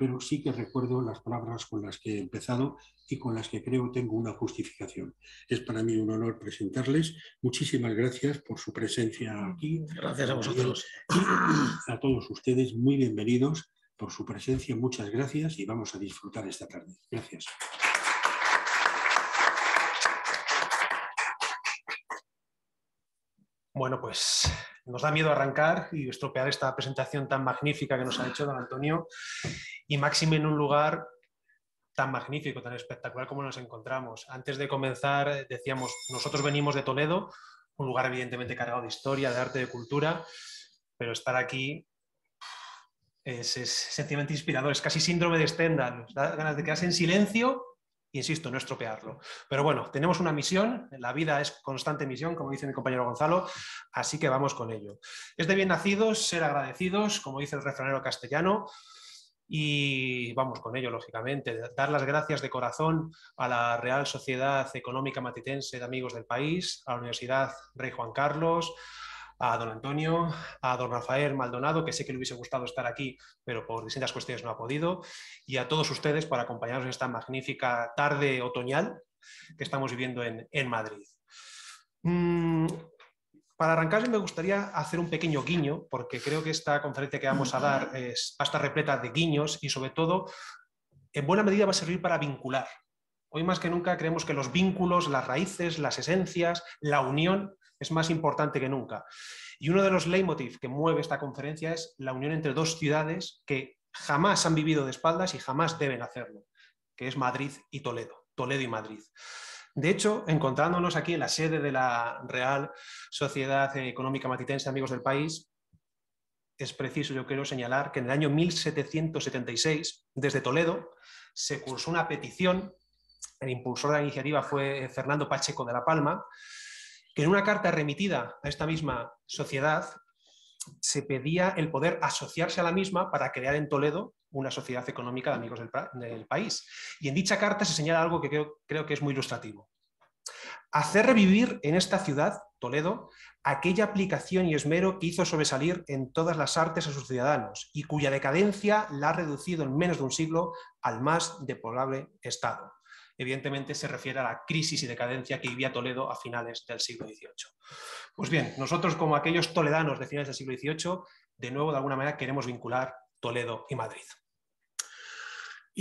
pero sí que recuerdo las palabras con las que he empezado y con las que creo tengo una justificación. Es para mí un honor presentarles. Muchísimas gracias por su presencia aquí. Gracias a vosotros. Y a todos ustedes, muy bienvenidos por su presencia. Muchas gracias y vamos a disfrutar esta tarde. Gracias. Bueno, pues nos da miedo arrancar y estropear esta presentación tan magnífica que nos ha hecho don Antonio y máximo en un lugar tan magnífico, tan espectacular como nos encontramos. Antes de comenzar, decíamos, nosotros venimos de Toledo, un lugar evidentemente cargado de historia, de arte, de cultura, pero estar aquí es, sencillamente inspirador, es casi síndrome de Stendhal, da ganas de quedarse en silencio insisto, no estropearlo. Pero bueno, tenemos una misión, la vida es constante misión, como dice mi compañero Gonzalo, así que vamos con ello. Es de bien nacidos ser agradecidos, como dice el refranero castellano, y vamos con ello, lógicamente. Dar las gracias de corazón a la Real Sociedad Económica Matitense de Amigos del País, a la Universidad Rey Juan Carlos, a don Antonio, a don Rafael Maldonado, que sé que le hubiese gustado estar aquí, pero por distintas cuestiones no ha podido, y a todos ustedes por acompañarnos en esta magnífica tarde otoñal que estamos viviendo en, Madrid. Mm, para arrancar, me gustaría hacer un pequeño guiño, porque creo que esta conferencia que vamos a dar es, hasta repleta de guiños y, sobre todo, en buena medida va a servir para vincular. Hoy más que nunca creemos que los vínculos, las raíces, las esencias, la unión es más importante que nunca. Y uno de los leitmotiv que mueve esta conferencia es la unión entre dos ciudades que jamás han vivido de espaldas y jamás deben hacerlo, que es Madrid y Toledo, Toledo y Madrid. De hecho, encontrándonos aquí en la sede de la Real Sociedad Económica Matitense Amigos del País, es preciso, yo quiero señalar, que en el año 1776, desde Toledo, se cursó una petición, el impulsor de la iniciativa fue Fernando Pacheco de la Palma, que en una carta remitida a esta misma sociedad se pedía el poder asociarse a la misma para crear en Toledo una sociedad económica de amigos del, país. Y en dicha carta se señala algo que creo, creo que es muy ilustrativo. Hacer revivir en esta ciudad, Toledo, aquella aplicación y esmero que hizo sobresalir en todas las artes a sus ciudadanos y cuya decadencia la ha reducido en menos de un siglo al más deplorable estado evidentemente se refiere a la crisis y decadencia que vivía Toledo a finales del siglo XVIII. Pues bien, nosotros como aquellos toledanos de finales del siglo XVIII, de nuevo, de alguna manera, queremos vincular Toledo y Madrid.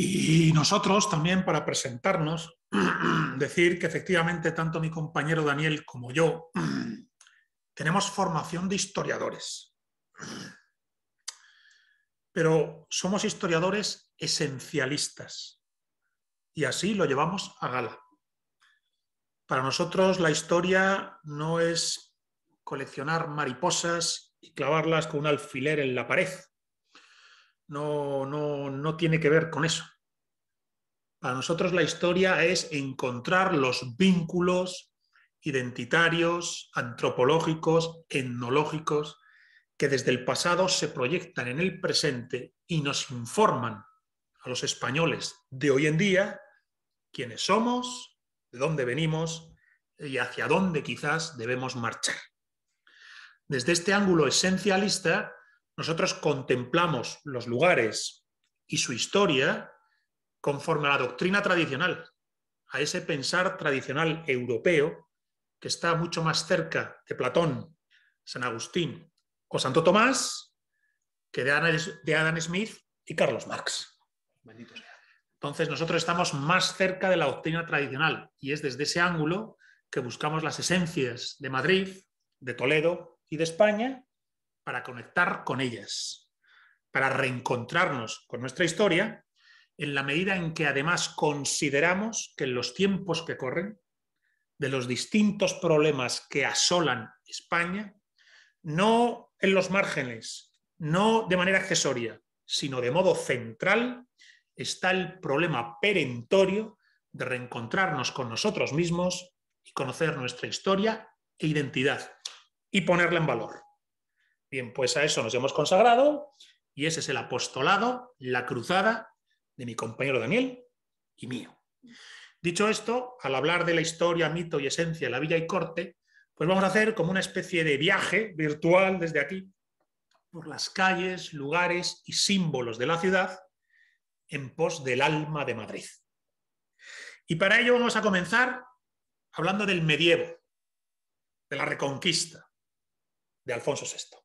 Y nosotros también para presentarnos, decir que efectivamente tanto mi compañero Daniel como yo tenemos formación de historiadores. Pero somos historiadores esencialistas y así lo llevamos a gala. Para nosotros la historia no es coleccionar mariposas y clavarlas con un alfiler en la pared no, tiene que ver con eso. Para nosotros la historia es encontrar los vínculos identitarios, antropológicos, etnológicos, que desde el pasado se proyectan en el presente y nos informan a los españoles de hoy en día quiénes somos, de dónde venimos y hacia dónde quizás debemos marchar. Desde este ángulo esencialista, nosotros contemplamos los lugares y su historia conforme a la doctrina tradicional, a ese pensar tradicional europeo que está mucho más cerca de Platón, San Agustín o Santo Tomás que de Adam, Smith y Carlos Marx. Entonces nosotros estamos más cerca de la doctrina tradicional y es desde ese ángulo que buscamos las esencias de Madrid, de Toledo y de España para conectar con ellas, para reencontrarnos con nuestra historia, en la medida en que además consideramos que en los tiempos que corren, de los distintos problemas que asolan España, no en los márgenes, no de manera accesoria, sino de modo central, está el problema perentorio de reencontrarnos con nosotros mismos y conocer nuestra historia e identidad y ponerla en valor. Bien, pues a eso nos hemos consagrado y ese es el apostolado, la cruzada de mi compañero Daniel y mío. Dicho esto, al hablar de la historia, mito y esencia de la villa y corte, pues vamos a hacer como una especie de viaje virtual desde aquí por las calles, lugares y símbolos de la ciudad en pos del alma de Madrid. Y para ello vamos a comenzar hablando del medievo, de la reconquista de Alfonso VI.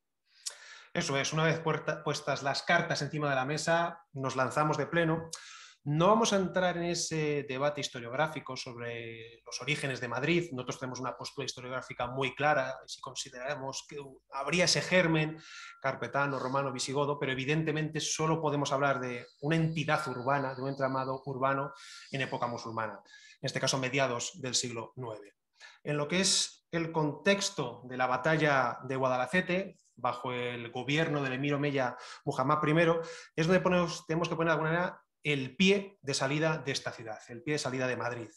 Eso es, una vez puestas las cartas encima de la mesa, nos lanzamos de pleno. No vamos a entrar en ese debate historiográfico sobre los orígenes de Madrid. Nosotros tenemos una postura historiográfica muy clara, si consideramos que habría ese germen carpetano, romano, visigodo, pero evidentemente solo podemos hablar de una entidad urbana, de un entramado urbano en época musulmana, en este caso mediados del siglo IX. En lo que es el contexto de la batalla de Guadalacete, bajo el gobierno del emir Omeya Muhammad I, es donde tenemos que poner de alguna manera el pie de salida de esta ciudad, el pie de salida de Madrid.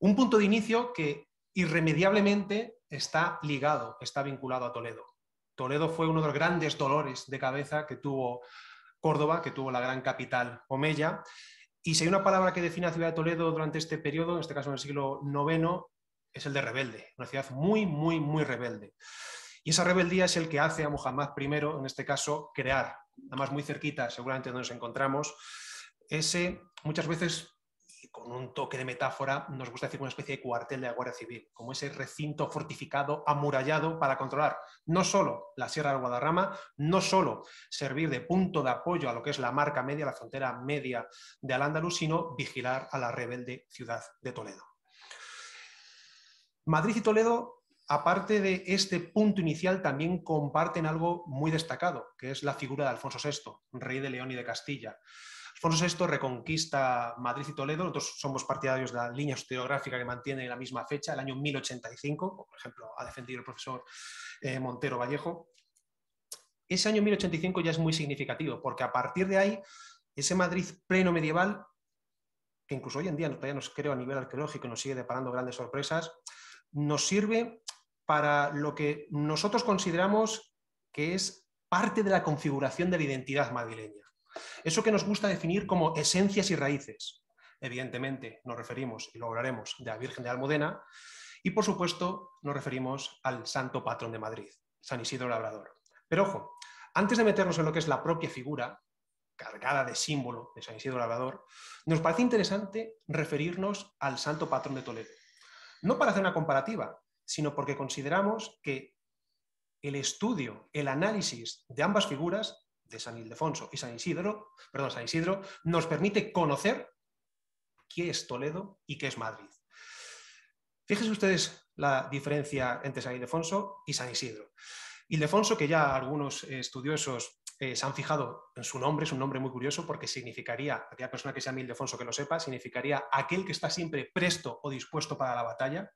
Un punto de inicio que irremediablemente está ligado, está vinculado a Toledo. Toledo fue uno de los grandes dolores de cabeza que tuvo Córdoba, que tuvo la gran capital Omeya. Y si hay una palabra que define a la ciudad de Toledo durante este periodo, en este caso en el siglo IX, es el de rebelde, una ciudad muy, muy, muy rebelde. Y esa rebeldía es el que hace a Muhammad I, en este caso, crear, más muy cerquita, seguramente donde nos encontramos, ese, muchas veces, con un toque de metáfora, nos gusta decir una especie de cuartel de la Guardia Civil, como ese recinto fortificado, amurallado para controlar no solo la Sierra del Guadarrama, no solo servir de punto de apoyo a lo que es la marca media, la frontera media de Al-Ándalus, sino vigilar a la rebelde ciudad de Toledo. Madrid y Toledo aparte de este punto inicial, también comparten algo muy destacado, que es la figura de Alfonso VI, rey de León y de Castilla. Alfonso VI reconquista Madrid y Toledo, nosotros somos partidarios de la línea historiográfica que mantiene la misma fecha, el año 1085, por ejemplo, ha defendido el profesor eh, Montero Vallejo. Ese año 1085 ya es muy significativo, porque a partir de ahí, ese Madrid pleno medieval, que incluso hoy en día todavía nos creo a nivel arqueológico nos sigue deparando grandes sorpresas, nos sirve para lo que nosotros consideramos que es parte de la configuración de la identidad madrileña. Eso que nos gusta definir como esencias y raíces. Evidentemente nos referimos, y lo hablaremos, de la Virgen de Almudena, y por supuesto nos referimos al santo patrón de Madrid, San Isidro Labrador. Pero ojo, antes de meternos en lo que es la propia figura, cargada de símbolo de San Isidro Labrador, nos parece interesante referirnos al santo patrón de Toledo. No para hacer una comparativa, sino porque consideramos que el estudio, el análisis de ambas figuras, de San Ildefonso y San Isidro, perdón, San Isidro, nos permite conocer qué es Toledo y qué es Madrid. Fíjense ustedes la diferencia entre San Ildefonso y San Isidro. Ildefonso, que ya algunos estudiosos eh, se han fijado en su nombre, es un nombre muy curioso porque significaría, aquella persona que sea Ildefonso que lo sepa, significaría aquel que está siempre presto o dispuesto para la batalla,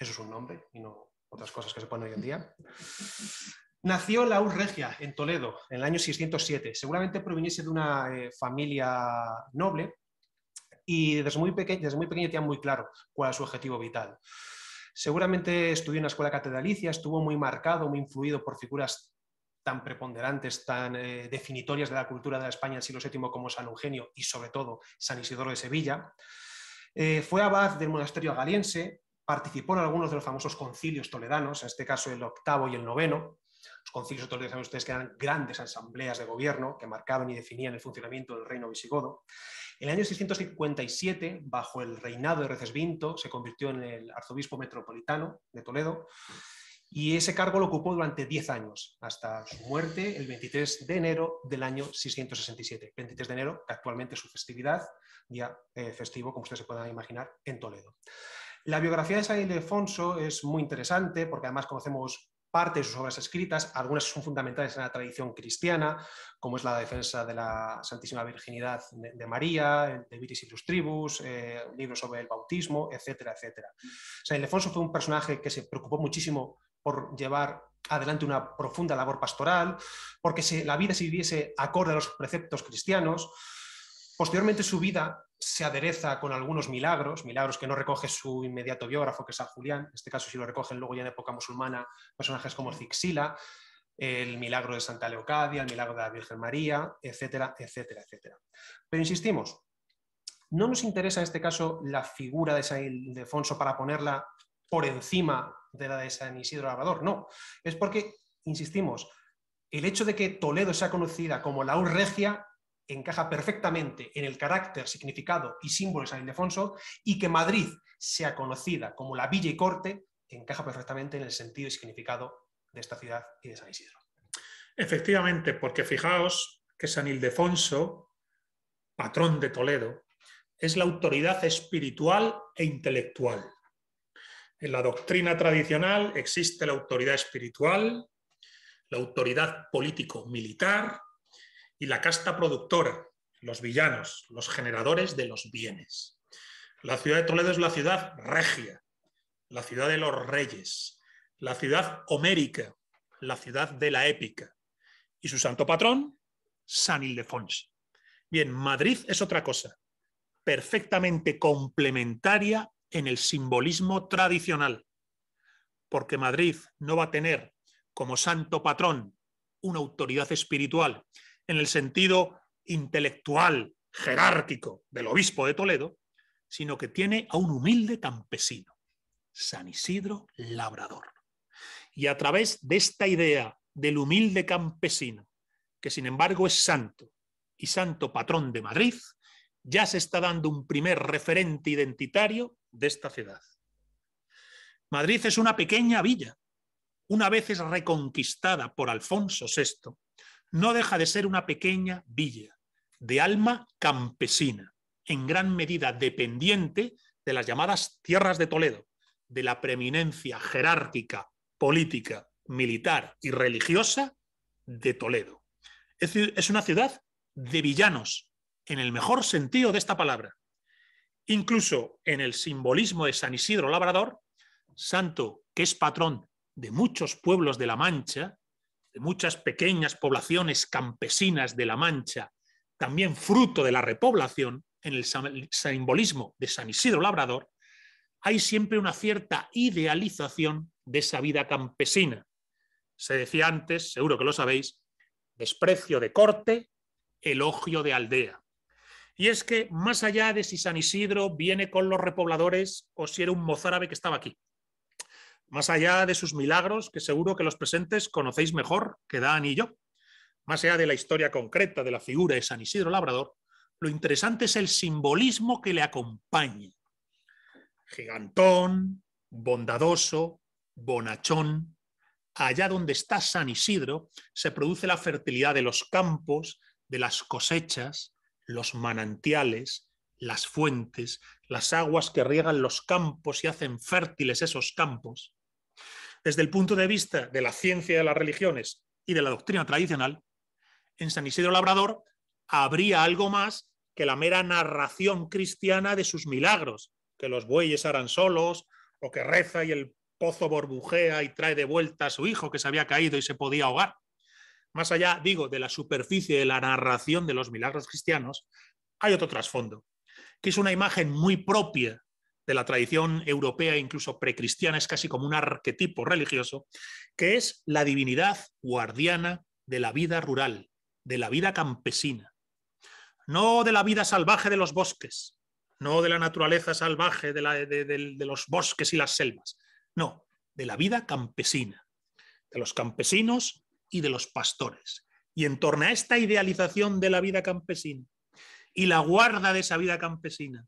eso es un nombre y no otras cosas que se ponen hoy en día. Nació la Regia en Toledo en el año 607. Seguramente proviniese de una eh, familia noble y desde muy, pequeño, desde muy pequeño tenía muy claro cuál era su objetivo vital. Seguramente estudió en la escuela catedralicia, estuvo muy marcado, muy influido por figuras tan preponderantes, tan eh, definitorias de la cultura de la España del siglo VII como San Eugenio y sobre todo San Isidoro de Sevilla. Eh, fue abad del monasterio galiense, participó en algunos de los famosos concilios toledanos, en este caso el octavo y el noveno. Los concilios toledanos, ustedes que eran grandes asambleas de gobierno que marcaban y definían el funcionamiento del reino visigodo. En el año 657, bajo el reinado de Recesvinto, se convirtió en el arzobispo metropolitano de Toledo y ese cargo lo ocupó durante 10 años, hasta su muerte el 23 de enero del año 667. 23 de enero, que actualmente es su festividad, día eh, festivo, como ustedes se puedan imaginar, en Toledo. La biografía de San Ildefonso es muy interesante porque además conocemos parte de sus obras escritas, algunas son fundamentales en la tradición cristiana, como es la defensa de la Santísima Virginidad de, María, de Vitis Illustribus, Tribus, eh, libros sobre el bautismo, etcétera, etcétera. San Ildefonso fue un personaje que se preocupó muchísimo por llevar adelante una profunda labor pastoral, porque si la vida se viviese acorde a los preceptos cristianos. Posteriormente su vida se adereza con algunos milagros, milagros que no recoge su inmediato biógrafo, que es San Julián, en este caso sí si lo recogen luego ya en época musulmana personajes como Zixila, el milagro de Santa Leocadia, el milagro de la Virgen María, etcétera, etcétera, etcétera. Pero insistimos, no nos interesa en este caso la figura de San Ildefonso para ponerla por encima de la de San Isidro Labrador, no, es porque, insistimos, el hecho de que Toledo sea conocida como la Urregia encaja perfectamente en el carácter, significado y símbolo de San Ildefonso y que Madrid sea conocida como la Villa y Corte encaja perfectamente en el sentido y significado de esta ciudad y de San Isidro. Efectivamente, porque fijaos que San Ildefonso, patrón de Toledo, es la autoridad espiritual e intelectual. En la doctrina tradicional existe la autoridad espiritual, la autoridad político-militar, y la casta productora, los villanos, los generadores de los bienes. La ciudad de Toledo es la ciudad regia, la ciudad de los reyes, la ciudad homérica, la ciudad de la épica. Y su santo patrón, San Ildefonso. Bien, Madrid es otra cosa, perfectamente complementaria en el simbolismo tradicional, porque Madrid no va a tener como santo patrón una autoridad espiritual en el sentido intelectual, jerárquico del obispo de Toledo, sino que tiene a un humilde campesino, San Isidro Labrador. Y a través de esta idea del humilde campesino, que sin embargo es santo y santo patrón de Madrid, ya se está dando un primer referente identitario de esta ciudad. Madrid es una pequeña villa. Una vez es reconquistada por Alfonso VI, no deja de ser una pequeña villa de alma campesina, en gran medida dependiente de las llamadas tierras de Toledo, de la preeminencia jerárquica, política, militar y religiosa de Toledo. Es una ciudad de villanos, en el mejor sentido de esta palabra. Incluso en el simbolismo de San Isidro Labrador, santo que es patrón de muchos pueblos de la Mancha, de muchas pequeñas poblaciones campesinas de La Mancha, también fruto de la repoblación, en el simbolismo de San Isidro Labrador, hay siempre una cierta idealización de esa vida campesina. Se decía antes, seguro que lo sabéis, desprecio de corte, elogio de aldea. Y es que más allá de si San Isidro viene con los repobladores o si era un mozárabe que estaba aquí, más allá de sus milagros, que seguro que los presentes conocéis mejor que Dan y yo. Más allá de la historia concreta de la figura de San Isidro Labrador, lo interesante es el simbolismo que le acompaña. Gigantón, bondadoso, bonachón. Allá donde está San Isidro se produce la fertilidad de los campos, de las cosechas, los manantiales, las fuentes, las aguas que riegan los campos y hacen fértiles esos campos desde el punto de vista de la ciencia de las religiones y de la doctrina tradicional, en San Isidro Labrador habría algo más que la mera narración cristiana de sus milagros, que los bueyes harán solos, o que reza y el pozo borbujea y trae de vuelta a su hijo que se había caído y se podía ahogar. Más allá, digo, de la superficie de la narración de los milagros cristianos, hay otro trasfondo, que es una imagen muy propia de la tradición europea, incluso precristiana, es casi como un arquetipo religioso, que es la divinidad guardiana de la vida rural, de la vida campesina, no de la vida salvaje de los bosques, no de la naturaleza salvaje de, de los bosques y las selvas, no, de la vida campesina, de los campesinos y de los pastores. Y en torno a esta idealización de la vida campesina y la guarda de esa vida campesina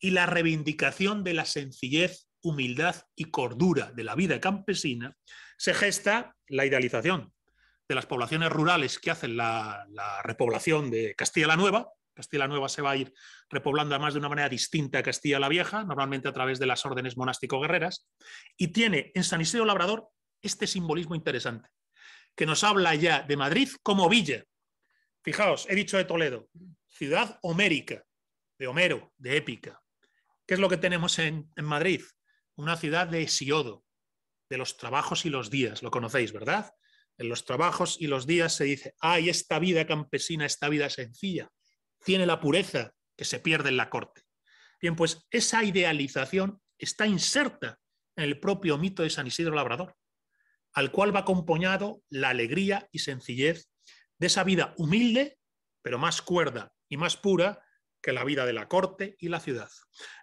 y la reivindicación de la sencillez, humildad y cordura de la vida campesina, se gesta la idealización de las poblaciones rurales que hacen la, repoblación de Castilla la Nueva. Castilla la Nueva se va a ir repoblando además de una manera distinta a Castilla la Vieja, normalmente a través de las órdenes monástico-guerreras, y tiene en San Isidro Labrador este simbolismo interesante, que nos habla ya de Madrid como villa. Fijaos, he dicho de Toledo, ciudad homérica, de Homero, de épica, ¿Qué es lo que tenemos en, Madrid? Una ciudad de Hesiodo, de los trabajos y los días. Lo conocéis, ¿verdad? En los trabajos y los días se dice, ay, esta vida campesina, esta vida sencilla, tiene la pureza que se pierde en la corte. Bien, pues esa idealización está inserta en el propio mito de San Isidro Labrador, al cual va acompañado la alegría y sencillez de esa vida humilde, pero más cuerda y más pura que la vida de la corte y la ciudad.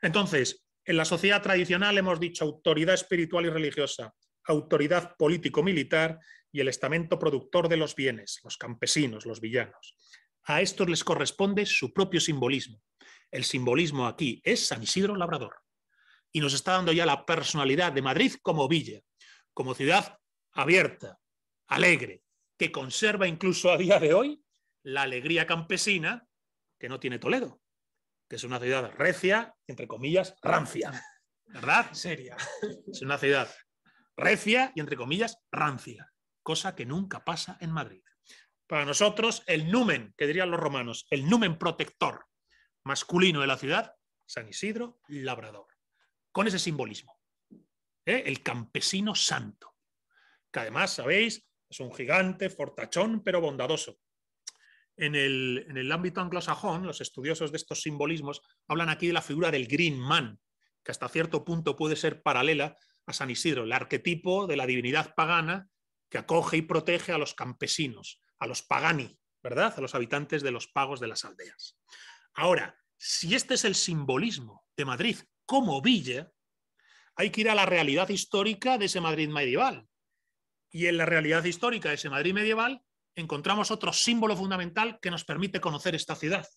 Entonces, en la sociedad tradicional hemos dicho autoridad espiritual y religiosa, autoridad político-militar y el estamento productor de los bienes, los campesinos, los villanos. A estos les corresponde su propio simbolismo. El simbolismo aquí es San Isidro Labrador y nos está dando ya la personalidad de Madrid como villa, como ciudad abierta, alegre, que conserva incluso a día de hoy la alegría campesina que no tiene Toledo que es una ciudad recia, entre comillas, rancia. ¿Verdad? Seria. Es una ciudad recia y, entre comillas, rancia. Cosa que nunca pasa en Madrid. Para nosotros, el numen, que dirían los romanos, el numen protector masculino de la ciudad, San Isidro Labrador. Con ese simbolismo. ¿eh? El campesino santo. Que además, sabéis, es un gigante, fortachón, pero bondadoso. En el, ámbito anglosajón, los estudiosos de estos simbolismos hablan aquí de la figura del Green Man, que hasta cierto punto puede ser paralela a San Isidro, el arquetipo de la divinidad pagana que acoge y protege a los campesinos, a los pagani, ¿verdad? A los habitantes de los pagos de las aldeas. Ahora, si este es el simbolismo de Madrid como villa, hay que ir a la realidad histórica de ese Madrid medieval. Y en la realidad histórica de ese Madrid medieval encontramos otro símbolo fundamental que nos permite conocer esta ciudad,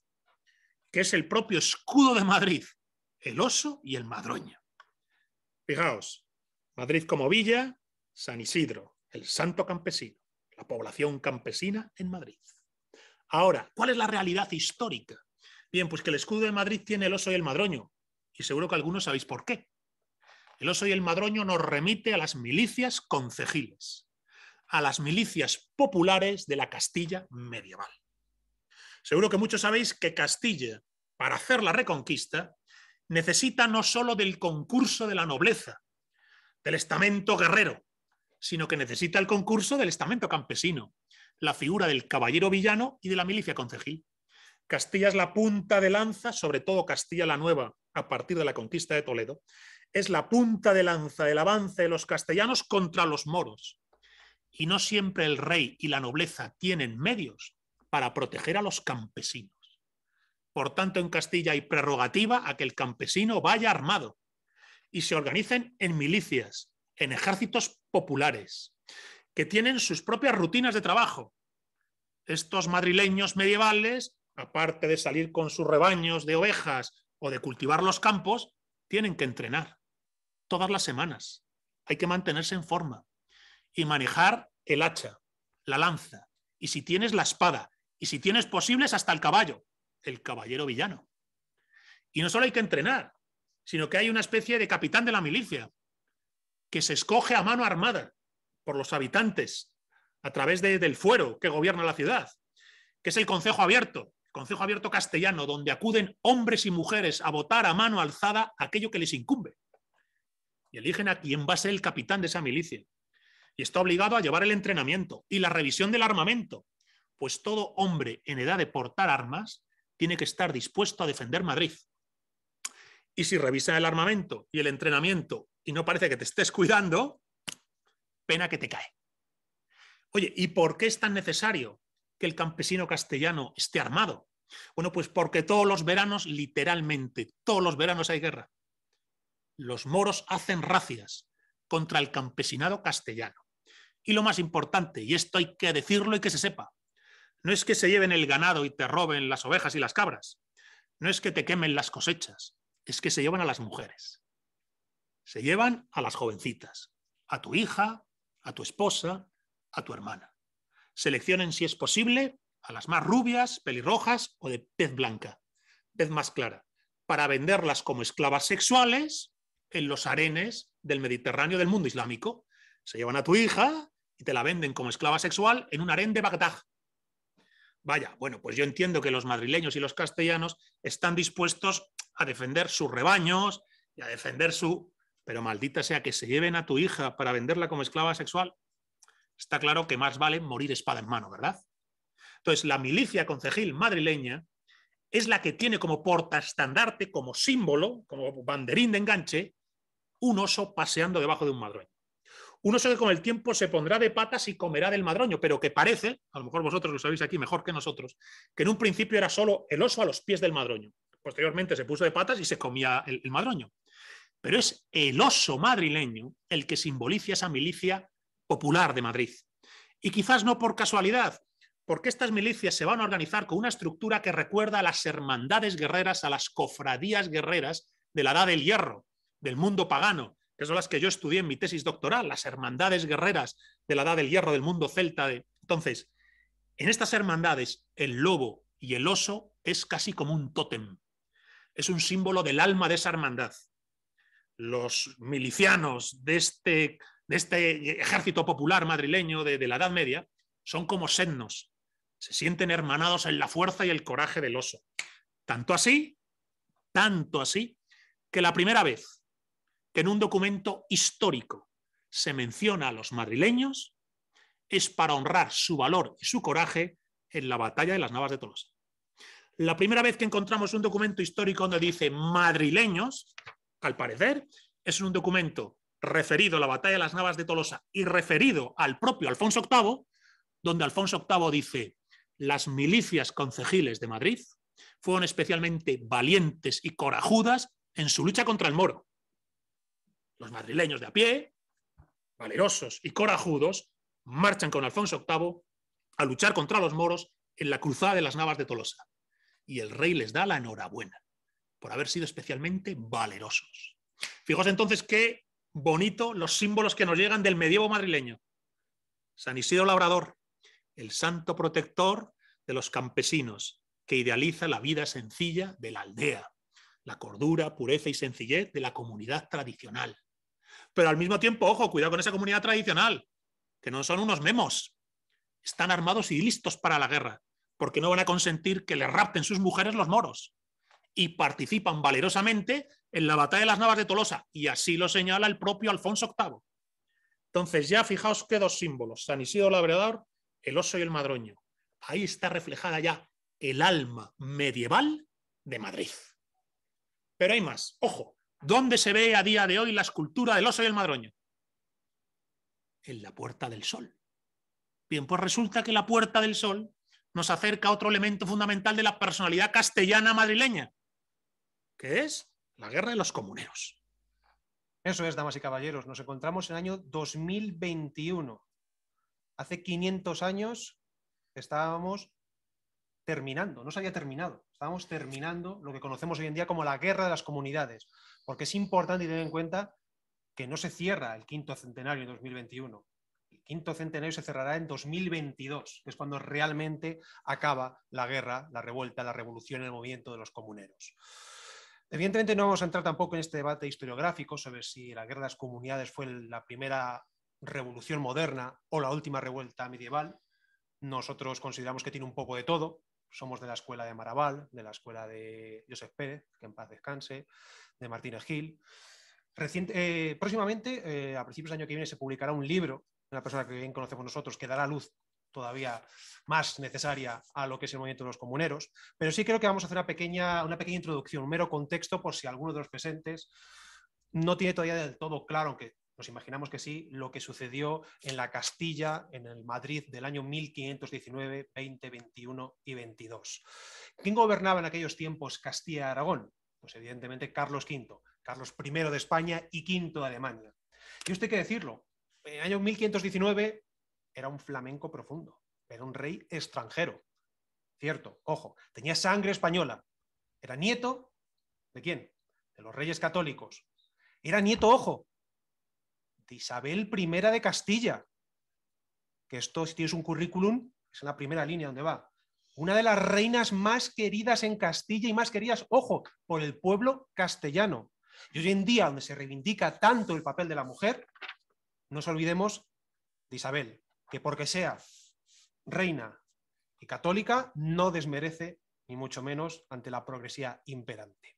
que es el propio escudo de Madrid, el oso y el madroño. Fijaos, Madrid como villa, San Isidro, el santo campesino, la población campesina en Madrid. Ahora, ¿cuál es la realidad histórica? Bien, pues que el escudo de Madrid tiene el oso y el madroño, y seguro que algunos sabéis por qué. El oso y el madroño nos remite a las milicias concejiles a las milicias populares de la Castilla medieval. Seguro que muchos sabéis que Castilla, para hacer la reconquista, necesita no solo del concurso de la nobleza, del estamento guerrero, sino que necesita el concurso del estamento campesino, la figura del caballero villano y de la milicia concejil. Castilla es la punta de lanza, sobre todo Castilla la Nueva, a partir de la conquista de Toledo, es la punta de lanza del avance de los castellanos contra los moros, y no siempre el rey y la nobleza tienen medios para proteger a los campesinos. Por tanto, en Castilla hay prerrogativa a que el campesino vaya armado y se organicen en milicias, en ejércitos populares, que tienen sus propias rutinas de trabajo. Estos madrileños medievales, aparte de salir con sus rebaños de ovejas o de cultivar los campos, tienen que entrenar todas las semanas. Hay que mantenerse en forma y manejar el hacha, la lanza, y si tienes la espada, y si tienes posibles hasta el caballo, el caballero villano. Y no solo hay que entrenar, sino que hay una especie de capitán de la milicia que se escoge a mano armada por los habitantes a través del fuero que gobierna la ciudad, que es el Consejo Abierto, el Consejo Abierto Castellano, donde acuden hombres y mujeres a votar a mano alzada aquello que les incumbe. Y eligen a quién va a ser el capitán de esa milicia y está obligado a llevar el entrenamiento y la revisión del armamento, pues todo hombre en edad de portar armas tiene que estar dispuesto a defender Madrid. Y si revisan el armamento y el entrenamiento y no parece que te estés cuidando, pena que te cae. Oye, ¿y por qué es tan necesario que el campesino castellano esté armado? Bueno, pues porque todos los veranos, literalmente, todos los veranos hay guerra. Los moros hacen racias contra el campesinado castellano. Y lo más importante, y esto hay que decirlo y que se sepa, no es que se lleven el ganado y te roben las ovejas y las cabras, no es que te quemen las cosechas, es que se llevan a las mujeres, se llevan a las jovencitas, a tu hija, a tu esposa, a tu hermana. Seleccionen si es posible a las más rubias, pelirrojas o de pez blanca, pez más clara, para venderlas como esclavas sexuales en los arenes del Mediterráneo del mundo islámico. Se llevan a tu hija, y te la venden como esclava sexual en un harén de Bagdad. Vaya, bueno, pues yo entiendo que los madrileños y los castellanos están dispuestos a defender sus rebaños y a defender su... Pero maldita sea que se lleven a tu hija para venderla como esclava sexual. Está claro que más vale morir espada en mano, ¿verdad? Entonces, la milicia concejil madrileña es la que tiene como portaestandarte, como símbolo, como banderín de enganche, un oso paseando debajo de un madroño. Un oso que con el tiempo se pondrá de patas y comerá del madroño, pero que parece, a lo mejor vosotros lo sabéis aquí mejor que nosotros, que en un principio era solo el oso a los pies del madroño. Posteriormente se puso de patas y se comía el madroño. Pero es el oso madrileño el que simboliza esa milicia popular de Madrid. Y quizás no por casualidad, porque estas milicias se van a organizar con una estructura que recuerda a las hermandades guerreras, a las cofradías guerreras de la Edad del Hierro, del mundo pagano, que son las que yo estudié en mi tesis doctoral, las hermandades guerreras de la edad del hierro del mundo celta. De... Entonces, en estas hermandades, el lobo y el oso es casi como un tótem, es un símbolo del alma de esa hermandad. Los milicianos de este, este ejército popular madrileño de, la Edad Media son como senos, se sienten hermanados en la fuerza y el coraje del oso. Tanto así, tanto así, que la primera vez que en un documento histórico se menciona a los madrileños es para honrar su valor y su coraje en la batalla de las Navas de Tolosa. La primera vez que encontramos un documento histórico donde dice madrileños, al parecer, es un documento referido a la batalla de las Navas de Tolosa y referido al propio Alfonso VIII, donde Alfonso VIII dice, las milicias concejiles de Madrid fueron especialmente valientes y corajudas en su lucha contra el moro. Los madrileños de a pie, valerosos y corajudos, marchan con Alfonso VIII a luchar contra los moros en la cruzada de las Navas de Tolosa. Y el rey les da la enhorabuena por haber sido especialmente valerosos. Fijos entonces qué bonito los símbolos que nos llegan del medievo madrileño. San Isidro Labrador, el santo protector de los campesinos, que idealiza la vida sencilla de la aldea, la cordura, pureza y sencillez de la comunidad tradicional pero al mismo tiempo, ojo, cuidado con esa comunidad tradicional, que no son unos memos. Están armados y listos para la guerra, porque no van a consentir que le rapten sus mujeres los moros. Y participan valerosamente en la batalla de las Navas de Tolosa, y así lo señala el propio Alfonso VIII. Entonces, ya fijaos qué dos símbolos, San Isidro Labrador, el oso y el madroño. Ahí está reflejada ya el alma medieval de Madrid. Pero hay más, ojo, ¿Dónde se ve a día de hoy la escultura del oso y el madroño? En la Puerta del Sol. Bien, pues resulta que la Puerta del Sol nos acerca a otro elemento fundamental de la personalidad castellana madrileña, que es la guerra de los comuneros. Eso es, damas y caballeros, nos encontramos en el año 2021. Hace 500 años estábamos terminando, no se había terminado estamos terminando lo que conocemos hoy en día como la guerra de las comunidades, porque es importante tener en cuenta que no se cierra el quinto centenario en 2021. El quinto centenario se cerrará en 2022, que es cuando realmente acaba la guerra, la revuelta, la revolución, el movimiento de los comuneros. Evidentemente no vamos a entrar tampoco en este debate historiográfico sobre si la guerra de las comunidades fue la primera revolución moderna o la última revuelta medieval. Nosotros consideramos que tiene un poco de todo, somos de la escuela de Maraval, de la escuela de Josep Pérez, que en paz descanse, de Martínez Gil. Eh, próximamente, eh, a principios del año que viene, se publicará un libro de una persona que bien conocemos nosotros, que dará luz todavía más necesaria a lo que es el movimiento de los comuneros. Pero sí creo que vamos a hacer una pequeña, una pequeña introducción, un mero contexto por si alguno de los presentes no tiene todavía del todo claro, aunque nos imaginamos que sí, lo que sucedió en la Castilla, en el Madrid del año 1519, 20, 21 y 22. ¿Quién gobernaba en aquellos tiempos Castilla y Aragón? Pues evidentemente Carlos V, Carlos I de España y V de Alemania. Y usted que decirlo, en el año 1519 era un flamenco profundo, era un rey extranjero. Cierto, ojo, tenía sangre española. Era nieto de quién? De los reyes católicos. Era nieto, ojo, Isabel I de Castilla, que esto si tienes un currículum es en la primera línea donde va. Una de las reinas más queridas en Castilla y más queridas, ojo, por el pueblo castellano. Y hoy en día, donde se reivindica tanto el papel de la mujer, no nos olvidemos de Isabel, que porque sea reina y católica, no desmerece, ni mucho menos, ante la progresía imperante.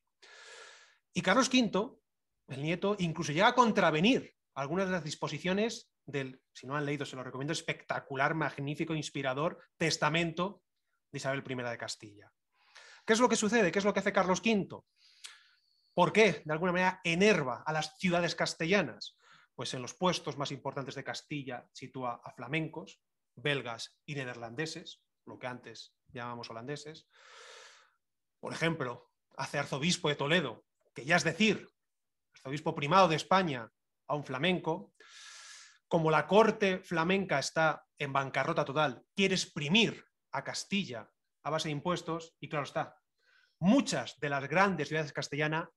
Y Carlos V, el nieto, incluso llega a contravenir algunas de las disposiciones del, si no han leído, se lo recomiendo, espectacular, magnífico, inspirador testamento de Isabel I de Castilla. ¿Qué es lo que sucede? ¿Qué es lo que hace Carlos V? ¿Por qué? De alguna manera enerva a las ciudades castellanas. Pues en los puestos más importantes de Castilla sitúa a flamencos, belgas y neerlandeses, lo que antes llamamos holandeses. Por ejemplo, hace arzobispo de Toledo, que ya es decir, arzobispo primado de España, a un flamenco. Como la corte flamenca está en bancarrota total, quiere exprimir a Castilla a base de impuestos y claro está, muchas de las grandes ciudades castellanas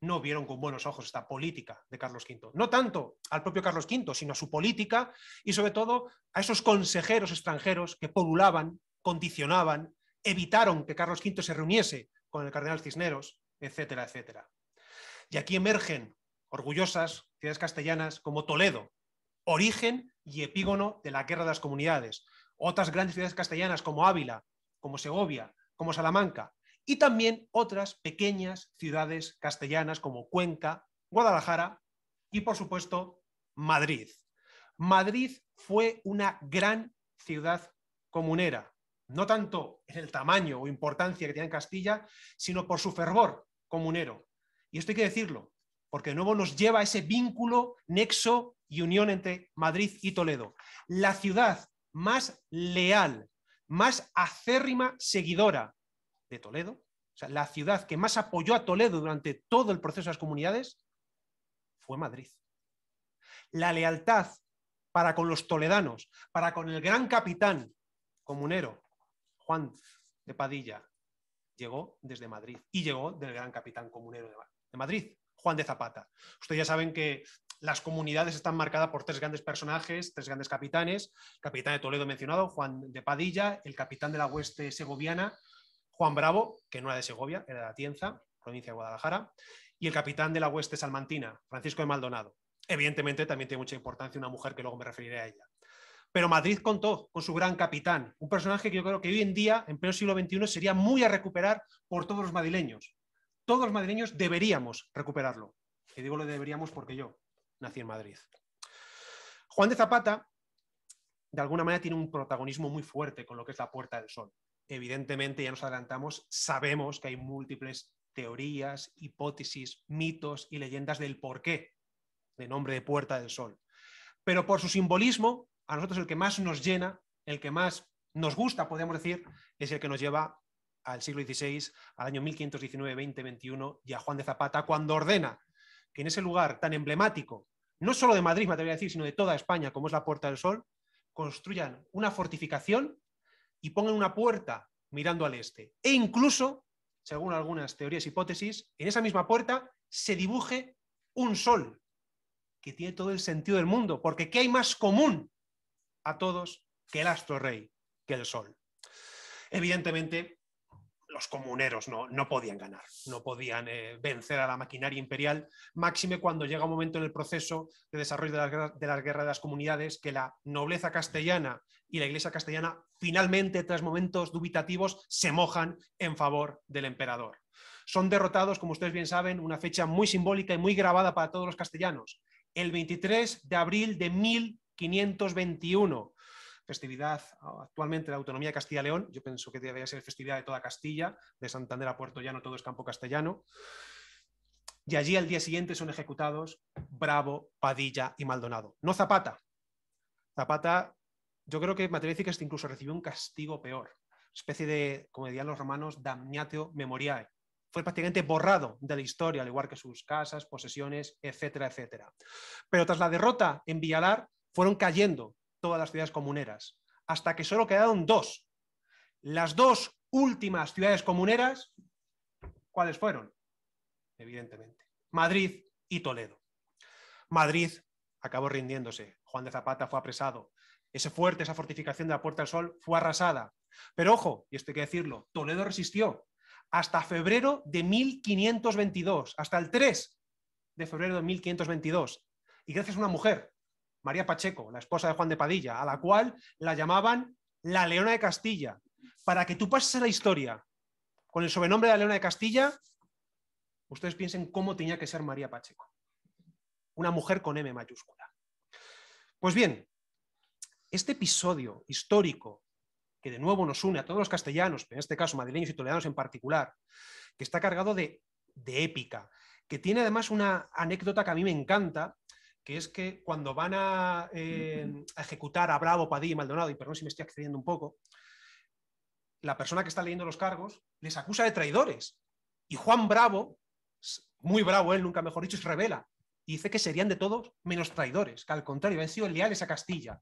no vieron con buenos ojos esta política de Carlos V. No tanto al propio Carlos V, sino a su política y sobre todo a esos consejeros extranjeros que polulaban, condicionaban, evitaron que Carlos V se reuniese con el cardenal Cisneros, etcétera, etcétera. Y aquí emergen orgullosas ciudades castellanas como Toledo, origen y epígono de la Guerra de las Comunidades, otras grandes ciudades castellanas como Ávila, como Segovia, como Salamanca, y también otras pequeñas ciudades castellanas como Cuenca, Guadalajara y, por supuesto, Madrid. Madrid fue una gran ciudad comunera, no tanto en el tamaño o importancia que tiene en Castilla, sino por su fervor comunero. Y esto hay que decirlo, porque de nuevo nos lleva a ese vínculo, nexo y unión entre Madrid y Toledo. La ciudad más leal, más acérrima seguidora de Toledo, o sea, la ciudad que más apoyó a Toledo durante todo el proceso de las comunidades, fue Madrid. La lealtad para con los toledanos, para con el gran capitán comunero, Juan de Padilla, llegó desde Madrid y llegó del gran capitán comunero de Madrid. Juan de Zapata. Ustedes ya saben que las comunidades están marcadas por tres grandes personajes, tres grandes capitanes, capitán de Toledo mencionado, Juan de Padilla, el capitán de la hueste segoviana, Juan Bravo, que no era de Segovia, era de Atienza, provincia de Guadalajara, y el capitán de la hueste salmantina, Francisco de Maldonado. Evidentemente también tiene mucha importancia una mujer que luego me referiré a ella. Pero Madrid contó con su gran capitán, un personaje que yo creo que hoy en día, en pleno siglo XXI, sería muy a recuperar por todos los madrileños todos los madrileños deberíamos recuperarlo. Y digo lo deberíamos porque yo nací en Madrid. Juan de Zapata, de alguna manera, tiene un protagonismo muy fuerte con lo que es la Puerta del Sol. Evidentemente, ya nos adelantamos, sabemos que hay múltiples teorías, hipótesis, mitos y leyendas del porqué de nombre de Puerta del Sol. Pero por su simbolismo, a nosotros el que más nos llena, el que más nos gusta, podemos decir, es el que nos lleva al siglo XVI, al año 1519, 2021, y a Juan de Zapata, cuando ordena que en ese lugar tan emblemático, no solo de Madrid, me decir, sino de toda España, como es la Puerta del Sol, construyan una fortificación y pongan una puerta mirando al este. E incluso, según algunas teorías y hipótesis, en esa misma puerta se dibuje un sol, que tiene todo el sentido del mundo, porque ¿qué hay más común a todos que el astro rey, que el sol? Evidentemente, los comuneros no, podían ganar, no podían eh, vencer a la maquinaria imperial, máxime cuando llega un momento en el proceso de desarrollo de de las guerras de las comunidades que la nobleza castellana y la iglesia castellana finalmente, tras momentos dubitativos, se mojan en favor del emperador. Son derrotados, como ustedes bien saben, una fecha muy simbólica y muy grabada para todos los castellanos, el 23 de abril de 1521 festividad, ah, actualmente la autonomía de Castilla y León, yo pienso que debería ser festividad de toda Castilla, de Santander a Puerto Llano, todo es campo castellano. Y allí al día siguiente son ejecutados Bravo, Padilla y Maldonado. No Zapata. Zapata, yo creo que me que incluso recibió un castigo peor. Especie de, como dirían los romanos, damnatio memoriae fue prácticamente borrado de la historia, al igual que sus casas, posesiones, etcétera, etcétera. Pero tras la derrota en Villalar, fueron cayendo todas las ciudades comuneras, hasta que solo quedaron dos. Las dos últimas ciudades comuneras, ¿cuáles fueron? Evidentemente, Madrid y Toledo. Madrid acabó rindiéndose, Juan de Zapata fue apresado, ese fuerte, esa fortificación de la Puerta del Sol fue arrasada. Pero ojo, y esto hay que decirlo, Toledo resistió hasta febrero de 1522, hasta el 3 de febrero de 1522. Y gracias a una mujer, María Pacheco, la esposa de Juan de Padilla, a la cual la llamaban la Leona de Castilla. Para que tú pases a la historia con el sobrenombre de la Leona de Castilla, ustedes piensen cómo tenía que ser María Pacheco. Una mujer con M mayúscula. Pues bien, este episodio histórico que de nuevo nos une a todos los castellanos, en este caso madrileños y toledanos en particular, que está cargado de, de épica, que tiene además una anécdota que a mí me encanta, que es que cuando van em, a, ejecutar a Bravo, Padilla y Maldonado, y perdón si me estoy accediendo un poco, la persona que está leyendo los cargos les acusa de traidores. Y Juan Bravo, muy bravo él, nunca mejor dicho, se revela y dice que serían de todos menos traidores, que al contrario, habían sido leales a Castilla.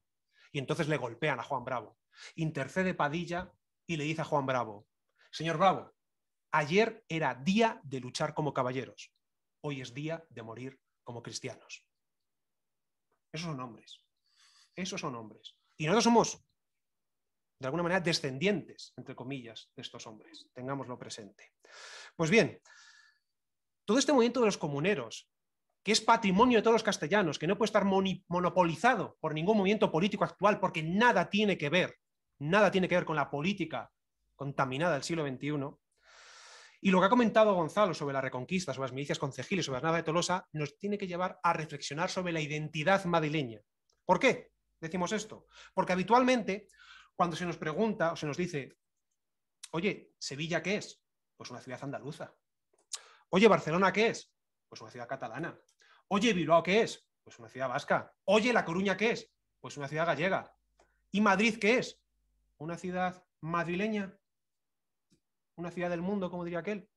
Y entonces le golpean a Juan Bravo. Intercede Padilla y le dice a Juan Bravo, señor Bravo, ayer era día de luchar como caballeros, hoy es día de morir como cristianos. Esos son hombres. Esos son hombres. Y nosotros somos, de alguna manera, descendientes, entre comillas, de estos hombres. Tengámoslo presente. Pues bien, todo este movimiento de los comuneros, que es patrimonio de todos los castellanos, que no puede estar monopolizado por ningún movimiento político actual, porque nada tiene que ver, nada tiene que ver con la política contaminada del siglo XXI, y lo que ha comentado Gonzalo sobre la reconquista, sobre las milicias concejiles, sobre las nada de Tolosa, nos tiene que llevar a reflexionar sobre la identidad madrileña. ¿Por qué decimos esto? Porque habitualmente, cuando se nos pregunta o se nos dice, oye, ¿Sevilla qué es? Pues una ciudad andaluza. Oye, ¿Barcelona qué es? Pues una ciudad catalana. Oye, ¿Bilbao qué es? Pues una ciudad vasca. Oye, ¿La Coruña qué es? Pues una ciudad gallega. ¿Y Madrid qué es? Una ciudad madrileña una ciudad del mundo, como diría aquel.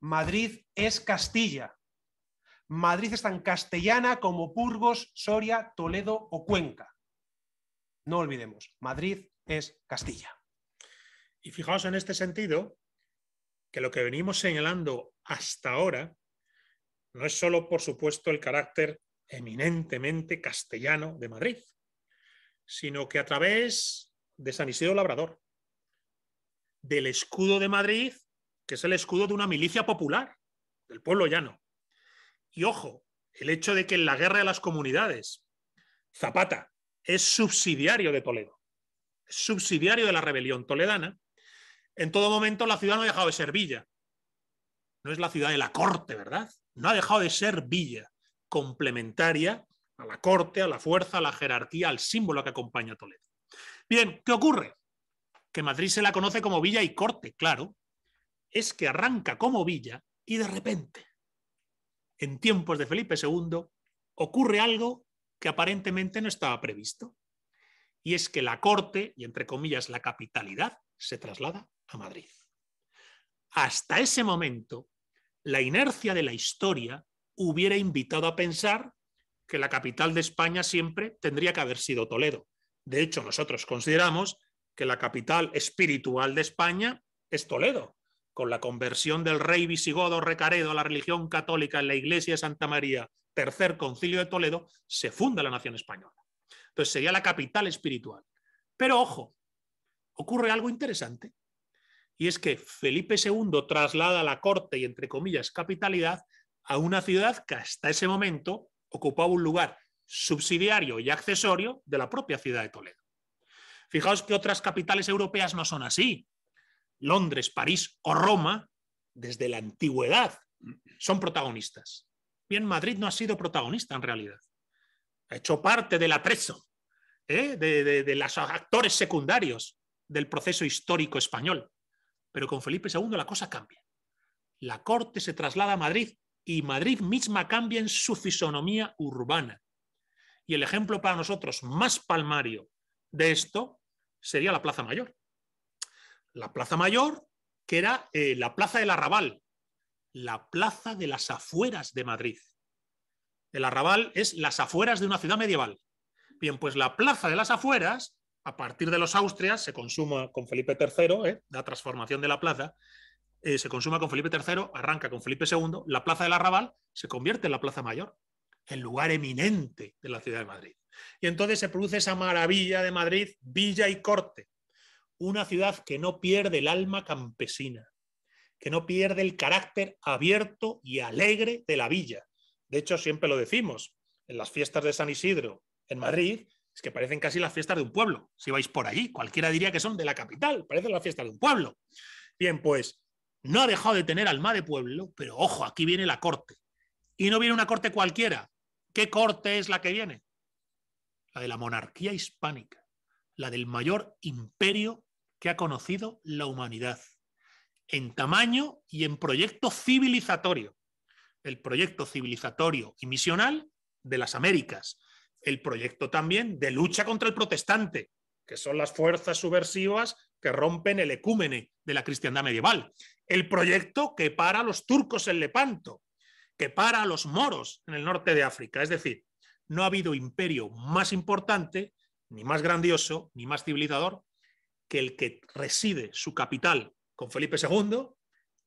Madrid es Castilla. Madrid es tan castellana como Burgos, Soria, Toledo o Cuenca. No olvidemos, Madrid es Castilla. Y fijaos en este sentido que lo que venimos señalando hasta ahora no es solo, por supuesto, el carácter eminentemente castellano de Madrid, sino que a través de San Isidro Labrador, del escudo de Madrid, que es el escudo de una milicia popular, del pueblo llano. Y ojo, el hecho de que en la guerra de las comunidades, Zapata es subsidiario de Toledo, es subsidiario de la rebelión toledana, en todo momento la ciudad no ha dejado de ser villa. No es la ciudad de la corte, ¿verdad? No ha dejado de ser villa, complementaria a la corte, a la fuerza, a la jerarquía, al símbolo que acompaña a Toledo. Bien, ¿qué ocurre? que Madrid se la conoce como Villa y Corte, claro, es que arranca como Villa y de repente, en tiempos de Felipe II, ocurre algo que aparentemente no estaba previsto. Y es que la corte, y entre comillas la capitalidad, se traslada a Madrid. Hasta ese momento, la inercia de la historia hubiera invitado a pensar que la capital de España siempre tendría que haber sido Toledo. De hecho, nosotros consideramos que la capital espiritual de España es Toledo, con la conversión del rey visigodo Recaredo a la religión católica en la iglesia de Santa María, tercer concilio de Toledo, se funda la nación española. Entonces sería la capital espiritual. Pero ojo, ocurre algo interesante, y es que Felipe II traslada la corte y, entre comillas, capitalidad a una ciudad que hasta ese momento ocupaba un lugar subsidiario y accesorio de la propia ciudad de Toledo. Fijaos que otras capitales europeas no son así. Londres, París o Roma, desde la antigüedad, son protagonistas. Bien, Madrid no ha sido protagonista en realidad. Ha hecho parte del atrezo, ¿eh? de, de los actores secundarios del proceso histórico español. Pero con Felipe II la cosa cambia. La corte se traslada a Madrid y Madrid misma cambia en su fisonomía urbana. Y el ejemplo para nosotros más palmario de esto sería la Plaza Mayor. La Plaza Mayor, que era eh, la Plaza del Arrabal, la Plaza de las Afueras de Madrid. El Arrabal es las afueras de una ciudad medieval. Bien, pues la Plaza de las Afueras, a partir de los Austrias, se consuma con Felipe III, eh, la transformación de la plaza, eh, se consuma con Felipe III, arranca con Felipe II, la Plaza del Arrabal se convierte en la Plaza Mayor, el lugar eminente de la ciudad de Madrid. Y entonces se produce esa maravilla de Madrid, Villa y Corte, una ciudad que no pierde el alma campesina, que no pierde el carácter abierto y alegre de la villa. De hecho, siempre lo decimos, en las fiestas de San Isidro, en Madrid, es que parecen casi las fiestas de un pueblo. Si vais por allí, cualquiera diría que son de la capital, parecen las fiestas de un pueblo. Bien, pues no ha dejado de tener alma de pueblo, pero ojo, aquí viene la corte. Y no viene una corte cualquiera. ¿Qué corte es la que viene? la de la monarquía hispánica, la del mayor imperio que ha conocido la humanidad, en tamaño y en proyecto civilizatorio. El proyecto civilizatorio y misional de las Américas, el proyecto también de lucha contra el protestante, que son las fuerzas subversivas que rompen el ecúmene de la cristiandad medieval, el proyecto que para los turcos en Lepanto, que para a los moros en el norte de África. Es decir, no ha habido imperio más importante, ni más grandioso, ni más civilizador que el que reside su capital con Felipe II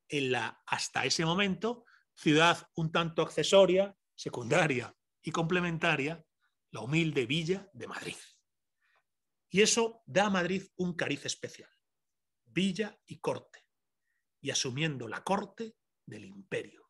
en la, hasta ese momento, ciudad un tanto accesoria, secundaria y complementaria, la humilde villa de Madrid. Y eso da a Madrid un cariz especial, villa y corte, y asumiendo la corte del imperio,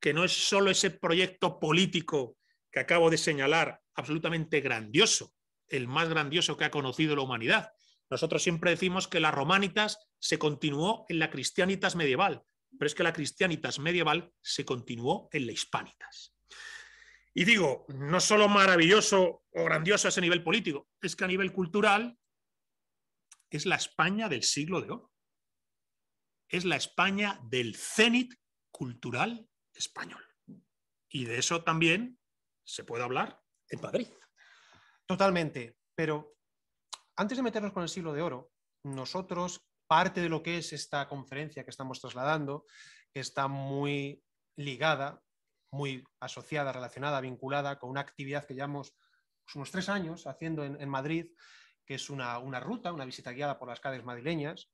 que no es solo ese proyecto político que acabo de señalar, absolutamente grandioso, el más grandioso que ha conocido la humanidad. Nosotros siempre decimos que la románitas se continuó en la cristianitas medieval, pero es que la cristianitas medieval se continuó en la hispanitas. Y digo, no solo maravilloso o grandioso a ese nivel político, es que a nivel cultural es la España del siglo de oro. Es la España del cénit cultural español. Y de eso también ¿Se puede hablar? En Madrid. Totalmente, pero antes de meternos con el siglo de oro, nosotros, parte de lo que es esta conferencia que estamos trasladando, que está muy ligada, muy asociada, relacionada, vinculada con una actividad que llevamos pues, unos tres años haciendo en, Madrid, que es una, una, ruta, una visita guiada por las calles madrileñas,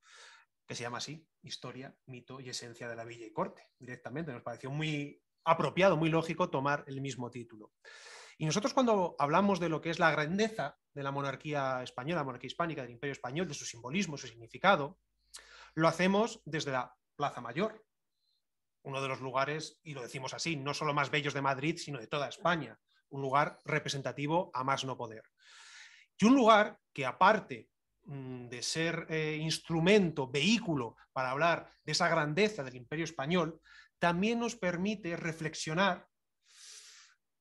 que se llama así, Historia, Mito y Esencia de la Villa y Corte, directamente. Nos pareció muy apropiado, muy lógico tomar el mismo título. Y nosotros cuando hablamos de lo que es la grandeza de la monarquía española, la monarquía hispánica, del imperio español, de su simbolismo, su significado, lo hacemos desde la Plaza Mayor, uno de los lugares, y lo decimos así, no solo más bellos de Madrid, sino de toda España, un lugar representativo a más no poder. Y un lugar que aparte mm, de ser eh, instrumento, vehículo para hablar de esa grandeza del imperio español, también nos permite reflexionar,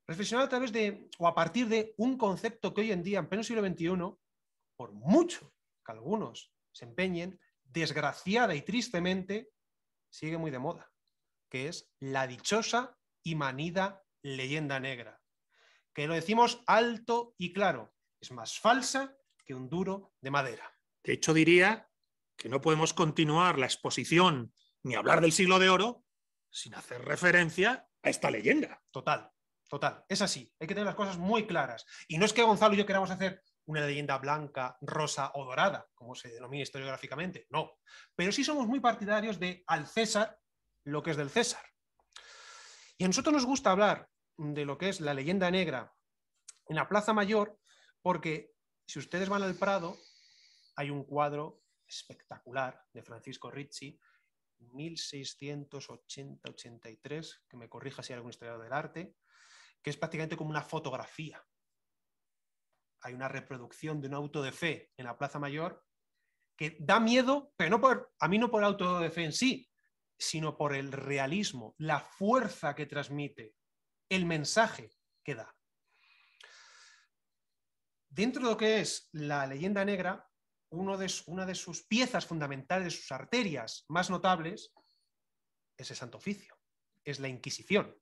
reflexionar a través de o a partir de un concepto que hoy en día, en pleno siglo XXI, por mucho que algunos se empeñen, desgraciada y tristemente, sigue muy de moda, que es la dichosa y manida leyenda negra, que lo decimos alto y claro, es más falsa que un duro de madera. De hecho, diría que no podemos continuar la exposición ni hablar del siglo de oro sin hacer referencia a esta leyenda. Total, total. Es así. Hay que tener las cosas muy claras. Y no es que Gonzalo y yo queramos hacer una leyenda blanca, rosa o dorada, como se denomina historiográficamente, no. Pero sí somos muy partidarios de al César lo que es del César. Y a nosotros nos gusta hablar de lo que es la leyenda negra en la Plaza Mayor, porque si ustedes van al Prado, hay un cuadro espectacular de Francisco Ricci 1680-83, que me corrija si hay algún historiador del arte, que es prácticamente como una fotografía. Hay una reproducción de un auto de fe en la Plaza Mayor que da miedo, pero no por, a mí no por el auto de fe en sí, sino por el realismo, la fuerza que transmite, el mensaje que da. Dentro de lo que es la leyenda negra, una de sus piezas fundamentales, de sus arterias más notables, es el Santo Oficio, es la Inquisición.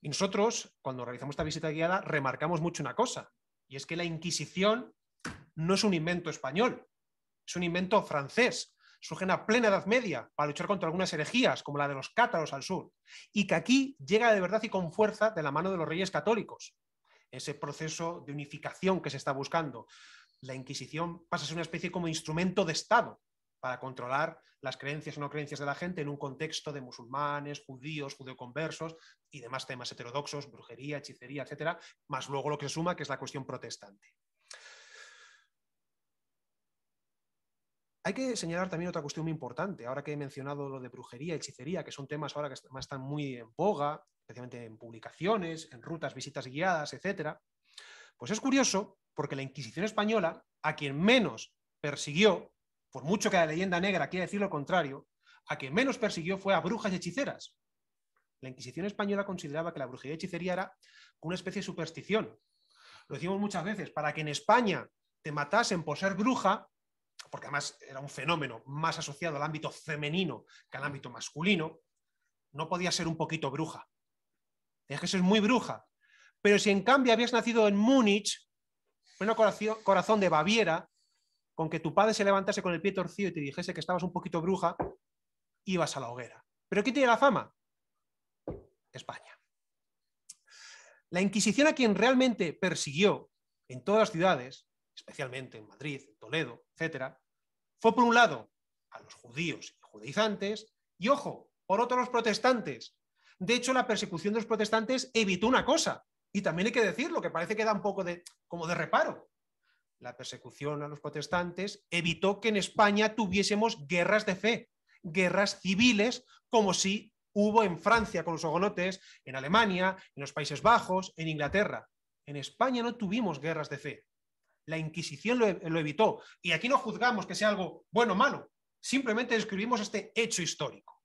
Y nosotros, cuando realizamos esta visita guiada, remarcamos mucho una cosa, y es que la Inquisición no es un invento español, es un invento francés. Surge en la plena Edad Media para luchar contra algunas herejías, como la de los cátaros al sur, y que aquí llega de verdad y con fuerza de la mano de los reyes católicos, ese proceso de unificación que se está buscando, la Inquisición pasa a ser una especie como instrumento de Estado para controlar las creencias o no creencias de la gente en un contexto de musulmanes, judíos, judeoconversos y demás temas heterodoxos, brujería, hechicería, etcétera, más luego lo que se suma, que es la cuestión protestante. Hay que señalar también otra cuestión muy importante, ahora que he mencionado lo de brujería, hechicería, que son temas ahora que están muy en boga, especialmente en publicaciones, en rutas, visitas guiadas, etcétera. Pues es curioso porque la Inquisición española, a quien menos persiguió, por mucho que la leyenda negra quiera decir lo contrario, a quien menos persiguió fue a brujas y hechiceras. La Inquisición española consideraba que la brujería y hechicería era una especie de superstición. Lo decimos muchas veces, para que en España te matasen por ser bruja, porque además era un fenómeno más asociado al ámbito femenino que al ámbito masculino, no podía ser un poquito bruja. Tenías que ser muy bruja pero si en cambio habías nacido en Múnich, bueno, corazón de Baviera, con que tu padre se levantase con el pie torcido y te dijese que estabas un poquito bruja, ibas a la hoguera. ¿Pero quién tiene la fama? España. La Inquisición a quien realmente persiguió en todas las ciudades, especialmente en Madrid, Toledo, etc., fue por un lado a los judíos y judaizantes, y ojo, por otro a los protestantes. De hecho, la persecución de los protestantes evitó una cosa, y también hay que decirlo, que parece que da un poco de, como de reparo. La persecución a los protestantes evitó que en España tuviésemos guerras de fe, guerras civiles, como si hubo en Francia con los hugonotes, en Alemania, en los Países Bajos, en Inglaterra. En España no tuvimos guerras de fe. La Inquisición lo evitó. Y aquí no juzgamos que sea algo bueno o malo. Simplemente describimos este hecho histórico.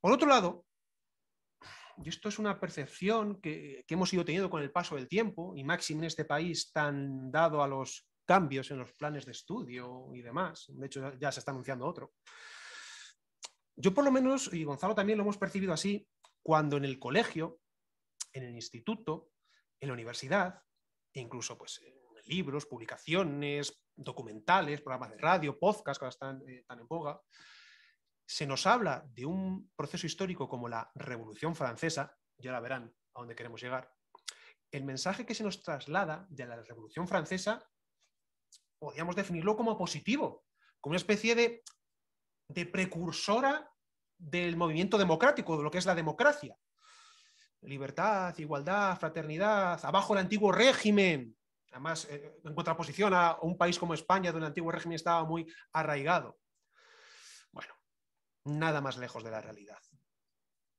Por otro lado, y esto es una percepción que, hemos ido teniendo con el paso del tiempo, y máximo en este país tan dado a los cambios en los planes de estudio y demás. De hecho, ya se está anunciando otro. Yo por lo menos, y Gonzalo también lo hemos percibido así, cuando en el colegio, en el instituto, en la universidad, e incluso pues, libros, publicaciones, documentales, programas de radio, podcasts que ahora están eh, tan en boga, se nos habla de un proceso histórico como la Revolución Francesa, Ya la verán a dónde queremos llegar, el mensaje que se nos traslada de la Revolución Francesa podríamos definirlo como positivo, como una especie de, de precursora del movimiento democrático, de lo que es la democracia. Libertad, igualdad, fraternidad, abajo el antiguo régimen. Además, eh, en contraposición a un país como España, donde el antiguo régimen estaba muy arraigado nada más lejos de la realidad.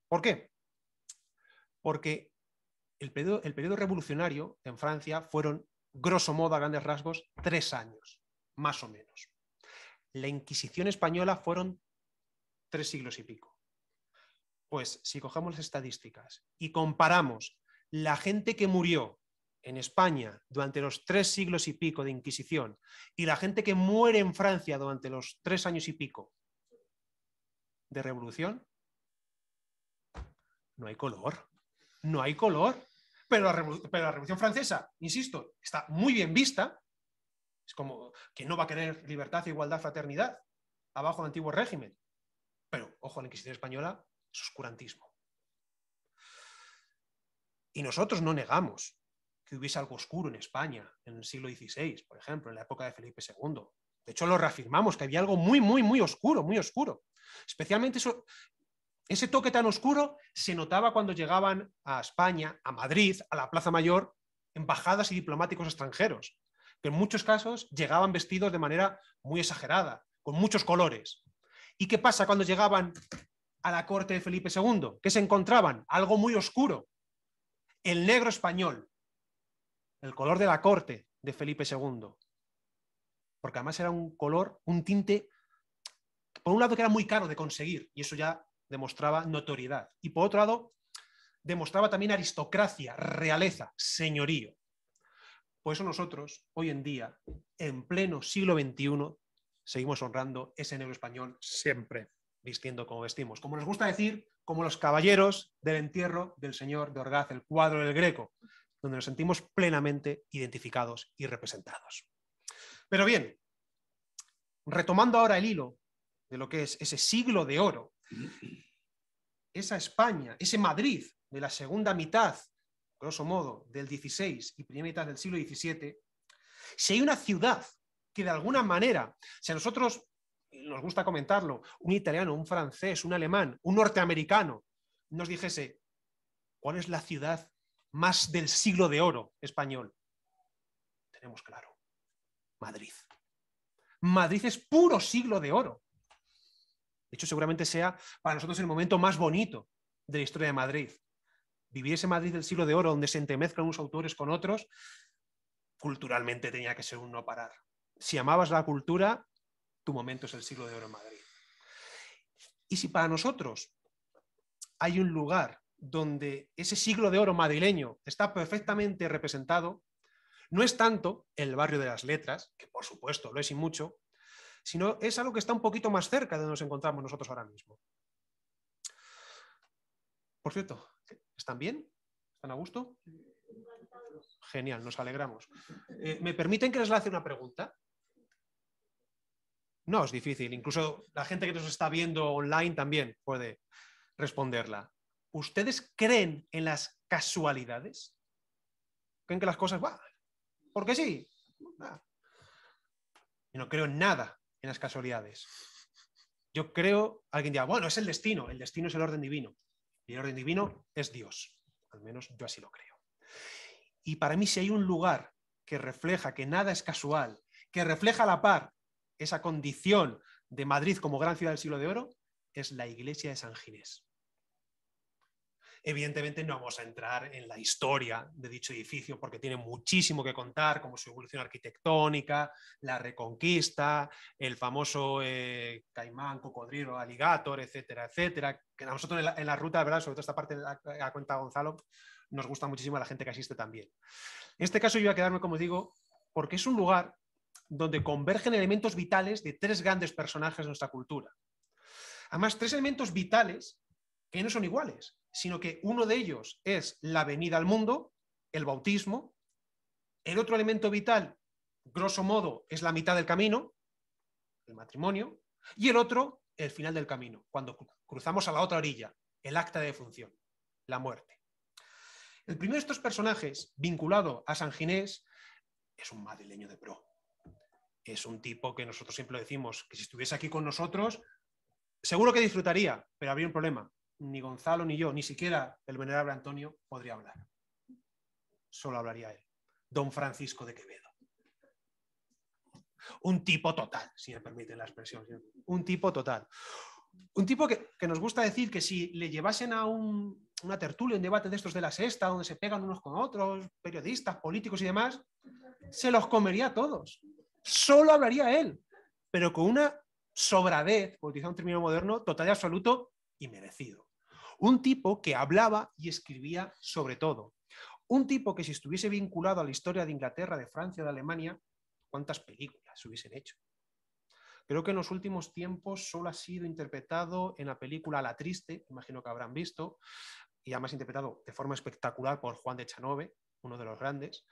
¿Por qué? Porque el periodo, revolucionario en Francia fueron, grosso modo, a grandes rasgos, tres años, más o menos. La Inquisición española fueron tres siglos y pico. Pues si cogemos las estadísticas y comparamos la gente que murió en España durante los tres siglos y pico de Inquisición y la gente que muere en Francia durante los tres años y pico de revolución? No hay color. No hay color. Pero la, Revolución Francesa, insisto, está muy bien vista. Es como que no va a querer libertad, igualdad, fraternidad abajo del antiguo régimen. Pero, ojo, la Inquisición Española es oscurantismo. Y nosotros no negamos que hubiese algo oscuro en España en el siglo XVI, por ejemplo, en la época de Felipe II. De hecho, lo reafirmamos, que había algo muy, muy, muy oscuro, muy oscuro. Especialmente ese toque tan oscuro se notaba cuando llegaban a España, a Madrid, a la Plaza Mayor, embajadas y diplomáticos extranjeros, que en muchos casos llegaban vestidos de manera muy exagerada, con muchos colores. ¿Y qué pasa cuando llegaban a la corte de Felipe II? Que se encontraban algo muy oscuro, el negro español, el color de la corte de Felipe II, porque además era un color, un tinte por un lado que era muy caro de conseguir y eso ya demostraba notoriedad. Y por otro lado, demostraba también aristocracia, realeza, señorío. Por eso nosotros, hoy en día, en pleno siglo XXI, seguimos honrando ese negro español siempre, vistiendo como vestimos. Como nos gusta decir, como los caballeros del entierro del señor de Orgaz, el cuadro del Greco, donde nos sentimos plenamente identificados y representados. Pero bien, retomando ahora el hilo de lo que es ese siglo de oro, esa España, ese Madrid de la segunda mitad, grosso modo, del XVI y primera mitad del siglo XVII, si hay una ciudad que de alguna manera, si a nosotros nos gusta comentarlo, un italiano, un francés, un alemán, un norteamericano, nos dijese, ¿cuál es la ciudad más del siglo de oro español? Tenemos claro, Madrid. Madrid es puro siglo de oro. De hecho, seguramente sea para nosotros el momento más bonito de la historia de Madrid. Vivir ese Madrid del siglo de oro, donde se entremezclan unos autores con otros, culturalmente tenía que ser un no parar. Si amabas la cultura, tu momento es el siglo de oro en Madrid. Y si para nosotros hay un lugar donde ese siglo de oro madrileño está perfectamente representado, no es tanto el barrio de las letras, que por supuesto lo es y mucho, sino es algo que está un poquito más cerca de donde nos encontramos nosotros ahora mismo. Por cierto, ¿están bien? ¿Están a gusto? Genial, nos alegramos. Eh, ¿Me permiten que les hace una pregunta? No, es difícil. Incluso la gente que nos está viendo online también puede responderla. ¿Ustedes creen en las casualidades? ¿Creen que las cosas van? Porque sí. Ah. no creo en nada en las casualidades. Yo creo, alguien dirá, bueno, es el destino, el destino es el orden divino. Y el orden divino es Dios, al menos yo así lo creo. Y para mí si hay un lugar que refleja que nada es casual, que refleja a la par esa condición de Madrid como gran ciudad del siglo de oro, es la iglesia de San Ginés. Evidentemente no vamos a entrar en la historia de dicho edificio porque tiene muchísimo que contar, como su evolución arquitectónica, la reconquista, el famoso eh, caimán, cocodrilo, alligator, etcétera, etcétera. Que nosotros en la, ruta, ¿verdad? sobre todo esta parte de la, cuenta Gonzalo, nos gusta muchísimo a la gente que asiste también. En este caso yo voy a quedarme, como digo, porque es un lugar donde convergen elementos vitales de tres grandes personajes de nuestra cultura. Además, tres elementos vitales que no son iguales, sino que uno de ellos es la venida al mundo, el bautismo, el otro elemento vital, grosso modo, es la mitad del camino, el matrimonio, y el otro, el final del camino, cuando cruzamos a la otra orilla, el acta de defunción, la muerte. El primero de estos personajes, vinculado a San Ginés, es un madrileño de pro. Es un tipo que nosotros siempre decimos que si estuviese aquí con nosotros, seguro que disfrutaría, pero habría un problema ni Gonzalo ni yo, ni siquiera el venerable Antonio podría hablar. Solo hablaría él, don Francisco de Quevedo. Un tipo total, si me permiten la expresión. Un tipo total. Un tipo que, nos gusta decir que si le llevasen a un, una tertulia, un debate de estos de la sexta, donde se pegan unos con otros, periodistas, políticos y demás, se los comería a todos. Solo hablaría él, pero con una sobradez, por utilizar un término moderno, total y absoluto y merecido. Un tipo que hablaba y escribía sobre todo. Un tipo que si estuviese vinculado a la historia de Inglaterra, de Francia, de Alemania, ¿cuántas películas hubiesen hecho? Creo que en los últimos tiempos solo ha sido interpretado en la película La Triste, imagino que habrán visto, y además interpretado de forma espectacular por Juan de Chanove, uno de los grandes.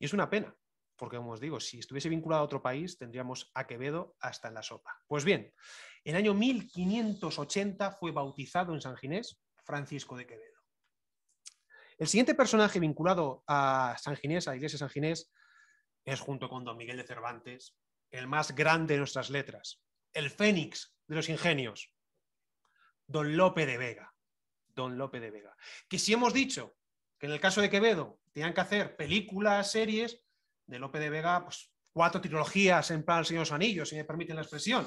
Y es una pena, porque como os digo, si estuviese vinculado a otro país, tendríamos a Quevedo hasta en la sopa. Pues bien, en el año 1580 fue bautizado en San Ginés Francisco de Quevedo. El siguiente personaje vinculado a San Ginés, a iglesia de San Ginés, es junto con don Miguel de Cervantes, el más grande de nuestras letras, el fénix de los ingenios, don Lope de Vega. Don Lope de Vega. Que si hemos dicho que en el caso de Quevedo tenían que hacer películas, series, de Lope de Vega, pues cuatro trilogías en plan Señor Anillos, si me permiten la expresión.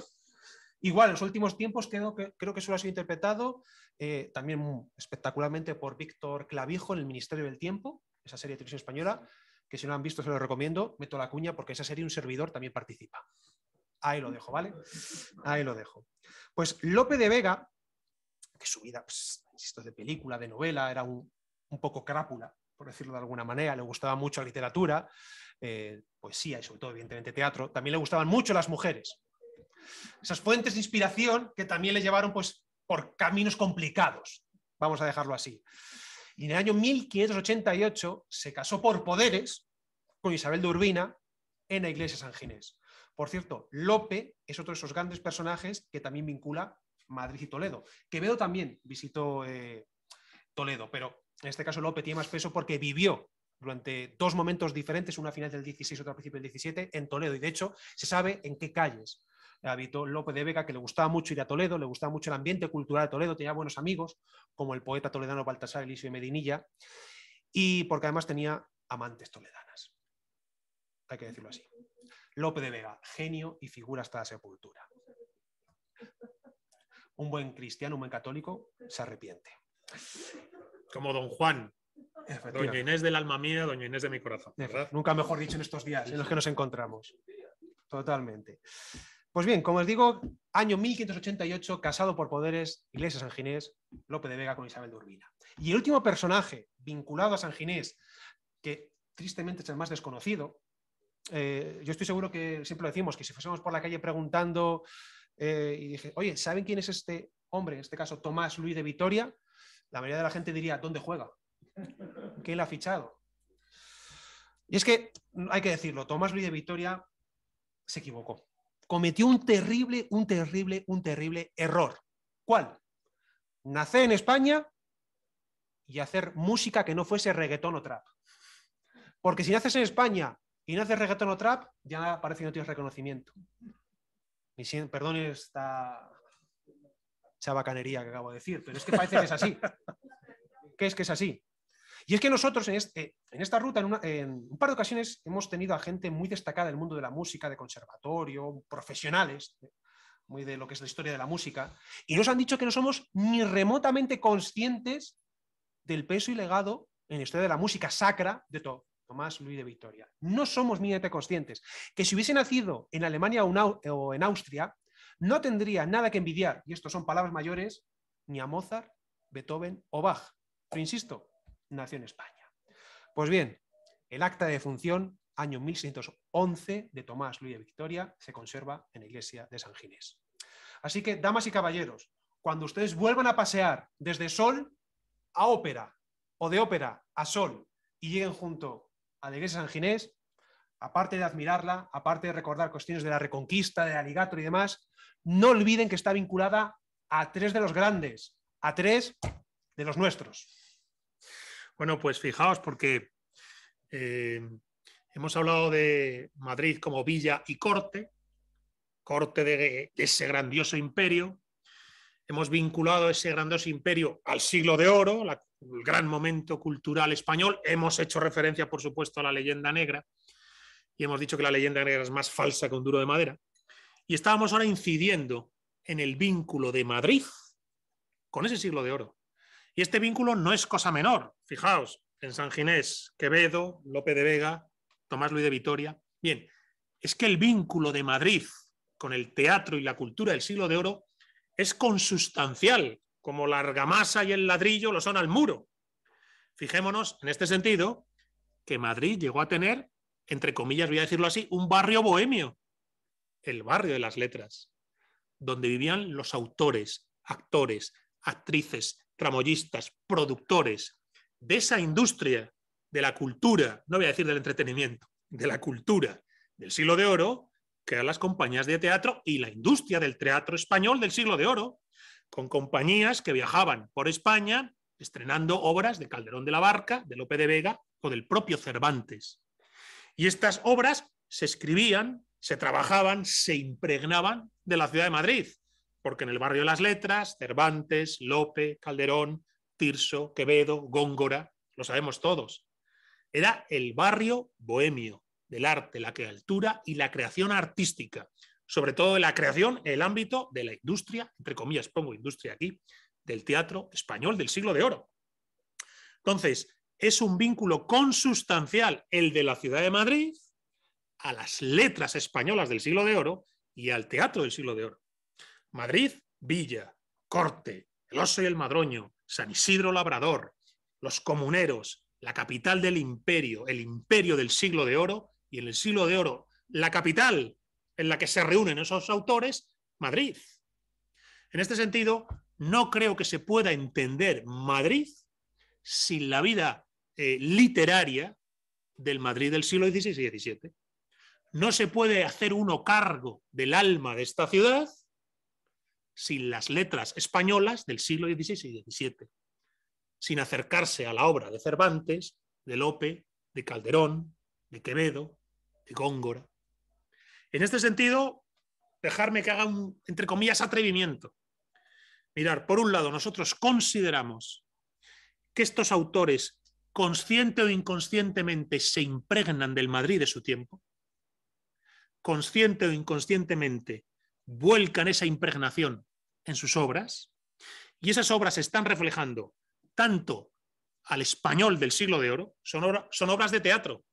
Igual, en los últimos tiempos creo que, creo que eso ha sido interpretado eh, también espectacularmente por Víctor Clavijo en El Ministerio del Tiempo, esa serie de televisión española, que si no han visto se lo recomiendo, meto la cuña porque esa serie un servidor también participa. Ahí lo dejo, ¿vale? Ahí lo dejo. Pues Lope de Vega, que su vida, pues, insisto, de película, de novela, era un, un poco crápula, por decirlo de alguna manera, le gustaba mucho la literatura, eh, poesía y sobre todo, evidentemente, teatro, también le gustaban mucho las mujeres. Esas fuentes de inspiración que también le llevaron pues, por caminos complicados, vamos a dejarlo así. Y en el año 1588 se casó por poderes con Isabel de Urbina en la iglesia San Ginés. Por cierto, Lope es otro de esos grandes personajes que también vincula Madrid y Toledo. Quevedo también visitó eh, Toledo, pero en este caso Lope tiene más peso porque vivió durante dos momentos diferentes, una final del 16, otra principio del 17, en Toledo. Y de hecho, se sabe en qué calles habitó López de Vega, que le gustaba mucho ir a Toledo, le gustaba mucho el ambiente cultural de Toledo, tenía buenos amigos, como el poeta toledano Baltasar Elisio y Medinilla, y porque además tenía amantes toledanas. Hay que decirlo así. López de Vega, genio y figura hasta la sepultura. Un buen cristiano, un buen católico, se arrepiente. Como don Juan, Doña Inés del alma mía, doña Inés de mi corazón. Nunca mejor dicho en estos días en los que nos encontramos. Totalmente. Pues bien, como os digo, año 1588, casado por poderes, Iglesia San Ginés, López de Vega con Isabel de Urbina. Y el último personaje vinculado a San Ginés, que tristemente es el más desconocido, eh, yo estoy seguro que siempre lo decimos, que si fuésemos por la calle preguntando eh, y dije, oye, ¿saben quién es este hombre? En este caso, Tomás Luis de Vitoria, la mayoría de la gente diría, ¿dónde juega? que él ha fichado. Y es que, hay que decirlo, Tomás Luis de Vitoria se equivocó. Cometió un terrible, un terrible, un terrible error. ¿Cuál? Nacer en España y hacer música que no fuese reggaetón o trap. Porque si naces en España y naces haces reggaetón o trap, ya parece que no tienes reconocimiento. Y perdón esta chabacanería que acabo de decir, pero es que parece que es así. ¿Qué es que es así? Y es que nosotros en, este, en esta ruta, en, un par de ocasiones, hemos tenido a gente muy destacada del mundo de la música, de conservatorio, profesionales, muy de lo que es la historia de la música, y nos han dicho que no somos ni remotamente conscientes del peso y legado en la historia de la música sacra de todo. Tomás Luis de Victoria. No somos mínimamente conscientes que si hubiese nacido en Alemania o en Austria, no tendría nada que envidiar, y esto son palabras mayores, ni a Mozart, Beethoven o Bach. Pero insisto, nació en España. Pues bien, el acta de función, año 1611, de Tomás Luis de Victoria, se conserva en la iglesia de San Ginés. Así que, damas y caballeros, cuando ustedes vuelvan a pasear desde sol a ópera o de ópera a sol y lleguen junto a la iglesia de San Ginés, aparte de admirarla, aparte de recordar cuestiones de la reconquista, de aligato y demás, no olviden que está vinculada a tres de los grandes, a tres de los nuestros. Bueno, pues fijaos porque eh, hemos hablado de Madrid como villa y corte, corte de, ese grandioso imperio. Hemos vinculado ese grandioso imperio al siglo de oro, el gran momento cultural español. Hemos hecho referencia, por supuesto, a la leyenda negra y hemos dicho que la leyenda negra es más falsa que un duro de madera. Y estábamos ahora incidiendo en el vínculo de Madrid con ese siglo de oro. Y este vínculo no es cosa menor. Fijaos, en San Ginés, Quevedo, Lope de Vega, Tomás Luis de Vitoria. Bien, es que el vínculo de Madrid con el teatro y la cultura del siglo de oro es consustancial, como la argamasa y el ladrillo lo son al muro. Fijémonos en este sentido que Madrid llegó a tener, entre comillas, voy a decirlo así, un barrio bohemio, el barrio de las letras, donde vivían los autores, actores, actrices, tramoyistas, productores de esa industria de la cultura, no voy a decir del entretenimiento, de la cultura del siglo de oro, que eran las compañías de teatro y la industria del teatro español del siglo de oro, con compañías que viajaban por España estrenando obras de Calderón de la Barca, de Lope de Vega o del propio Cervantes. Y estas obras se escribían, se trabajaban, se impregnaban de la ciudad de Madrid porque en el barrio de las letras, Cervantes, Lope, Calderón, Tirso, Quevedo, Góngora, lo sabemos todos. Era el barrio bohemio del arte, la creatura y la creación artística, sobre todo la creación en el ámbito de la industria, entre comillas pongo industria aquí, del teatro español del siglo de oro. Entonces, es un vínculo consustancial el de la ciudad de Madrid a las letras españolas del siglo de oro y al teatro del siglo de oro. Madrid, Villa, Corte, El Oso y el Madroño, San Isidro Labrador, Los Comuneros, la capital del imperio, el imperio del siglo de oro, y en el siglo de oro, la capital en la que se reúnen esos autores, Madrid. En este sentido, no creo que se pueda entender Madrid sin la vida eh, literaria del Madrid del siglo XVI y XVII. No se puede hacer uno cargo del alma de esta ciudad sin las letras españolas del siglo XVI y XVII, sin acercarse a la obra de Cervantes, de Lope, de Calderón, de Quevedo, de Góngora. En este sentido, dejarme que haga un, entre comillas, atrevimiento. Mirar, por un lado, nosotros consideramos que estos autores, consciente o inconscientemente, se impregnan del Madrid de su tiempo, consciente o inconscientemente, vuelcan esa impregnación en sus obras, y esas obras están reflejando tanto al español del siglo de oro, son, obras de teatro,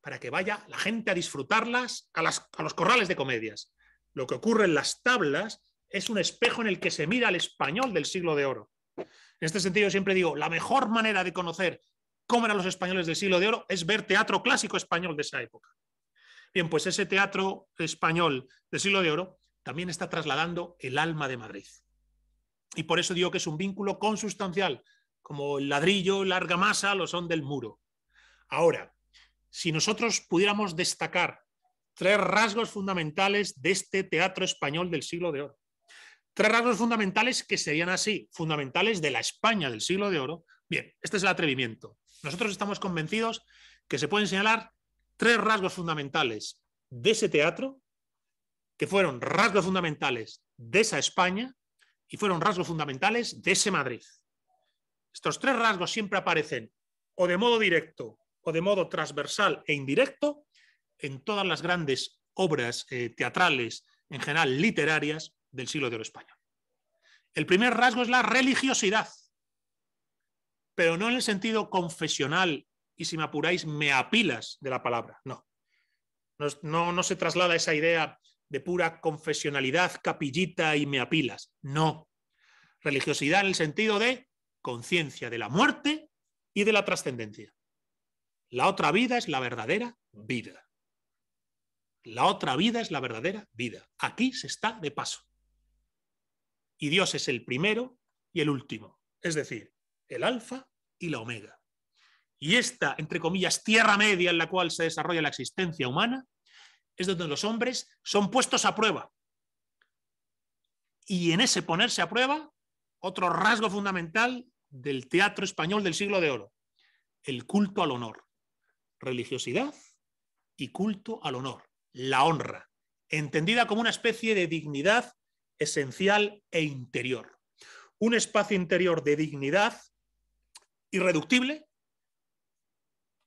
para que vaya la gente a disfrutarlas a, a los corrales de comedias. Lo que ocurre en las tablas es un espejo en el que se mira al español del siglo de oro. En este sentido, siempre digo, la mejor manera de conocer cómo eran los españoles del siglo de oro es ver teatro clásico español de esa época. Bien, pues ese teatro español del siglo de oro también está trasladando el alma de Madrid. Y por eso digo que es un vínculo consustancial, como el ladrillo, la argamasa, lo son del muro. Ahora, si nosotros pudiéramos destacar tres rasgos fundamentales de este teatro español del siglo de oro, tres rasgos fundamentales que serían así, fundamentales de la España del siglo de oro, bien, este es el atrevimiento. Nosotros estamos convencidos que se pueden señalar tres rasgos fundamentales de ese teatro que fueron rasgos fundamentales de esa España y fueron rasgos fundamentales de ese Madrid. Estos tres rasgos siempre aparecen o de modo directo o de modo transversal e indirecto en todas las grandes obras eh, teatrales, en general literarias, del siglo de oro español. El primer rasgo es la religiosidad, pero no en el sentido confesional y si me apuráis me apilas de la palabra, No, no, no se traslada esa idea de pura confesionalidad, capillita y me apilas. No. Religiosidad en el sentido de conciencia de la muerte y de la trascendencia. La otra vida es la verdadera vida. La otra vida es la verdadera vida. Aquí se está de paso. Y Dios es el primero y el último, es decir, el alfa y la omega. Y esta, entre comillas, tierra media en la cual se desarrolla la existencia humana, es donde los hombres son puestos a prueba. Y en ese ponerse a prueba, otro rasgo fundamental del teatro español del siglo de oro, el culto al honor, religiosidad y culto al honor, la honra, entendida como una especie de dignidad esencial e interior. Un espacio interior de dignidad irreductible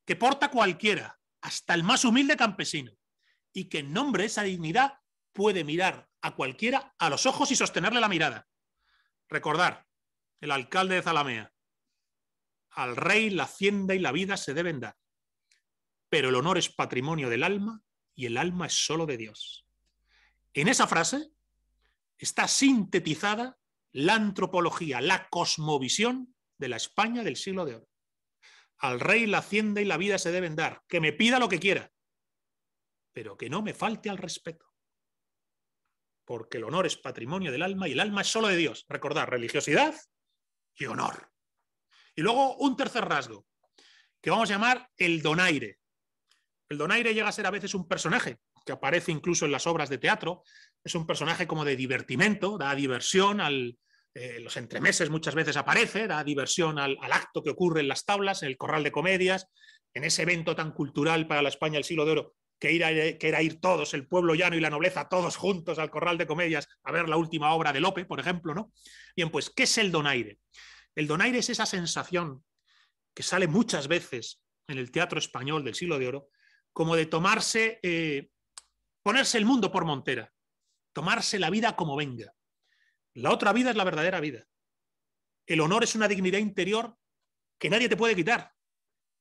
que porta cualquiera, hasta el más humilde campesino, y que en nombre de esa dignidad puede mirar a cualquiera a los ojos y sostenerle la mirada. Recordar, el alcalde de Zalamea, al rey la hacienda y la vida se deben dar, pero el honor es patrimonio del alma y el alma es solo de Dios. En esa frase está sintetizada la antropología, la cosmovisión de la España del siglo de oro. Al rey la hacienda y la vida se deben dar, que me pida lo que quiera, pero que no me falte al respeto. Porque el honor es patrimonio del alma y el alma es solo de Dios. Recordad, religiosidad y honor. Y luego un tercer rasgo, que vamos a llamar el donaire. El donaire llega a ser a veces un personaje que aparece incluso en las obras de teatro. Es un personaje como de divertimento, da diversión al, eh, los entremeses muchas veces aparece, da diversión al, al, acto que ocurre en las tablas, en el corral de comedias, en ese evento tan cultural para la España del siglo de oro, que, era ir todos, el pueblo llano y la nobleza, todos juntos al Corral de Comedias a ver la última obra de Lope, por ejemplo, ¿no? Bien, pues, ¿qué es el donaire? El donaire es esa sensación que sale muchas veces en el teatro español del siglo de oro, como de tomarse, eh, ponerse el mundo por montera, tomarse la vida como venga. La otra vida es la verdadera vida. El honor es una dignidad interior que nadie te puede quitar,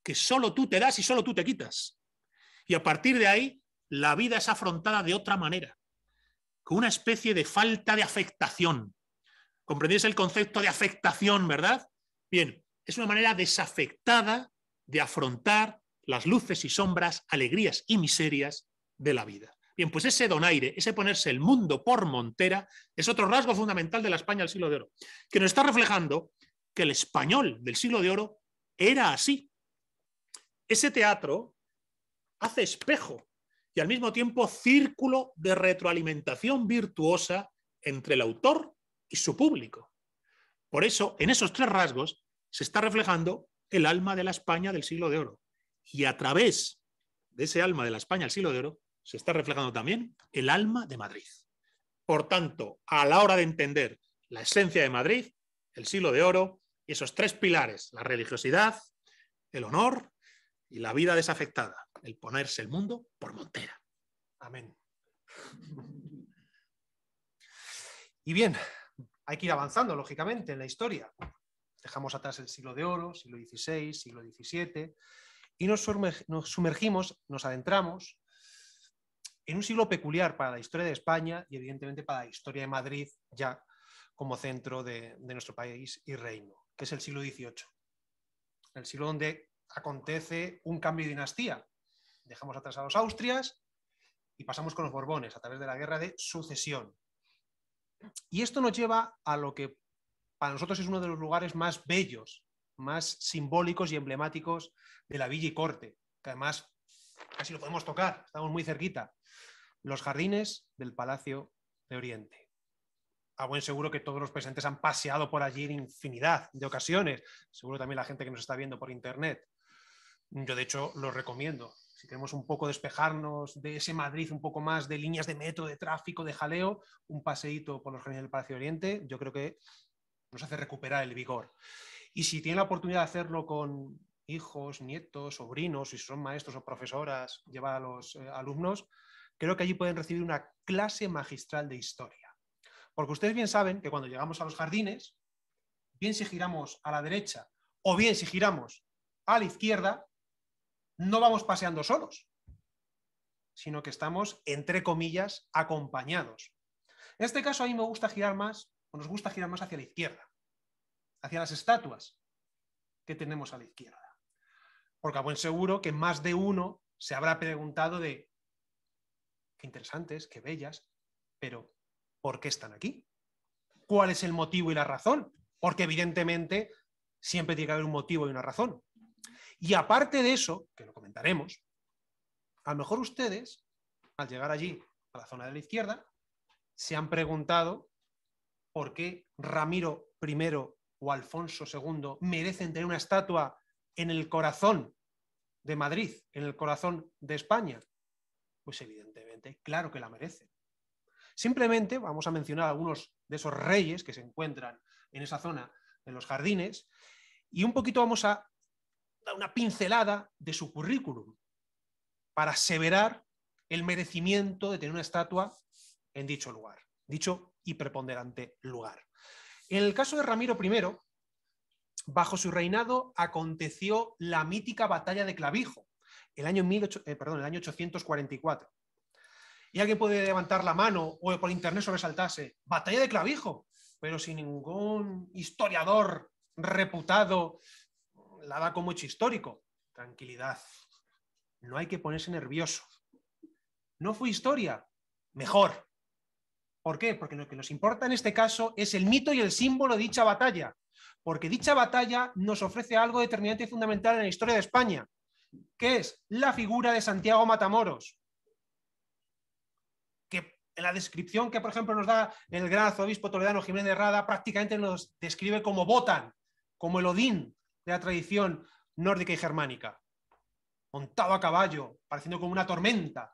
que solo tú te das y solo tú te quitas. Y a partir de ahí, la vida es afrontada de otra manera, con una especie de falta de afectación. ¿Comprendéis el concepto de afectación, verdad? Bien, es una manera desafectada de afrontar las luces y sombras, alegrías y miserias de la vida. Bien, pues ese donaire, ese ponerse el mundo por montera, es otro rasgo fundamental de la España del siglo de oro, que nos está reflejando que el español del siglo de oro era así. Ese teatro hace espejo y al mismo tiempo círculo de retroalimentación virtuosa entre el autor y su público. Por eso, en esos tres rasgos se está reflejando el alma de la España del siglo de oro. Y a través de ese alma de la España del siglo de oro se está reflejando también el alma de Madrid. Por tanto, a la hora de entender la esencia de Madrid, el siglo de oro y esos tres pilares, la religiosidad, el honor y la vida desafectada, el ponerse el mundo por montera. Amén. Y bien, hay que ir avanzando, lógicamente, en la historia. Dejamos atrás el siglo de oro, siglo XVI, siglo XVII, y nos, sumergimos, nos adentramos en un siglo peculiar para la historia de España y evidentemente para la historia de Madrid ya como centro de, nuestro país y reino, que es el siglo XVIII. El siglo donde acontece un cambio de dinastía. Dejamos atrás a los Austrias y pasamos con los Borbones a través de la guerra de sucesión. Y esto nos lleva a lo que para nosotros es uno de los lugares más bellos, más simbólicos y emblemáticos de la Villa y Corte, que además casi lo podemos tocar, estamos muy cerquita. Los jardines del Palacio de Oriente. A buen seguro que todos los presentes han paseado por allí en infinidad de ocasiones, seguro también la gente que nos está viendo por internet. Yo, de hecho, lo recomiendo. Si queremos un poco despejarnos de ese Madrid, un poco más de líneas de metro, de tráfico, de jaleo, un paseíto por los jardines del Palacio Oriente, yo creo que nos hace recuperar el vigor. Y si tienen la oportunidad de hacerlo con hijos, nietos, sobrinos, si son maestros o profesoras, llevar a los eh, alumnos, creo que allí pueden recibir una clase magistral de historia. Porque ustedes bien saben que cuando llegamos a los jardines, bien si giramos a la derecha o bien si giramos a la izquierda, no vamos paseando solos, sino que estamos, entre comillas, acompañados. En este caso, a mí me gusta girar más, o nos gusta girar más hacia la izquierda, hacia las estatuas que tenemos a la izquierda. Porque a buen seguro que más de uno se habrá preguntado de qué interesantes, qué bellas, pero ¿por qué están aquí? ¿Cuál es el motivo y la razón? Porque evidentemente siempre tiene que haber un motivo y una razón. Y aparte de eso, que lo comentaremos, a lo mejor ustedes, al llegar allí, a la zona de la izquierda, se han preguntado por qué Ramiro I o Alfonso II merecen tener una estatua en el corazón de Madrid, en el corazón de España. Pues evidentemente, claro que la merecen. Simplemente vamos a mencionar algunos de esos reyes que se encuentran en esa zona, en los jardines, y un poquito vamos a una pincelada de su currículum para aseverar el merecimiento de tener una estatua en dicho lugar, dicho y preponderante lugar. En el caso de Ramiro I, bajo su reinado aconteció la mítica batalla de Clavijo, el año, eh, el año 844. Y alguien puede levantar la mano o por internet sobresaltarse, batalla de Clavijo, pero sin ningún historiador reputado la da como hecho histórico. Tranquilidad. No hay que ponerse nervioso. No fue historia. Mejor. ¿Por qué? Porque lo que nos importa en este caso es el mito y el símbolo de dicha batalla. Porque dicha batalla nos ofrece algo determinante y fundamental en la historia de España, que es la figura de Santiago Matamoros. Que en la descripción que, por ejemplo, nos da el gran obispo toledano Jiménez de Rada, prácticamente nos describe como Botan, como el Odín, de la tradición nórdica y germánica, montado a caballo, pareciendo como una tormenta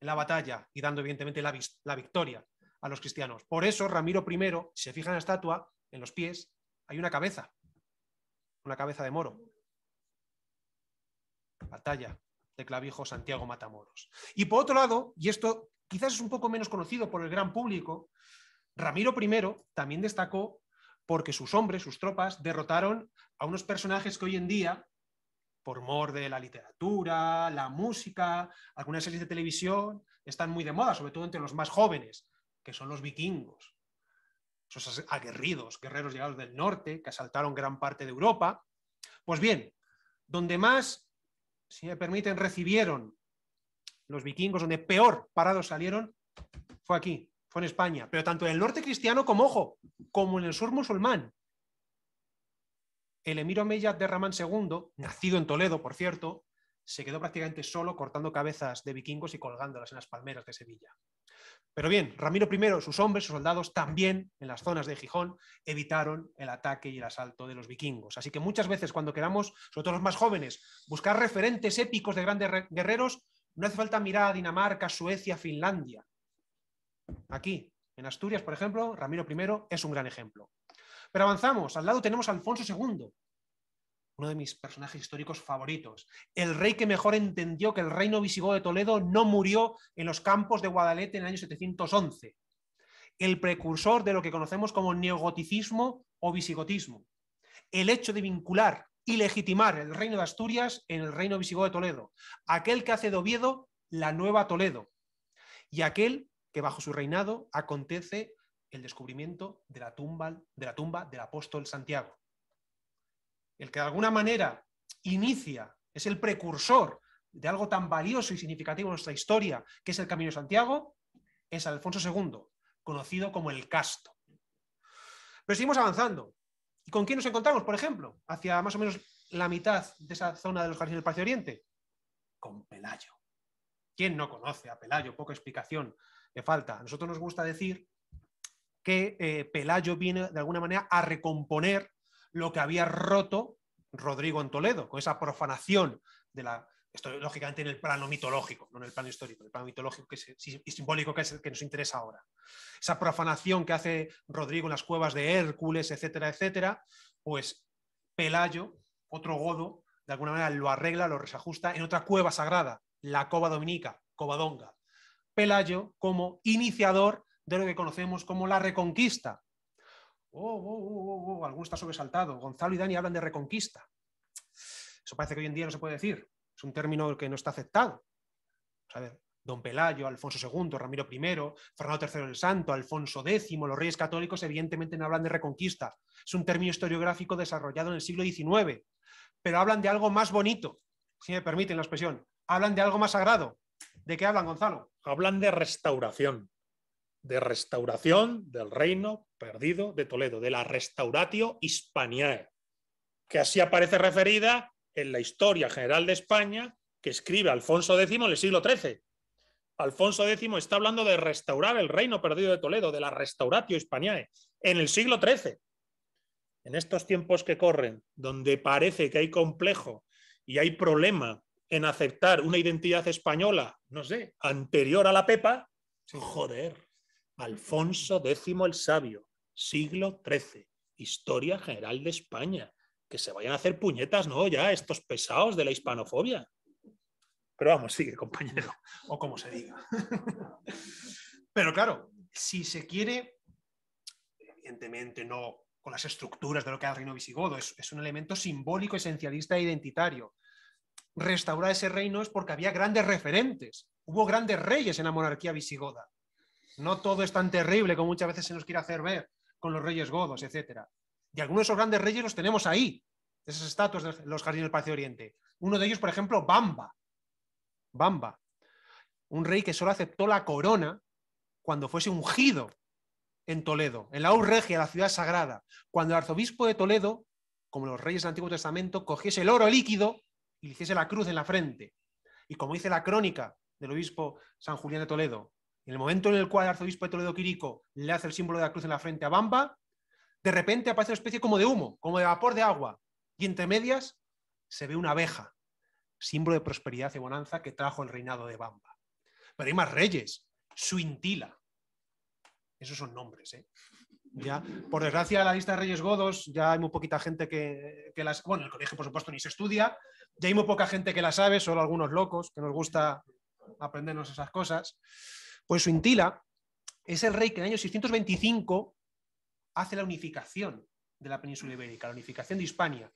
en la batalla y dando evidentemente la, victoria a los cristianos. Por eso Ramiro I, si se fija en la estatua, en los pies, hay una cabeza, una cabeza de moro. Batalla de Clavijo Santiago Matamoros. Y por otro lado, y esto quizás es un poco menos conocido por el gran público, Ramiro I también destacó porque sus hombres, sus tropas, derrotaron a unos personajes que hoy en día, por mor de la literatura, la música, algunas series de televisión, están muy de moda, sobre todo entre los más jóvenes, que son los vikingos. Esos aguerridos guerreros llegados del norte que asaltaron gran parte de Europa. Pues bien, donde más, si me permiten, recibieron los vikingos, donde peor parados salieron, fue aquí, fue en España, pero tanto en el norte cristiano como, ojo, como en el sur musulmán. El emir Omeyyad de Ramán II, nacido en Toledo, por cierto, se quedó prácticamente solo cortando cabezas de vikingos y colgándolas en las palmeras de Sevilla. Pero bien, Ramiro I, sus hombres, sus soldados, también en las zonas de Gijón, evitaron el ataque y el asalto de los vikingos. Así que muchas veces cuando queramos, sobre todo los más jóvenes, buscar referentes épicos de grandes guerreros, no hace falta mirar a Dinamarca, Suecia, Finlandia. Aquí, en Asturias, por ejemplo, Ramiro I es un gran ejemplo. Pero avanzamos, al lado tenemos a Alfonso II, uno de mis personajes históricos favoritos, el rey que mejor entendió que el reino visigodo de Toledo no murió en los campos de Guadalete en el año 711, el precursor de lo que conocemos como neogoticismo o visigotismo, el hecho de vincular y legitimar el reino de Asturias en el reino visigodo de Toledo, aquel que hace de Oviedo la nueva Toledo y aquel que bajo su reinado acontece el descubrimiento de la tumba, del apóstol Santiago. El que de alguna manera inicia, es el precursor de algo tan valioso y significativo en nuestra historia, que es el Camino de Santiago, es Alfonso II, conocido como el Casto. Pero seguimos avanzando. ¿Y con quién nos encontramos, por ejemplo? Hacia más o menos la mitad de esa zona de los jardines del Parque Oriente. Con Pelayo. ¿Quién no conoce a Pelayo? Poca explicación falta. nosotros nos gusta decir que eh, Pelayo viene de alguna manera a recomponer lo que había roto Rodrigo en Toledo, con esa profanación de la... Esto lógicamente en el plano mitológico, no en el plano histórico, en el plano mitológico que y simbólico que es el que nos interesa ahora. Esa profanación que hace Rodrigo en las cuevas de Hércules, etcétera, etcétera, pues Pelayo, otro godo, de alguna manera lo arregla, lo reajusta en otra cueva sagrada, la cova dominica, donga. Pelayo como iniciador de lo que conocemos como la reconquista. Oh, oh, oh, oh, alguno está sobresaltado. Gonzalo y Dani hablan de reconquista. Eso parece que hoy en día no se puede decir. Es un término que no está aceptado. Don Pelayo, Alfonso II, Ramiro I, Fernando III el Santo, Alfonso X, los reyes católicos evidentemente no hablan de reconquista. Es un término historiográfico desarrollado en el siglo XIX, pero hablan de algo más bonito, si me permiten la expresión, hablan de algo más sagrado, ¿De qué hablan, Gonzalo? Hablan de restauración, de restauración del reino perdido de Toledo, de la restauratio hispaniae, que así aparece referida en la historia general de España que escribe Alfonso X en el siglo XIII. Alfonso X está hablando de restaurar el reino perdido de Toledo, de la restauratio hispaniae, en el siglo XIII. En estos tiempos que corren, donde parece que hay complejo y hay problema en aceptar una identidad española, no sé, anterior a la Pepa, joder, Alfonso X el Sabio, siglo XIII, Historia General de España, que se vayan a hacer puñetas, ¿no? Ya estos pesados de la hispanofobia. Pero vamos, sigue, compañero, o como se diga. Pero claro, si se quiere, evidentemente no con las estructuras de lo que es el reino visigodo, es, es un elemento simbólico, esencialista e identitario restaurar ese reino es porque había grandes referentes, hubo grandes reyes en la monarquía visigoda. No todo es tan terrible como muchas veces se nos quiere hacer ver con los reyes godos, etc. Y algunos de esos grandes reyes los tenemos ahí, esas estatuas de los jardines del Palacio Oriente. Uno de ellos, por ejemplo, Bamba. Bamba, un rey que solo aceptó la corona cuando fuese ungido en Toledo, en la Urregia, la ciudad sagrada, cuando el arzobispo de Toledo, como los reyes del Antiguo Testamento, cogiese el oro líquido y le hiciese la cruz en la frente. Y como dice la crónica del obispo San Julián de Toledo, en el momento en el cual el arzobispo de Toledo Quirico le hace el símbolo de la cruz en la frente a Bamba, de repente aparece una especie como de humo, como de vapor de agua, y entre medias se ve una abeja, símbolo de prosperidad y bonanza que trajo el reinado de Bamba. Pero hay más reyes, Suintila. Esos son nombres, ¿eh? por desgracia, la lista de Reyes Godos ya hay muy poquita gente que, las. Bueno, el colegio, por supuesto, ni se estudia. Ya hay muy poca gente que la sabe, solo algunos locos que nos gusta aprendernos esas cosas. Pues Suintila es el rey que en el año 625 hace la unificación de la península ibérica, la unificación de Hispania.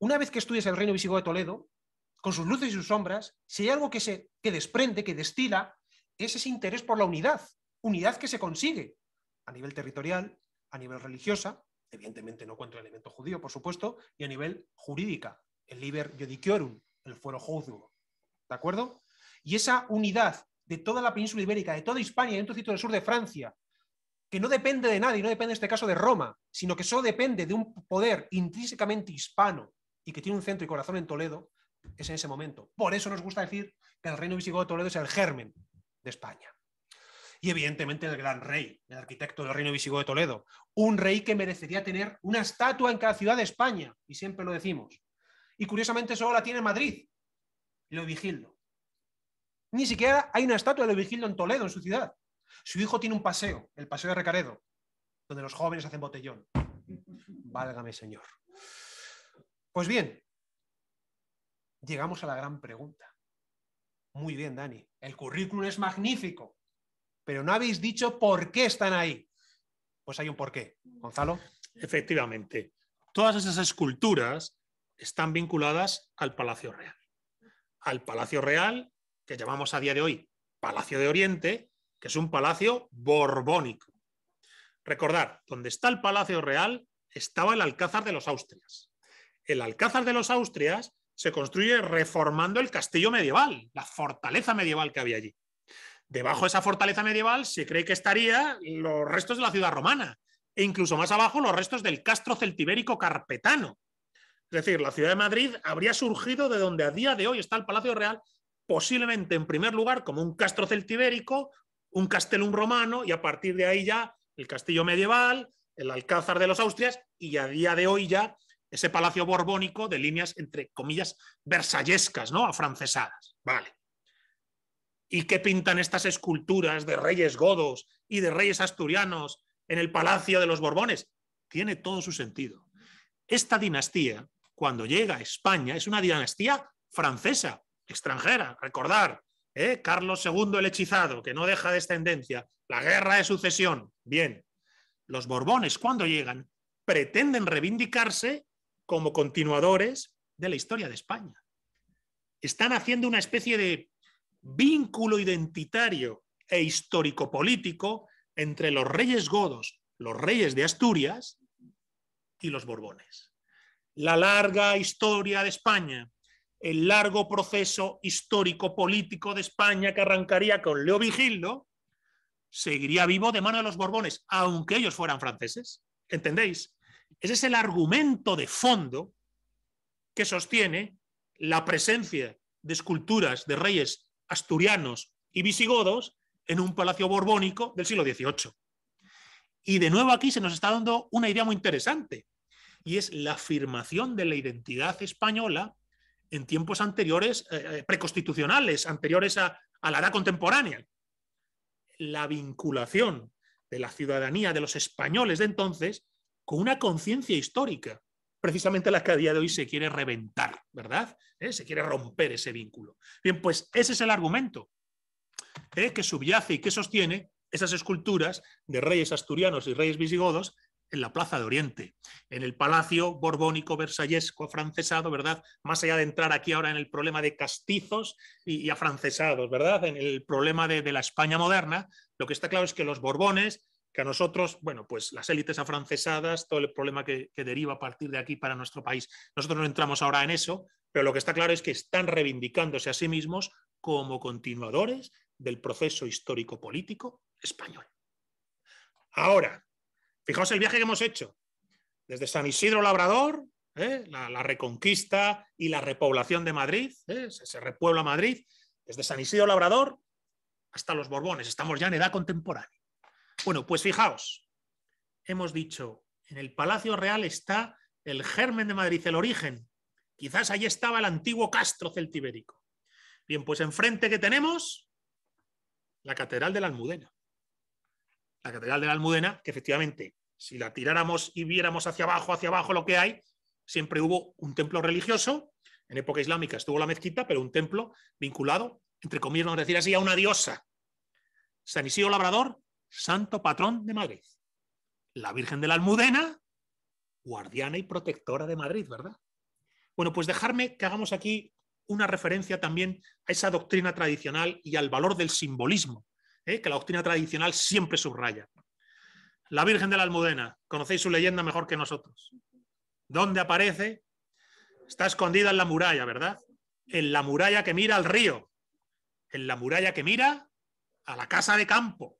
Una vez que estudias el reino visigodo de Toledo, con sus luces y sus sombras, si hay algo que, se, que desprende, que destila, es ese interés por la unidad, unidad que se consigue a nivel territorial, a nivel religiosa, evidentemente no cuento el elemento judío, por supuesto, y a nivel jurídica, el liber judiciorum, el fuero juzgo. ¿De acuerdo? Y esa unidad de toda la península ibérica, de toda España, y un trocito del sur de Francia, que no depende de nadie, no depende en este caso de Roma, sino que solo depende de un poder intrínsecamente hispano y que tiene un centro y corazón en Toledo, es en ese momento. Por eso nos gusta decir que el reino visigodo de Toledo es el germen de España y evidentemente el gran rey, el arquitecto del reino visigodo de Toledo, un rey que merecería tener una estatua en cada ciudad de España, y siempre lo decimos. Y curiosamente solo la tiene Madrid, Lo vigilo. Ni siquiera hay una estatua de Lo en Toledo, en su ciudad. Su hijo tiene un paseo, el Paseo de Recaredo, donde los jóvenes hacen botellón. Válgame, señor. Pues bien, llegamos a la gran pregunta. Muy bien, Dani. El currículum es magnífico pero no habéis dicho por qué están ahí. Pues hay un porqué, Gonzalo. Efectivamente, todas esas esculturas están vinculadas al Palacio Real. Al Palacio Real, que llamamos a día de hoy Palacio de Oriente, que es un palacio borbónico. Recordar, donde está el Palacio Real estaba el Alcázar de los Austrias. El Alcázar de los Austrias se construye reformando el castillo medieval, la fortaleza medieval que había allí. Debajo de esa fortaleza medieval se cree que estaría los restos de la ciudad romana e incluso más abajo los restos del castro celtibérico carpetano. Es decir, la ciudad de Madrid habría surgido de donde a día de hoy está el Palacio Real, posiblemente en primer lugar como un castro celtibérico, un castellum romano y a partir de ahí ya el castillo medieval, el alcázar de los Austrias y a día de hoy ya ese palacio borbónico de líneas, entre comillas, versallescas, ¿no? Afrancesadas. Vale. ¿Y qué pintan estas esculturas de reyes godos y de reyes asturianos en el Palacio de los Borbones? Tiene todo su sentido. Esta dinastía, cuando llega a España, es una dinastía francesa, extranjera. Recordar, ¿eh? Carlos II el hechizado, que no deja descendencia, la guerra de sucesión. Bien, los Borbones, cuando llegan, pretenden reivindicarse como continuadores de la historia de España. Están haciendo una especie de vínculo identitario e histórico-político entre los reyes godos, los reyes de Asturias y los Borbones. La larga historia de España, el largo proceso histórico-político de España que arrancaría con Leo Vigildo, seguiría vivo de mano de los Borbones, aunque ellos fueran franceses. ¿Entendéis? Ese es el argumento de fondo que sostiene la presencia de esculturas de reyes asturianos y visigodos en un palacio borbónico del siglo XVIII. Y de nuevo aquí se nos está dando una idea muy interesante, y es la afirmación de la identidad española en tiempos anteriores, eh, eh, preconstitucionales, anteriores a, a la edad contemporánea. La vinculación de la ciudadanía de los españoles de entonces con una conciencia histórica precisamente la que a día de hoy se quiere reventar, ¿verdad? ¿Eh? Se quiere romper ese vínculo. Bien, pues ese es el argumento ¿eh? que subyace y que sostiene esas esculturas de reyes asturianos y reyes visigodos en la Plaza de Oriente, en el Palacio Borbónico Versallesco afrancesado, ¿verdad? Más allá de entrar aquí ahora en el problema de castizos y, afrancesados, ¿verdad? En el problema de la España moderna, lo que está claro es que los Borbones que a nosotros, bueno, pues las élites afrancesadas, todo el problema que, deriva a partir de aquí para nuestro país, nosotros no entramos ahora en eso, pero lo que está claro es que están reivindicándose a sí mismos como continuadores del proceso histórico-político español. Ahora, fijaos el viaje que hemos hecho, desde San Isidro Labrador, ¿eh? la, reconquista y la repoblación de Madrid, ¿eh? se repuebla Madrid, desde San Isidro Labrador hasta los Borbones, estamos ya en edad contemporánea bueno, pues fijaos, hemos dicho, en el Palacio Real está el germen de Madrid, el origen. Quizás allí estaba el antiguo castro celtibérico. Bien, pues enfrente que tenemos la Catedral de la Almudena. La Catedral de la Almudena, que efectivamente, si la tiráramos y viéramos hacia abajo, hacia abajo lo que hay, siempre hubo un templo religioso. En época islámica estuvo la mezquita, pero un templo vinculado, entre comillas, vamos a decir así, a una diosa. San Isidro Labrador santo patrón de Madrid. La Virgen de la Almudena, guardiana y protectora de Madrid, ¿verdad? Bueno, pues dejarme que hagamos aquí una referencia también a esa doctrina tradicional y al valor del simbolismo, ¿eh? que la doctrina tradicional siempre subraya. La Virgen de la Almudena, conocéis su leyenda mejor que nosotros. ¿Dónde aparece? Está escondida en la muralla, ¿verdad? En la muralla que mira al río, en la muralla que mira a la casa de campo,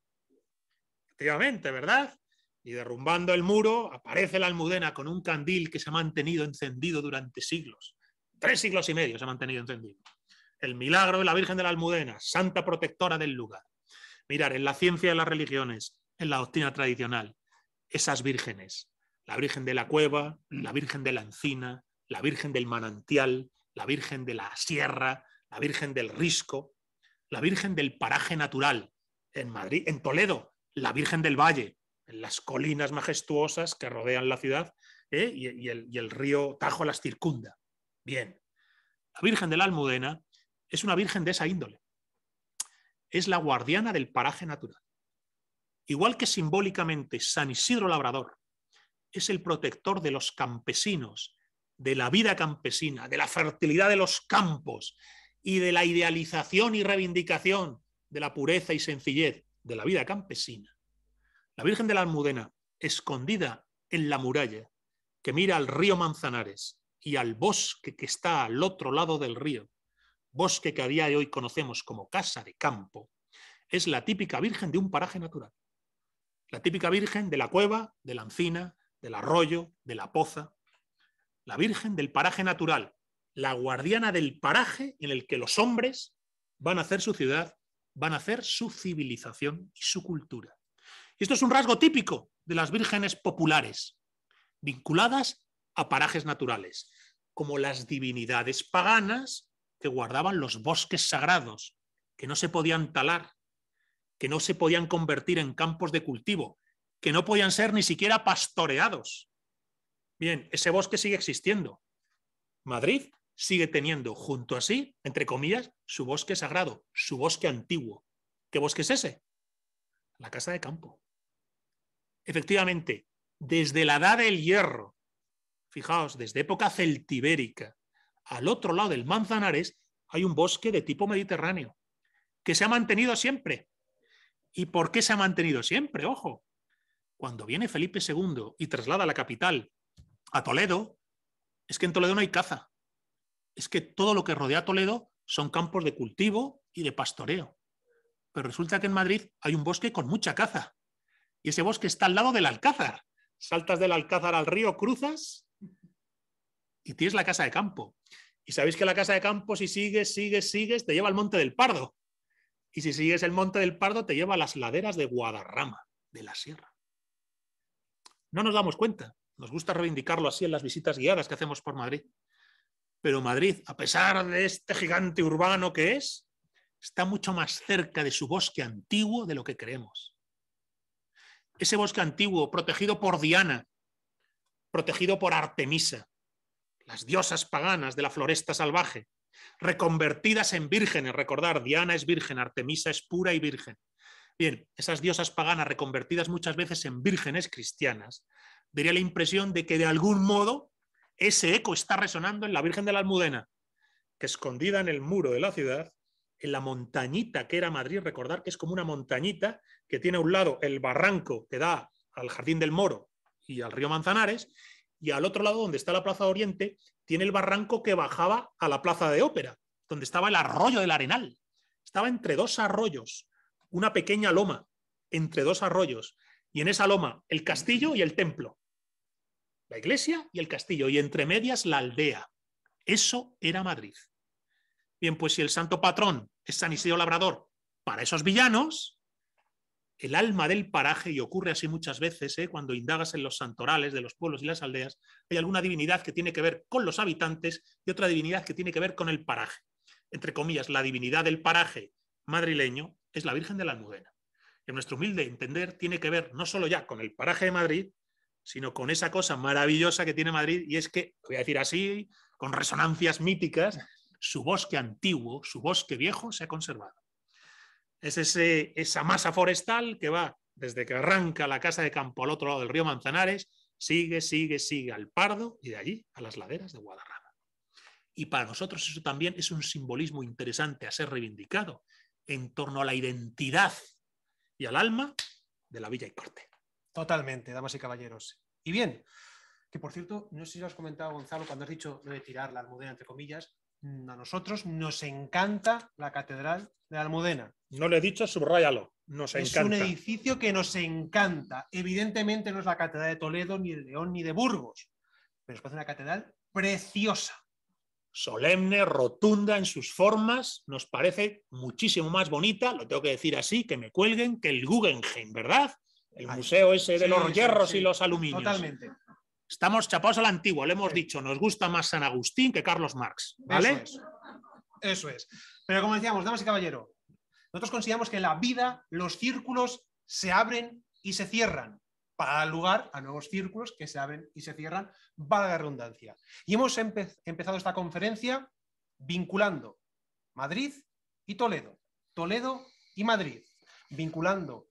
efectivamente, ¿verdad? Y derrumbando el muro, aparece la almudena con un candil que se ha mantenido encendido durante siglos. Tres siglos y medio se ha mantenido encendido. El milagro de la Virgen de la Almudena, santa protectora del lugar. Mirar, en la ciencia de las religiones, en la doctrina tradicional, esas vírgenes, la Virgen de la Cueva, la Virgen de la Encina, la Virgen del Manantial, la Virgen de la Sierra, la Virgen del Risco, la Virgen del Paraje Natural, en Madrid, en Toledo, la Virgen del Valle, en las colinas majestuosas que rodean la ciudad ¿eh? y el río Tajo las circunda. Bien, la Virgen de la Almudena es una Virgen de esa índole. Es la guardiana del paraje natural. Igual que simbólicamente San Isidro Labrador es el protector de los campesinos, de la vida campesina, de la fertilidad de los campos y de la idealización y reivindicación de la pureza y sencillez de la vida campesina, la Virgen de la Almudena, escondida en la muralla que mira al río Manzanares y al bosque que está al otro lado del río, bosque que a día de hoy conocemos como casa de campo, es la típica Virgen de un paraje natural. La típica Virgen de la cueva, de la encina, del arroyo, de la poza. La Virgen del paraje natural, la guardiana del paraje en el que los hombres van a hacer su ciudad van a hacer su civilización y su cultura. esto es un rasgo típico de las vírgenes populares, vinculadas a parajes naturales, como las divinidades paganas que guardaban los bosques sagrados, que no se podían talar, que no se podían convertir en campos de cultivo, que no podían ser ni siquiera pastoreados. Bien, ese bosque sigue existiendo. Madrid sigue teniendo junto a sí, entre comillas, su bosque sagrado, su bosque antiguo. ¿Qué bosque es ese? La casa de campo. Efectivamente, desde la edad del hierro, fijaos, desde época celtibérica, al otro lado del Manzanares hay un bosque de tipo mediterráneo, que se ha mantenido siempre. ¿Y por qué se ha mantenido siempre? Ojo, cuando viene Felipe II y traslada la capital a Toledo, es que en Toledo no hay caza es que todo lo que rodea Toledo son campos de cultivo y de pastoreo. Pero resulta que en Madrid hay un bosque con mucha caza. Y ese bosque está al lado del Alcázar. Saltas del Alcázar al río, cruzas y tienes la casa de campo. Y sabéis que la casa de campo, si sigues, sigues, sigues, te lleva al Monte del Pardo. Y si sigues el Monte del Pardo, te lleva a las laderas de Guadarrama, de la sierra. No nos damos cuenta. Nos gusta reivindicarlo así en las visitas guiadas que hacemos por Madrid. Pero Madrid, a pesar de este gigante urbano que es, está mucho más cerca de su bosque antiguo de lo que creemos. Ese bosque antiguo, protegido por Diana, protegido por Artemisa, las diosas paganas de la floresta salvaje, reconvertidas en vírgenes. Recordar, Diana es virgen, Artemisa es pura y virgen. Bien, esas diosas paganas reconvertidas muchas veces en vírgenes cristianas, daría la impresión de que de algún modo ese eco está resonando en la Virgen de la Almudena, que escondida en el muro de la ciudad, en la montañita que era Madrid, recordar que es como una montañita que tiene a un lado el barranco que da al Jardín del Moro y al río Manzanares, y al otro lado, donde está la Plaza de Oriente, tiene el barranco que bajaba a la Plaza de Ópera, donde estaba el arroyo del Arenal. Estaba entre dos arroyos, una pequeña loma, entre dos arroyos, y en esa loma el castillo y el templo iglesia y el castillo, y entre medias la aldea. Eso era Madrid. Bien, pues si el santo patrón es San Isidro Labrador, para esos villanos, el alma del paraje, y ocurre así muchas veces, ¿eh? cuando indagas en los santorales de los pueblos y las aldeas, hay alguna divinidad que tiene que ver con los habitantes y otra divinidad que tiene que ver con el paraje. Entre comillas, la divinidad del paraje madrileño es la Virgen de la Almudena. En nuestro humilde entender, tiene que ver no solo ya con el paraje de Madrid, sino con esa cosa maravillosa que tiene Madrid, y es que, voy a decir así, con resonancias míticas, su bosque antiguo, su bosque viejo se ha conservado. Es esa masa forestal que va desde que arranca la casa de campo al otro lado del río Manzanares, sigue, sigue, sigue al Pardo y de allí a las laderas de Guadarrama. Y para nosotros eso también es un simbolismo interesante a ser reivindicado en torno a la identidad y al alma de la Villa y Corte. Totalmente, damas y caballeros. Y bien, que por cierto, no sé si lo has comentado, Gonzalo, cuando has dicho de tirar la almudena, entre comillas, mm, a nosotros nos encanta la Catedral de la Almudena. No le he dicho, subrayalo. Nos es encanta. Es un edificio que nos encanta. Evidentemente no es la Catedral de Toledo, ni de León, ni de Burgos, pero es una catedral preciosa. Solemne, rotunda en sus formas, nos parece muchísimo más bonita, lo tengo que decir así, que me cuelguen, que el Guggenheim, ¿verdad? El museo ese de los hierros y los aluminios. Totalmente. Estamos chapados al antiguo. le hemos dicho, nos gusta más San Agustín que Carlos Marx, ¿vale? Eso es. Pero como decíamos, damas y caballero, nosotros consideramos que en la vida los círculos se abren y se cierran para dar lugar a nuevos círculos que se abren y se cierran, valga la redundancia. Y hemos empezado esta conferencia vinculando Madrid y Toledo, Toledo y Madrid, vinculando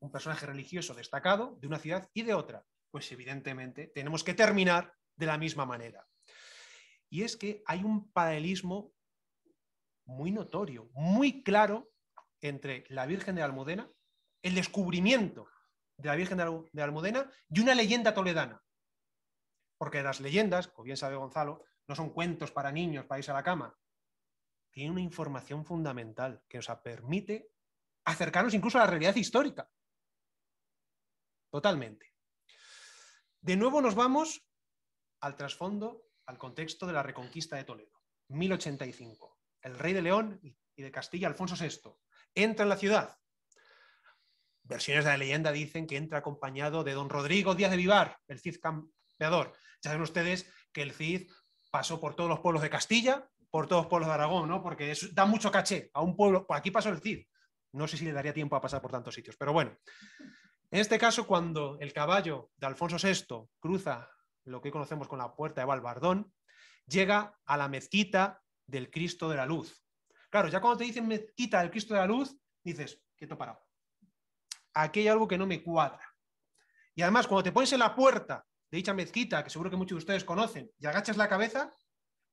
un personaje religioso destacado de una ciudad y de otra. Pues evidentemente tenemos que terminar de la misma manera. Y es que hay un paralelismo muy notorio, muy claro entre la Virgen de Almudena, el descubrimiento de la Virgen de Almudena y una leyenda toledana. Porque las leyendas, como bien sabe Gonzalo, no son cuentos para niños, para irse a la cama. Tienen una información fundamental que nos permite acercarnos incluso a la realidad histórica totalmente. De nuevo nos vamos al trasfondo, al contexto de la reconquista de Toledo, 1085. El rey de León y de Castilla, Alfonso VI, entra en la ciudad. Versiones de la leyenda dicen que entra acompañado de don Rodrigo Díaz de Vivar, el Cid campeador. Ya saben ustedes que el Cid pasó por todos los pueblos de Castilla, por todos los pueblos de Aragón, Porque da mucho caché a un pueblo. Por aquí pasó el Cid. No sé si le daría tiempo a pasar por tantos sitios, pero bueno. En este caso, cuando el caballo de Alfonso VI cruza lo que conocemos con la puerta de Valbardón, llega a la mezquita del Cristo de la Luz. Claro, ya cuando te dicen mezquita del Cristo de la Luz, dices, quieto parado. Aquí hay algo que no me cuadra. Y además, cuando te pones en la puerta de dicha mezquita, que seguro que muchos de ustedes conocen, y agachas la cabeza,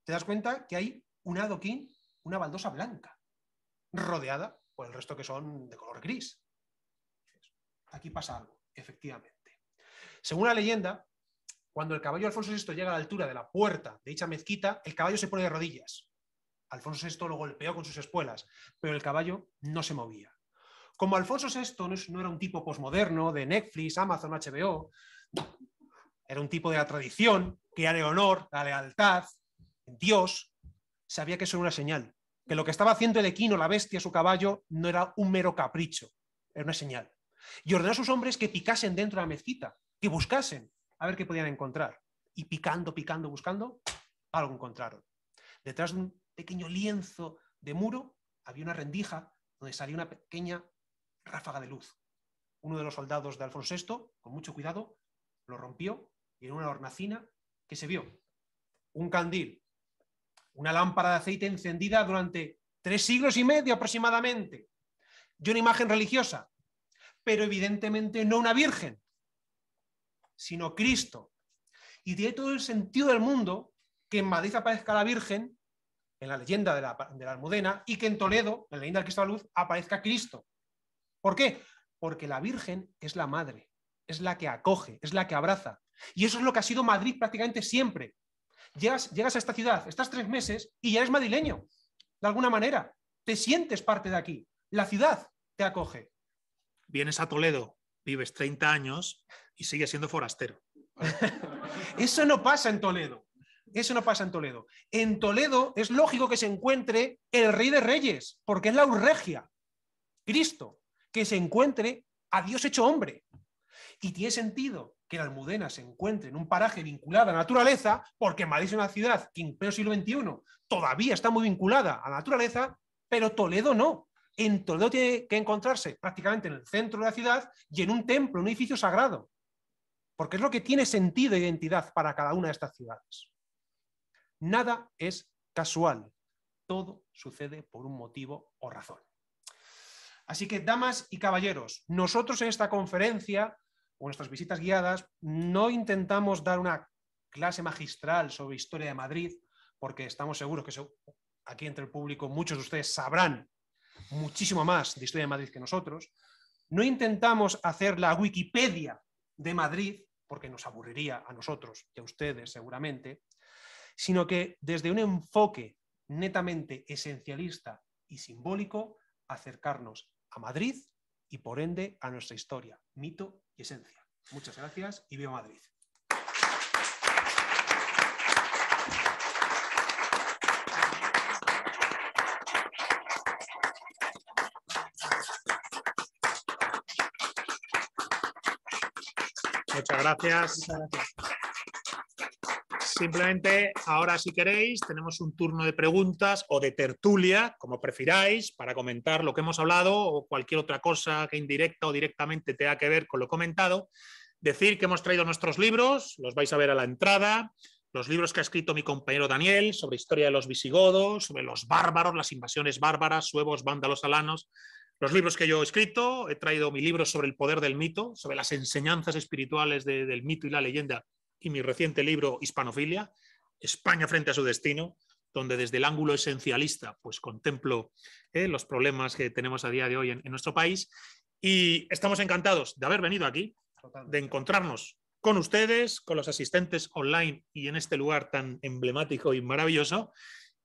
te das cuenta que hay un adoquín, una baldosa blanca, rodeada por el resto que son de color gris aquí pasa algo, efectivamente. Según la leyenda, cuando el caballo Alfonso VI llega a la altura de la puerta de dicha mezquita, el caballo se pone de rodillas. Alfonso VI lo golpeó con sus espuelas, pero el caballo no se movía. Como Alfonso VI no era un tipo posmoderno de Netflix, Amazon, HBO, era un tipo de la tradición, que era el honor, la lealtad, Dios, sabía que eso era una señal, que lo que estaba haciendo el equino, la bestia, su caballo, no era un mero capricho, era una señal. Y ordenó a sus hombres que picasen dentro de la mezquita, que buscasen a ver qué podían encontrar. Y picando, picando, buscando, algo encontraron. Detrás de un pequeño lienzo de muro había una rendija donde salía una pequeña ráfaga de luz. Uno de los soldados de Alfonso VI, con mucho cuidado, lo rompió y en una hornacina que se vio un candil, una lámpara de aceite encendida durante tres siglos y medio aproximadamente, y una imagen religiosa pero evidentemente no una virgen, sino Cristo. Y tiene todo el sentido del mundo que en Madrid aparezca la Virgen, en la leyenda de la, Almudena, y que en Toledo, en la leyenda del Cristo de la Luz, aparezca Cristo. ¿Por qué? Porque la Virgen es la madre, es la que acoge, es la que abraza. Y eso es lo que ha sido Madrid prácticamente siempre. Llegas, llegas a esta ciudad, estás tres meses y ya eres madrileño, de alguna manera. Te sientes parte de aquí. La ciudad te acoge vienes a Toledo, vives 30 años y sigues siendo forastero. Eso no pasa en Toledo. Eso no pasa en Toledo. En Toledo es lógico que se encuentre el rey de reyes, porque es la urregia, Cristo, que se encuentre a Dios hecho hombre. Y tiene sentido que la Almudena se encuentre en un paraje vinculado a la naturaleza, porque Madrid es una ciudad que en el siglo XXI todavía está muy vinculada a la naturaleza, pero Toledo no en tiene que encontrarse prácticamente en el centro de la ciudad y en un templo, un edificio sagrado, porque es lo que tiene sentido e identidad para cada una de estas ciudades. Nada es casual, todo sucede por un motivo o razón. Así que, damas y caballeros, nosotros en esta conferencia o en nuestras visitas guiadas no intentamos dar una clase magistral sobre historia de Madrid, porque estamos seguros que aquí entre el público muchos de ustedes sabrán muchísimo más de historia de Madrid que nosotros. No intentamos hacer la Wikipedia de Madrid, porque nos aburriría a nosotros y a ustedes seguramente, sino que desde un enfoque netamente esencialista y simbólico, acercarnos a Madrid y por ende a nuestra historia, mito y esencia. Muchas gracias y viva Madrid. gracias. Simplemente, ahora si queréis, tenemos un turno de preguntas o de tertulia, como prefiráis, para comentar lo que hemos hablado o cualquier otra cosa que indirecta o directamente tenga que ver con lo comentado. Decir que hemos traído nuestros libros, los vais a ver a la entrada, los libros que ha escrito mi compañero Daniel sobre historia de los visigodos, sobre los bárbaros, las invasiones bárbaras, suevos, vándalos, alanos, los libros que yo he escrito, he traído mi libro sobre el poder del mito, sobre las enseñanzas espirituales del mito y la leyenda, y mi reciente libro Hispanofilia, España frente a su destino, donde desde el ángulo esencialista pues contemplo eh, los problemas que tenemos a día de hoy en, nuestro país. Y estamos encantados de haber venido aquí, de encontrarnos con ustedes, con los asistentes online y en este lugar tan emblemático y maravilloso.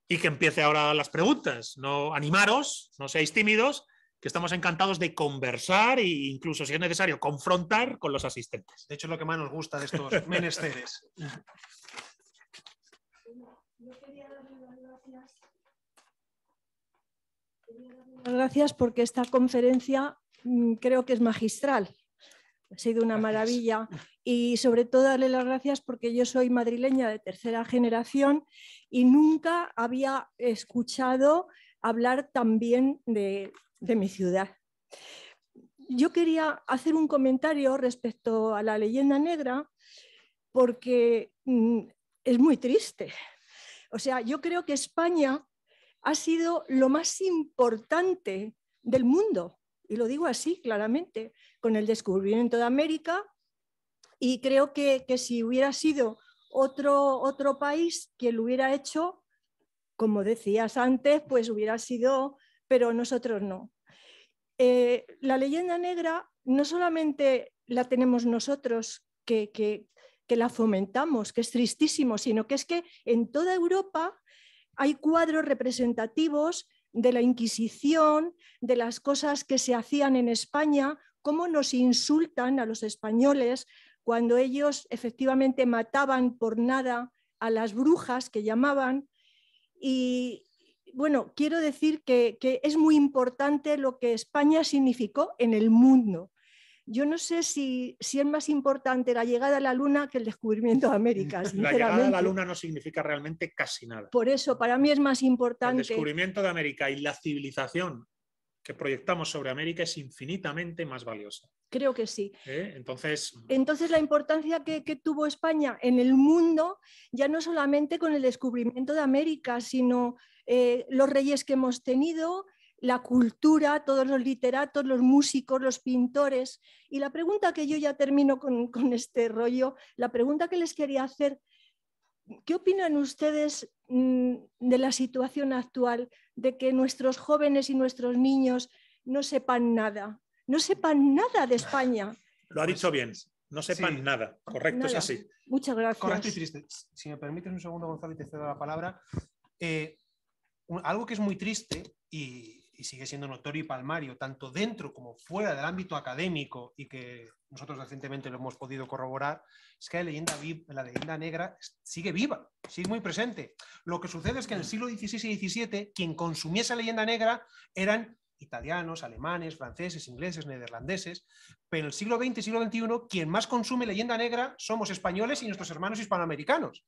Y que empiece ahora las preguntas. No animaros, no seáis tímidos, que estamos encantados de conversar e incluso, si es necesario, confrontar con los asistentes. De hecho, es lo que más nos gusta de estos menesteres. Yo quería darle las gracias. porque esta conferencia mm, creo que es magistral. Ha sido una maravilla y sobre todo darle las gracias porque yo soy madrileña de tercera generación y nunca había escuchado hablar tan bien de, de mi ciudad. Yo quería hacer un comentario respecto a la leyenda negra porque mm, es muy triste. O sea, yo creo que España ha sido lo más importante del mundo, y lo digo así claramente, con el descubrimiento de América, y creo que, si hubiera sido otro, otro país que lo hubiera hecho, como decías antes, pues hubiera sido pero nosotros no. Eh, la leyenda negra no solamente la tenemos nosotros que, que la fomentamos, que es tristísimo, sino que es que en toda Europa hay cuadros representativos de la Inquisición, de las cosas que se hacían en España, cómo nos insultan a los españoles cuando ellos efectivamente mataban por nada a las brujas que llamaban. Y, bueno, quiero decir que, es muy importante lo que España significó en el mundo. Yo no sé si, es más importante la llegada a la Luna que el descubrimiento de América. La llegada a la Luna no significa realmente casi nada. Por eso, para mí es más importante. El descubrimiento de América y la civilización que proyectamos sobre América es infinitamente más valiosa. Creo que sí. ¿Eh? Entonces... Entonces, la importancia que, tuvo España en el mundo, ya no solamente con el descubrimiento de América, sino eh, los reyes que hemos tenido, la cultura, todos los literatos, los músicos, los pintores. Y la pregunta que yo ya termino con, este rollo, la pregunta que les quería hacer, ¿qué opinan ustedes mm, de la situación actual, de que nuestros jóvenes y nuestros niños no sepan nada? No sepan nada de España. Lo ha dicho bien, no sepan nada, correcto, es así. Muchas gracias. Correcto y triste. Si me permites un segundo, Gonzalo, te cedo la palabra. Eh, algo que es muy triste y, sigue siendo notorio y palmario, tanto dentro como fuera del ámbito académico, y que nosotros recientemente lo hemos podido corroborar, es que la leyenda, la leyenda negra sigue viva, sigue muy presente. Lo que sucede es que en el siglo XVI y XVII, quien consumía esa leyenda negra eran italianos, alemanes, franceses, ingleses, neerlandeses, pero en el siglo XX y siglo XXI, quien más consume leyenda negra somos españoles y nuestros hermanos hispanoamericanos.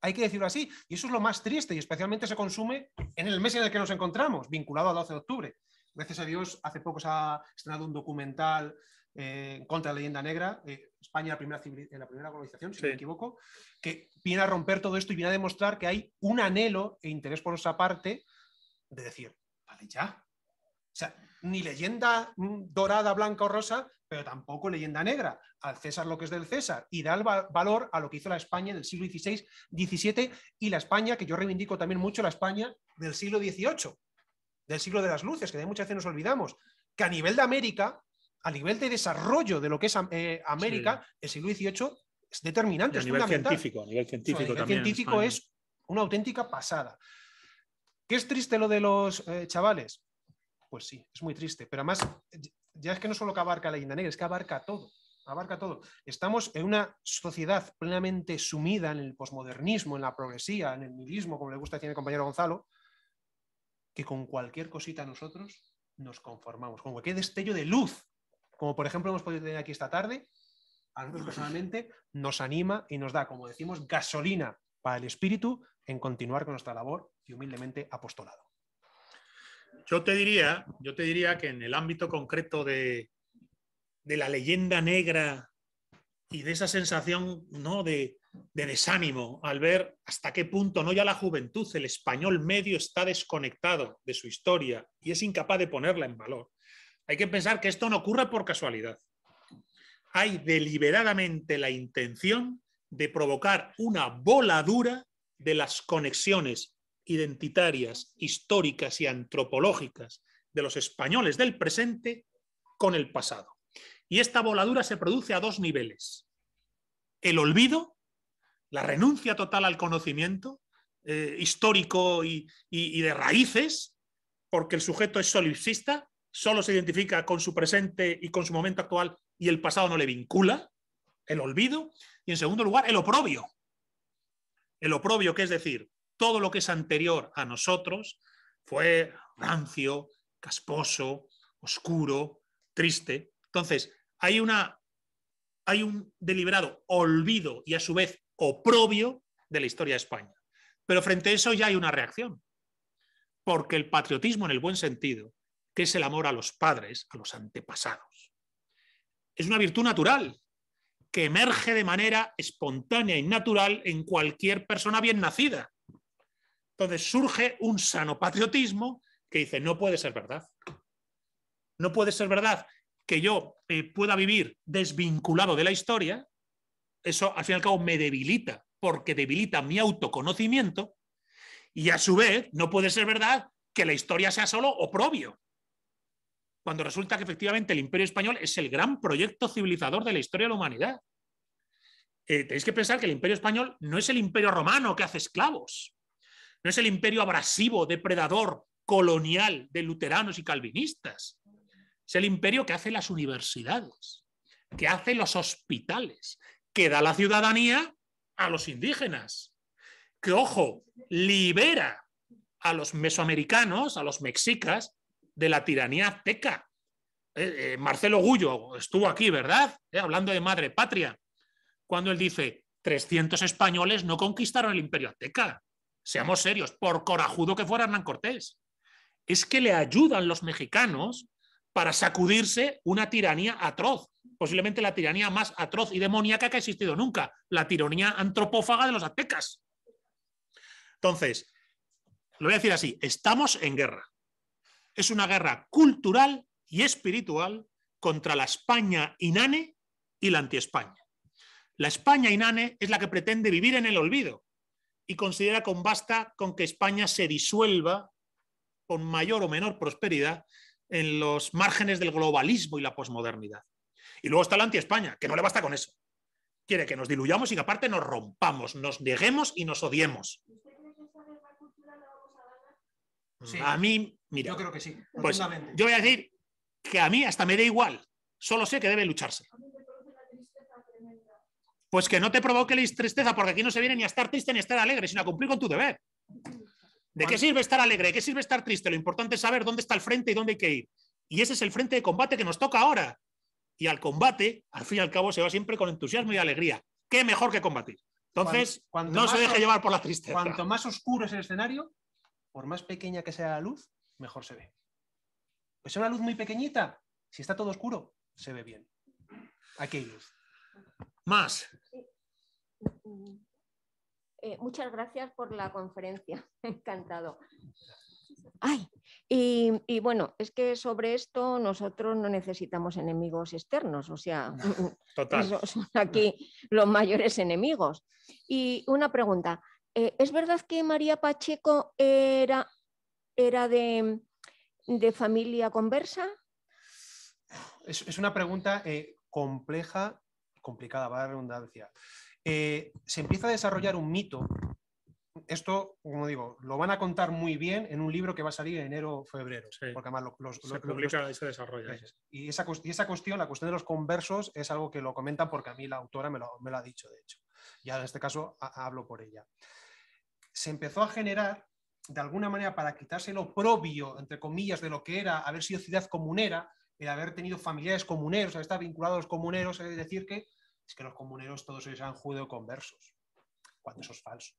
Hay que decirlo así. Y eso es lo más triste y especialmente se consume en el mes en el que nos encontramos, vinculado al 12 de octubre. Gracias a Dios, hace poco se ha estrenado un documental eh, contra la leyenda negra, eh, España la primera, en eh, la primera colonización, si no me equivoco, que viene a romper todo esto y viene a demostrar que hay un anhelo e interés por nuestra parte de decir, vale, ya. O sea, ni leyenda mm, dorada, blanca o rosa, pero tampoco leyenda negra. Al César lo que es del César y da el valor a lo que hizo la España del siglo XVI, XVII y la España, que yo reivindico también mucho, la España del siglo XVIII, del siglo de las luces, que de muchas veces nos olvidamos, que a nivel de América, a nivel de desarrollo de lo que es eh, América, el siglo XVIII es determinante, a es nivel Científico, a nivel científico, a nivel científico es una auténtica pasada. ¿Qué es triste lo de los eh, chavales? Pues sí, es muy triste, pero además ya es que no solo que abarca la leyenda negra, es que abarca todo. Abarca todo. Estamos en una sociedad plenamente sumida en el posmodernismo, en la progresía, en el nihilismo, como le gusta decir el compañero Gonzalo, que con cualquier cosita nosotros nos conformamos, con cualquier destello de luz, como por ejemplo hemos podido tener aquí esta tarde, a nosotros personalmente nos anima y nos da, como decimos, gasolina para el espíritu en continuar con nuestra labor y humildemente apostolado. Yo te diría, yo te diría que en el ámbito concreto de, la leyenda negra y de esa sensación ¿no? de, de desánimo al ver hasta qué punto no ya la juventud, el español medio está desconectado de su historia y es incapaz de ponerla en valor. Hay que pensar que esto no ocurre por casualidad. Hay deliberadamente la intención de provocar una voladura de las conexiones identitarias, históricas y antropológicas de los españoles del presente con el pasado. Y esta voladura se produce a dos niveles. El olvido, la renuncia total al conocimiento eh, histórico y, y de raíces, porque el sujeto es solipsista, solo se identifica con su presente y con su momento actual y el pasado no le vincula, el olvido, y en segundo lugar, el oprobio. El oprobio, que es decir, todo lo que es anterior a nosotros fue rancio, casposo, oscuro, triste. Entonces, hay, una, hay un deliberado olvido y a su vez oprobio de la historia de España. Pero frente a eso ya hay una reacción, porque el patriotismo en el buen sentido, que es el amor a los padres, a los antepasados, es una virtud natural que emerge de manera espontánea y natural en cualquier persona bien nacida. Entonces surge un sano patriotismo que dice, no puede ser verdad. No puede ser verdad que yo eh, pueda vivir desvinculado de la historia. Eso, al fin y al cabo, me debilita, porque debilita mi autoconocimiento. Y a su vez, no puede ser verdad que la historia sea solo oprobio. Cuando resulta que efectivamente el Imperio Español es el gran proyecto civilizador de la historia de la humanidad. Eh, tenéis que pensar que el Imperio Español no es el Imperio Romano que hace esclavos no es el imperio abrasivo, depredador, colonial de luteranos y calvinistas. Es el imperio que hace las universidades, que hace los hospitales, que da la ciudadanía a los indígenas, que, ojo, libera a los mesoamericanos, a los mexicas, de la tiranía azteca. Eh, eh, Marcelo Gullo estuvo aquí, ¿verdad? Eh, hablando de madre patria, cuando él dice, 300 españoles no conquistaron el imperio azteca, seamos serios, por corajudo que fuera Hernán Cortés, es que le ayudan los mexicanos para sacudirse una tiranía atroz, posiblemente la tiranía más atroz y demoníaca que ha existido nunca, la tiranía antropófaga de los aztecas. Entonces, lo voy a decir así, estamos en guerra. Es una guerra cultural y espiritual contra la España inane y la anti-España. La España inane es la que pretende vivir en el olvido, y considera con basta con que España se disuelva con mayor o menor prosperidad en los márgenes del globalismo y la posmodernidad. Y luego está la anti-España, que no le basta con eso. Quiere que nos diluyamos y que aparte nos rompamos, nos neguemos y nos odiemos. a mí, mira. Yo creo que sí. Pues, yo voy a decir que a mí hasta me da igual. Solo sé que debe lucharse pues que no te provoque la tristeza, porque aquí no se viene ni a estar triste ni a estar alegre, sino a cumplir con tu deber. ¿De qué sirve estar alegre? ¿De qué sirve estar triste? Lo importante es saber dónde está el frente y dónde hay que ir. Y ese es el frente de combate que nos toca ahora. Y al combate, al fin y al cabo, se va siempre con entusiasmo y alegría. ¿Qué mejor que combatir? Entonces, no se deje llevar por la tristeza. Cuanto más oscuro es el escenario, por más pequeña que sea la luz, mejor se ve. Pues una luz muy pequeñita, si está todo oscuro, se ve bien. Aquí hay luz. Más. Eh, muchas gracias por la conferencia, encantado. Ay, y, y, bueno, es que sobre esto nosotros no necesitamos enemigos externos, o sea, aquí los mayores enemigos. Y una pregunta, eh, ¿es verdad que María Pacheco era, era de, familia conversa? Es, una pregunta eh, compleja complicada, va a redundancia. Eh, se empieza a desarrollar un mito. Esto, como digo, lo van a contar muy bien en un libro que va a salir en enero o febrero. se publica y se desarrolla. y, esa, cuestión, la cuestión de los conversos, es algo que lo comentan porque a mí la autora me lo, ha dicho, de hecho. Ya en este caso hablo por ella. Se empezó a generar de alguna manera para quitarse lo propio, entre comillas, de lo que era haber sido ciudad comunera, el haber tenido familiares comuneros, haber estar vinculados a los comuneros, es decir, que es que los comuneros todos ellos eran judio-conversos, cuando eso es falso.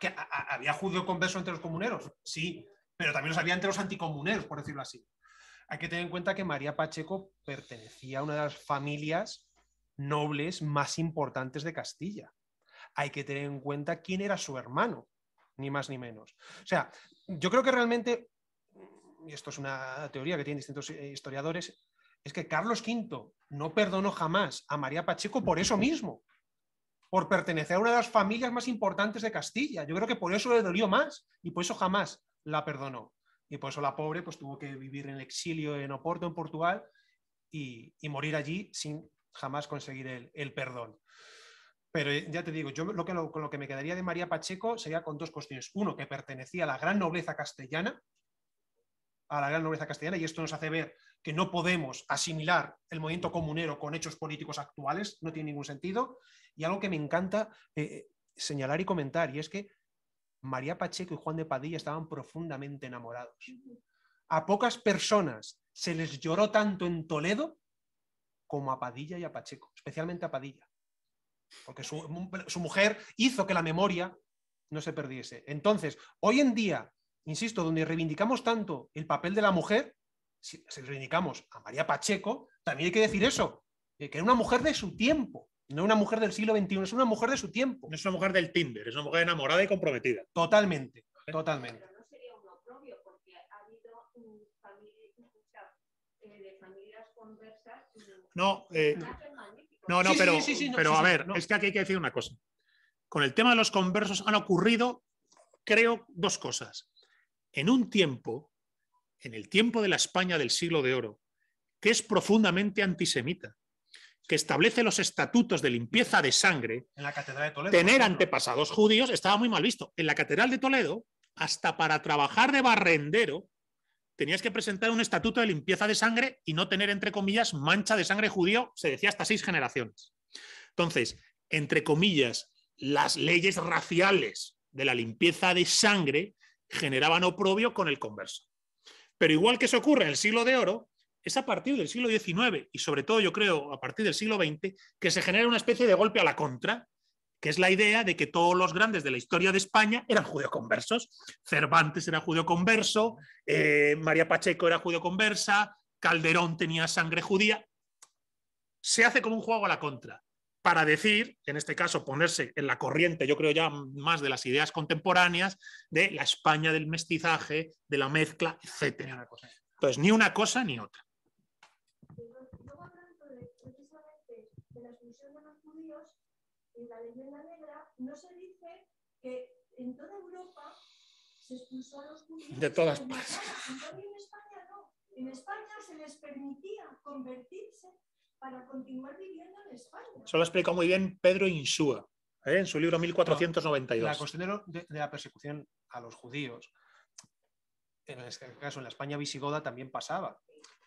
¿Que había entre los comuneros? Sí, pero también los había entre los anticomuneros, por decirlo así. Hay que tener en cuenta que María Pacheco pertenecía a una de las familias nobles más importantes de Castilla. Hay que tener en cuenta quién era su hermano, ni más ni menos. O sea, yo creo que realmente, y esto es una teoría que tienen distintos eh, historiadores, es que Carlos V no perdonó jamás a María Pacheco por eso mismo, por pertenecer a una de las familias más importantes de Castilla. Yo creo que por eso le dolió más y por eso jamás la perdonó. Y por eso la pobre pues, tuvo que vivir en el exilio en Oporto, en Portugal, y, morir allí sin jamás conseguir el, perdón. Pero eh, ya te digo, yo lo con lo que me quedaría de María Pacheco sería con dos cuestiones. Uno, que pertenecía a la gran nobleza castellana, a la gran nobleza castellana, y esto nos hace ver que no podemos asimilar el movimiento comunero con hechos políticos actuales, no tiene ningún sentido. Y algo que me encanta eh, señalar y comentar, y es que María Pacheco y Juan de Padilla estaban profundamente enamorados. A pocas personas se les lloró tanto en Toledo como a Padilla y a Pacheco, especialmente a Padilla, porque su mujer hizo que la memoria no se perdiese. Entonces, hoy en día, insisto, donde reivindicamos tanto el papel de la mujer, si, si reivindicamos a María Pacheco, también hay que decir eso, que era una mujer de su tiempo, no una mujer del siglo XXI, es una mujer de su tiempo. No es una mujer del Tinder, es una mujer enamorada y comprometida. Totalmente, totalmente. Pero no sería un oprobio porque ha habido familia, eh, de familias conversas. Eh, no, no, no, pero, no, pero a ver, es que aquí hay que decir una cosa. Con el tema de los conversos han ocurrido, creo, dos cosas. En un tiempo en el tiempo de la España del siglo de oro, que es profundamente antisemita, que establece los estatutos de limpieza de sangre, en la Catedral de Toledo, tener antepasados judíos estaba muy mal visto. En la Catedral de Toledo, hasta para trabajar de barrendero, tenías que presentar un estatuto de limpieza de sangre y no tener, entre comillas, mancha de sangre judío, se decía hasta seis generaciones. Entonces, entre comillas, las leyes raciales de la limpieza de sangre generaban oprobio con el converso. Pero igual que se ocurre en el siglo de oro, es a partir del siglo XIX y sobre todo yo creo a partir del siglo XX que se genera una especie de golpe a la contra, que es la idea de que todos los grandes de la historia de España eran conversos. Cervantes era judío converso, eh, María Pacheco era conversa, Calderón tenía sangre judía. Se hace como un juego a la contra para decir, en este caso, ponerse en la corriente, yo creo ya más de las ideas contemporáneas, de la España del mestizaje, de la mezcla, etc. Entonces, ni una cosa ni otra. en la leyenda negra, no se dice que en toda Europa se expulsó a los judíos. De todas partes. En España no. En España se les permitía convertirse para continuar viviendo en España. Eso lo explicado muy bien Pedro Insúa ¿eh? en su libro 1492. La cuestión de, la persecución a los judíos, en este caso en la España visigoda, también pasaba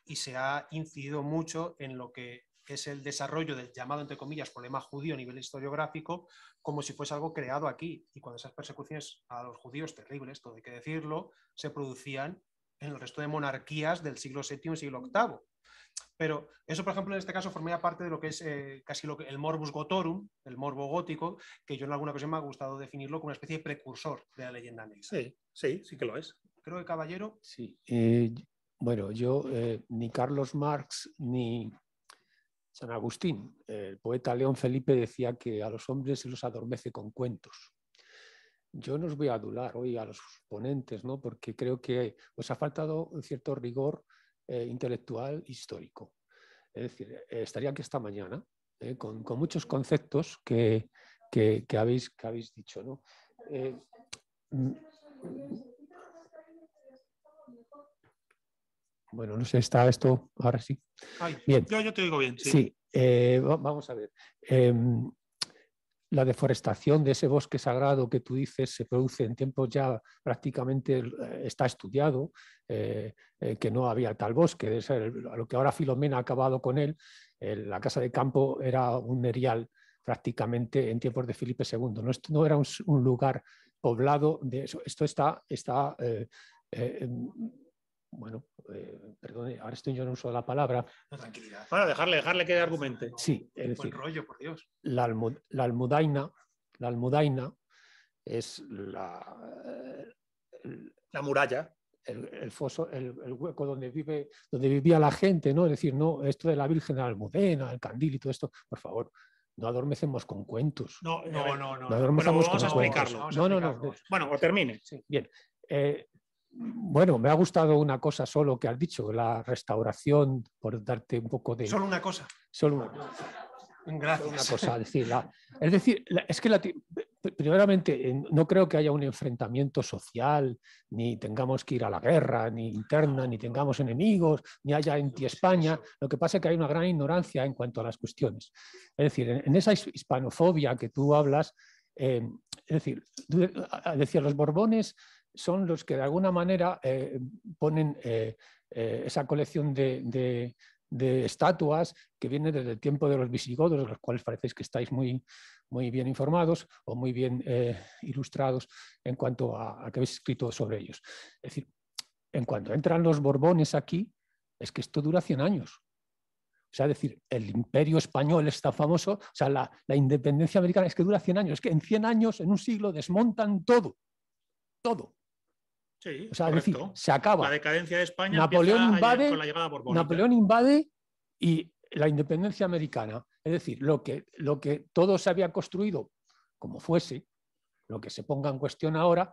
y se ha incidido mucho en lo que es el desarrollo del llamado, entre comillas, problema judío a nivel historiográfico, como si fuese algo creado aquí. Y cuando esas persecuciones a los judíos terribles, todo hay que decirlo, se producían en el resto de monarquías del siglo VII y siglo VIII. Pero eso, por ejemplo, en este caso formaría parte de lo que es eh, casi lo que, el morbus gotorum, el morbo gótico, que yo en alguna ocasión me ha gustado definirlo como una especie de precursor de la leyenda negra. Sí, sí, sí que lo es. Creo que Caballero. Sí. Eh, bueno, yo eh, ni Carlos Marx ni San Agustín, el poeta León Felipe decía que a los hombres se los adormece con cuentos. Yo no os voy a adular hoy a los ponentes, ¿no? porque creo que os ha faltado un cierto rigor eh, intelectual histórico. Es decir, estaría aquí esta mañana eh, con, muchos conceptos que, habéis, que habéis dicho. Eh, bueno, no sé, está esto ahora sí. Yo, yo, te digo bien. sí vamos a ver. Em, la deforestación de ese bosque sagrado que tú dices se produce en tiempos ya prácticamente eh, está estudiado, eh, eh, que no había tal bosque, de lo que ahora Filomena ha acabado con él, la casa de campo era un erial prácticamente en tiempos de Felipe II. No, era un, lugar poblado, de eso. esto está, está bueno, eh, perdón, ahora estoy yo en uso de la palabra. tranquilidad. Para dejarle, dejarle que argumente. Sí, es rollo, por Dios. La, almudaina, la almudaina es la, la muralla. El, foso, el, hueco donde vive, donde vivía la gente, ¿no? Es decir, no, esto de la Virgen de la Almudena, el candil y todo esto, por favor, no adormecemos con cuentos. No, no, eh, no. No, no. bueno, vamos a explicarlo. No, no, no. Bueno, o termine. Sí, bien. Eh, bueno, me ha gustado una cosa solo que has dicho, la restauración, por darte un poco de... Solo una cosa. Solo una cosa. Gracias. decir, es decir, es que primeramente no creo que haya un enfrentamiento social, ni tengamos que ir a la guerra, ni interna, ni tengamos enemigos, ni haya anti-España. Lo que pasa es que hay una gran ignorancia en cuanto a las cuestiones. Es decir, en, esa hispanofobia que tú hablas, eh, es decir, decir los borbones son los que de alguna manera eh, ponen eh, eh, esa colección de, estatuas que viene desde el tiempo de los visigodos, de los cuales parecéis que estáis muy, muy bien informados o muy bien ilustrados en cuanto a, que habéis escrito sobre ellos. Es decir, en cuanto entran los Borbones aquí, es que esto dura 100 años. O sea, es decir, el imperio español está famoso, o sea, la, la, independencia americana es que dura 100 años, es que en 100 años, en un siglo, desmontan todo, todo. Sí, se acaba. La decadencia de España Napoleón invade, y la independencia americana. Es decir, lo que, lo que todo se había construido, como fuese, lo que se ponga en cuestión ahora,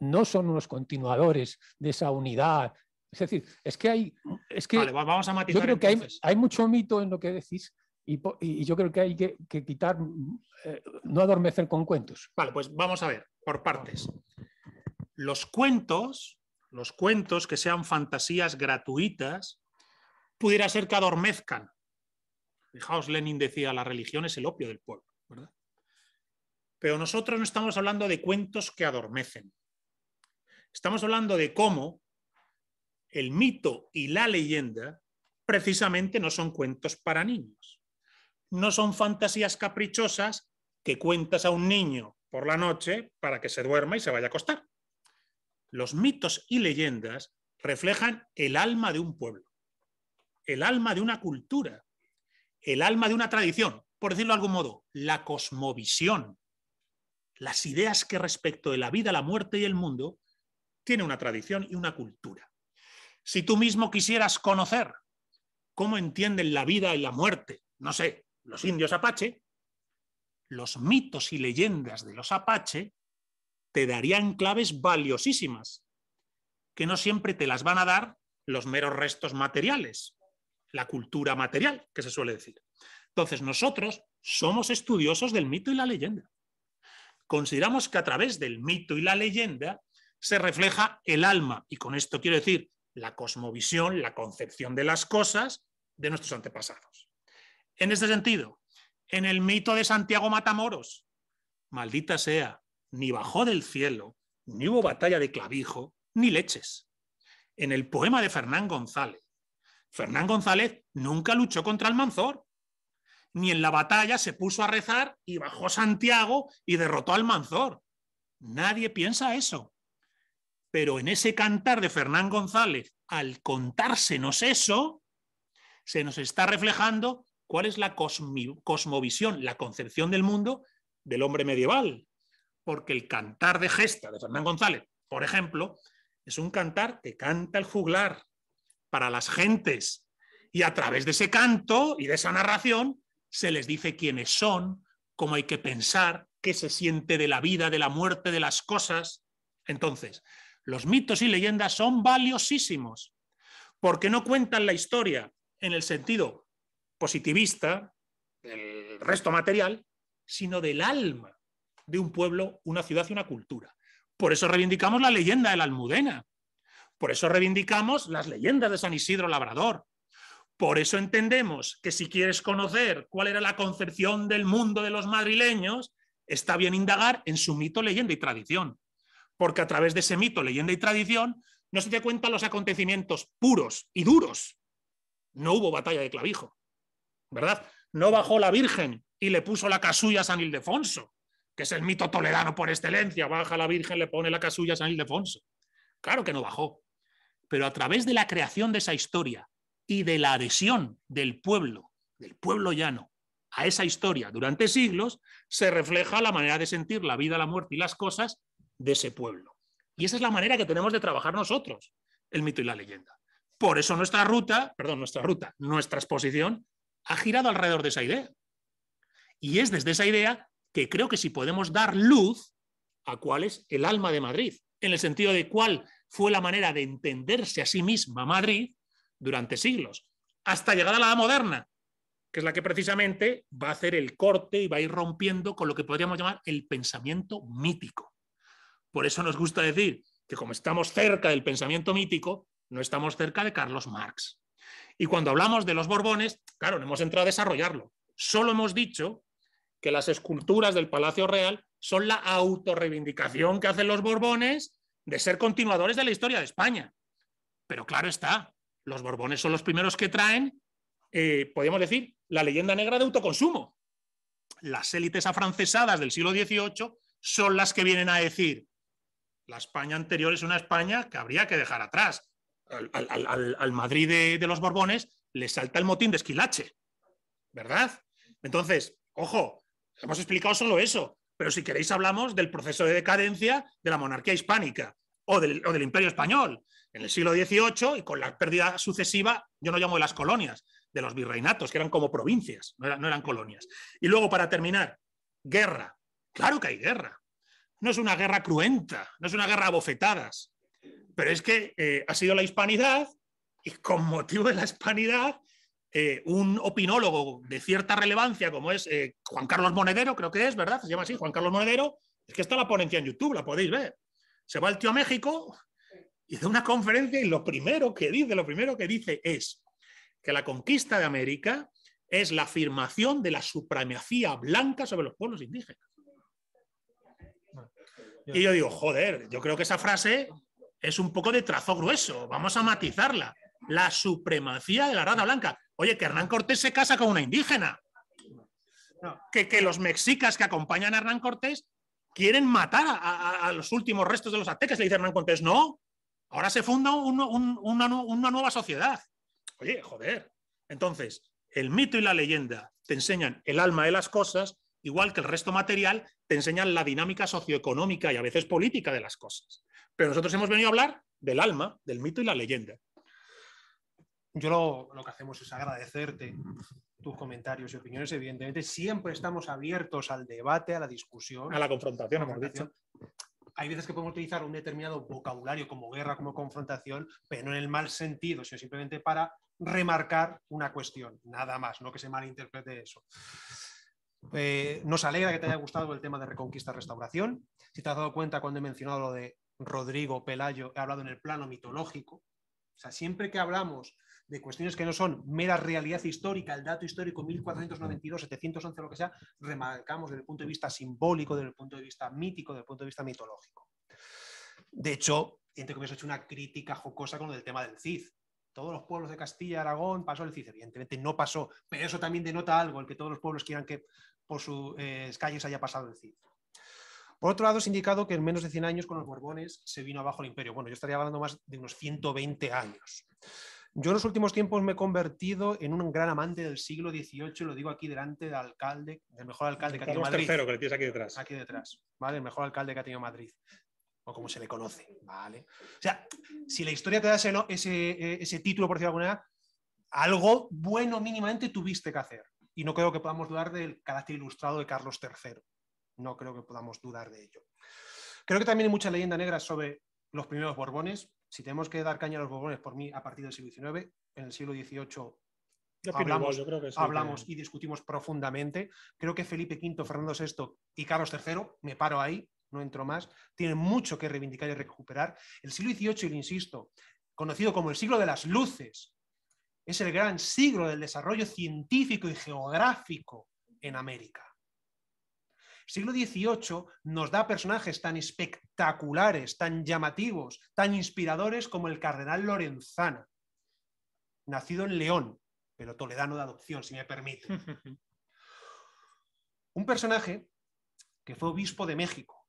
no son unos continuadores de esa unidad. Es decir, es que hay. Es que vamos a Yo creo que hay, mucho mito en lo que decís. Y, yo creo que hay que, quitar, eh, no adormecer con cuentos. Vale, pues vamos a ver, por partes los cuentos, los cuentos que sean fantasías gratuitas, pudiera ser que adormezcan. Fijaos, Lenin decía, la religión es el opio del pueblo, ¿verdad? Pero nosotros no estamos hablando de cuentos que adormecen. Estamos hablando de cómo el mito y la leyenda precisamente no son cuentos para niños. No son fantasías caprichosas que cuentas a un niño por la noche para que se duerma y se vaya a acostar los mitos y leyendas reflejan el alma de un pueblo, el alma de una cultura, el alma de una tradición, por decirlo de algún modo, la cosmovisión, las ideas que respecto de la vida, la muerte y el mundo tiene una tradición y una cultura. Si tú mismo quisieras conocer cómo entienden la vida y la muerte, no sé, los indios apache, los mitos y leyendas de los apache te darían claves valiosísimas, que no siempre te las van a dar los meros restos materiales, la cultura material, que se suele decir. Entonces, nosotros somos estudiosos del mito y la leyenda. Consideramos que a través del mito y la leyenda se refleja el alma, y con esto quiero decir la cosmovisión, la concepción de las cosas de nuestros antepasados. En este sentido, en el mito de Santiago Matamoros, maldita sea, ni bajó del cielo, ni hubo batalla de clavijo, ni leches. En el poema de Fernán González, Fernán González nunca luchó contra el manzor, ni en la batalla se puso a rezar y bajó Santiago y derrotó al Manzor. Nadie piensa eso. Pero en ese cantar de Fernán González, al contársenos eso, se nos está reflejando cuál es la cosmovisión, la concepción del mundo del hombre medieval, porque el cantar de gesta de Fernán González, por ejemplo, es un cantar que canta el juglar para las gentes. Y a través de ese canto y de esa narración se les dice quiénes son, cómo hay que pensar, qué se siente de la vida, de la muerte, de las cosas. Entonces, los mitos y leyendas son valiosísimos porque no cuentan la historia en el sentido positivista del resto material, sino del alma de un pueblo, una ciudad y una cultura. Por eso reivindicamos la leyenda de la Almudena. Por eso reivindicamos las leyendas de San Isidro Labrador. Por eso entendemos que si quieres conocer cuál era la concepción del mundo de los madrileños, está bien indagar en su mito, leyenda y tradición. Porque a través de ese mito, leyenda y tradición, no se te cuentan los acontecimientos puros y duros. No hubo batalla de clavijo, ¿verdad? No bajó la Virgen y le puso la casulla a San Ildefonso es el mito toledano por excelencia, baja la Virgen, le pone la casulla a San Ildefonso. Claro que no bajó, pero a través de la creación de esa historia y de la adhesión del pueblo, del pueblo llano, a esa historia durante siglos, se refleja la manera de sentir la vida, la muerte y las cosas de ese pueblo. Y esa es la manera que tenemos de trabajar nosotros, el mito y la leyenda. Por eso nuestra ruta, perdón, nuestra ruta, nuestra exposición ha girado alrededor de esa idea. Y es desde esa idea que creo que si podemos dar luz a cuál es el alma de Madrid, en el sentido de cuál fue la manera de entenderse a sí misma Madrid durante siglos, hasta llegar a la edad moderna, que es la que precisamente va a hacer el corte y va a ir rompiendo con lo que podríamos llamar el pensamiento mítico. Por eso nos gusta decir que como estamos cerca del pensamiento mítico, no estamos cerca de Carlos Marx. Y cuando hablamos de los Borbones, claro, no hemos entrado a desarrollarlo. Solo hemos dicho que las esculturas del Palacio Real son la autorreivindicación que hacen los Borbones de ser continuadores de la historia de España. Pero claro está, los Borbones son los primeros que traen, eh, podríamos decir, la leyenda negra de autoconsumo. Las élites afrancesadas del siglo XVIII son las que vienen a decir, la España anterior es una España que habría que dejar atrás. Al, Madrid de los Borbones le salta el motín de esquilache, ¿verdad? Entonces, ojo, Hemos explicado solo eso, pero si queréis hablamos del proceso de decadencia de la monarquía hispánica o del, imperio español en el siglo XVIII y con la pérdida sucesiva, yo no llamo de las colonias, de los virreinatos, que eran como provincias, no eran, colonias. Y luego, para terminar, guerra. Claro que hay guerra. No es una guerra cruenta, no es una guerra a bofetadas, pero es que eh, ha sido la hispanidad y con motivo de la hispanidad eh, un opinólogo de cierta relevancia, como es eh, Juan Carlos Monedero, creo que es, ¿verdad? Se llama así, Juan Carlos Monedero. Es que está la ponencia en YouTube, la podéis ver. Se va el tío a México y da una conferencia y lo primero que dice, lo primero que dice es que la conquista de América es la afirmación de la supremacía blanca sobre los pueblos indígenas. Y yo digo, joder, yo creo que esa frase es un poco de trazo grueso, vamos a matizarla. La supremacía de la raza blanca. Oye, que Hernán Cortés se casa con una indígena. que, los mexicas que acompañan a Hernán Cortés quieren matar a, los últimos restos de los aztecas. Le dice Hernán Cortés, no, ahora se funda una, una nueva sociedad. Oye, joder. Entonces, el mito y la leyenda te enseñan el alma de las cosas, igual que el resto material te enseñan la dinámica socioeconómica y a veces política de las cosas. Pero nosotros hemos venido a hablar del alma, del mito y la leyenda yo lo, que hacemos es agradecerte tus comentarios y opiniones, evidentemente. Siempre estamos abiertos al debate, a la discusión. A la confrontación, hemos dicho. Hay veces que podemos utilizar un determinado vocabulario como guerra, como confrontación, pero no en el mal sentido, sino simplemente para remarcar una cuestión, nada más, no que se malinterprete eso. Eh, nos alegra que te haya gustado el tema de Reconquista-Restauración. Si te has dado cuenta cuando he mencionado lo de Rodrigo Pelayo, he hablado en el plano mitológico. O sea, siempre que hablamos de cuestiones que no son mera realidad histórica, el dato histórico 1492, 711, lo que sea, remarcamos desde el punto de vista simbólico, desde el punto de vista mítico, desde el punto de vista mitológico. De hecho, entre comillas, he hecho una crítica jocosa con el tema del Cid. Todos los pueblos de Castilla, Aragón, pasó el Cid. Evidentemente no pasó, pero eso también denota algo, el que todos los pueblos quieran que por sus eh, calles haya pasado el Cid. Por otro lado, es indicado que en menos de 100 años con los Borbones se vino abajo el imperio. Bueno, yo estaría hablando más de unos 120 años. Yo en los últimos tiempos me he convertido en un gran amante del siglo XVIII, lo digo aquí delante del alcalde, del mejor alcalde que ha tenido Madrid. que aquí detrás. Aquí detrás, ¿vale? El mejor alcalde que ha tenido Madrid, o como se le conoce, ¿vale? O sea, si la historia te da ese, ese, e, ese título, por decirlo de alguna manera, algo bueno mínimamente tuviste que hacer. Y no creo que podamos dudar del carácter ilustrado de Carlos III. No creo que podamos dudar de ello. Creo que también hay mucha leyenda negra sobre los primeros Borbones, si tenemos que dar caña a los bobones por mí, a partir del siglo XIX, en el siglo XVIII hablamos, hablamos y discutimos profundamente. Creo que Felipe V, Fernando VI y Carlos III, me paro ahí, no entro más, tienen mucho que reivindicar y recuperar. El siglo XVIII, le insisto, conocido como el siglo de las luces, es el gran siglo del desarrollo científico y geográfico en América siglo XVIII nos da personajes tan espectaculares, tan llamativos, tan inspiradores como el cardenal Lorenzana, nacido en León, pero toledano de adopción, si me permite. Un personaje que fue obispo de México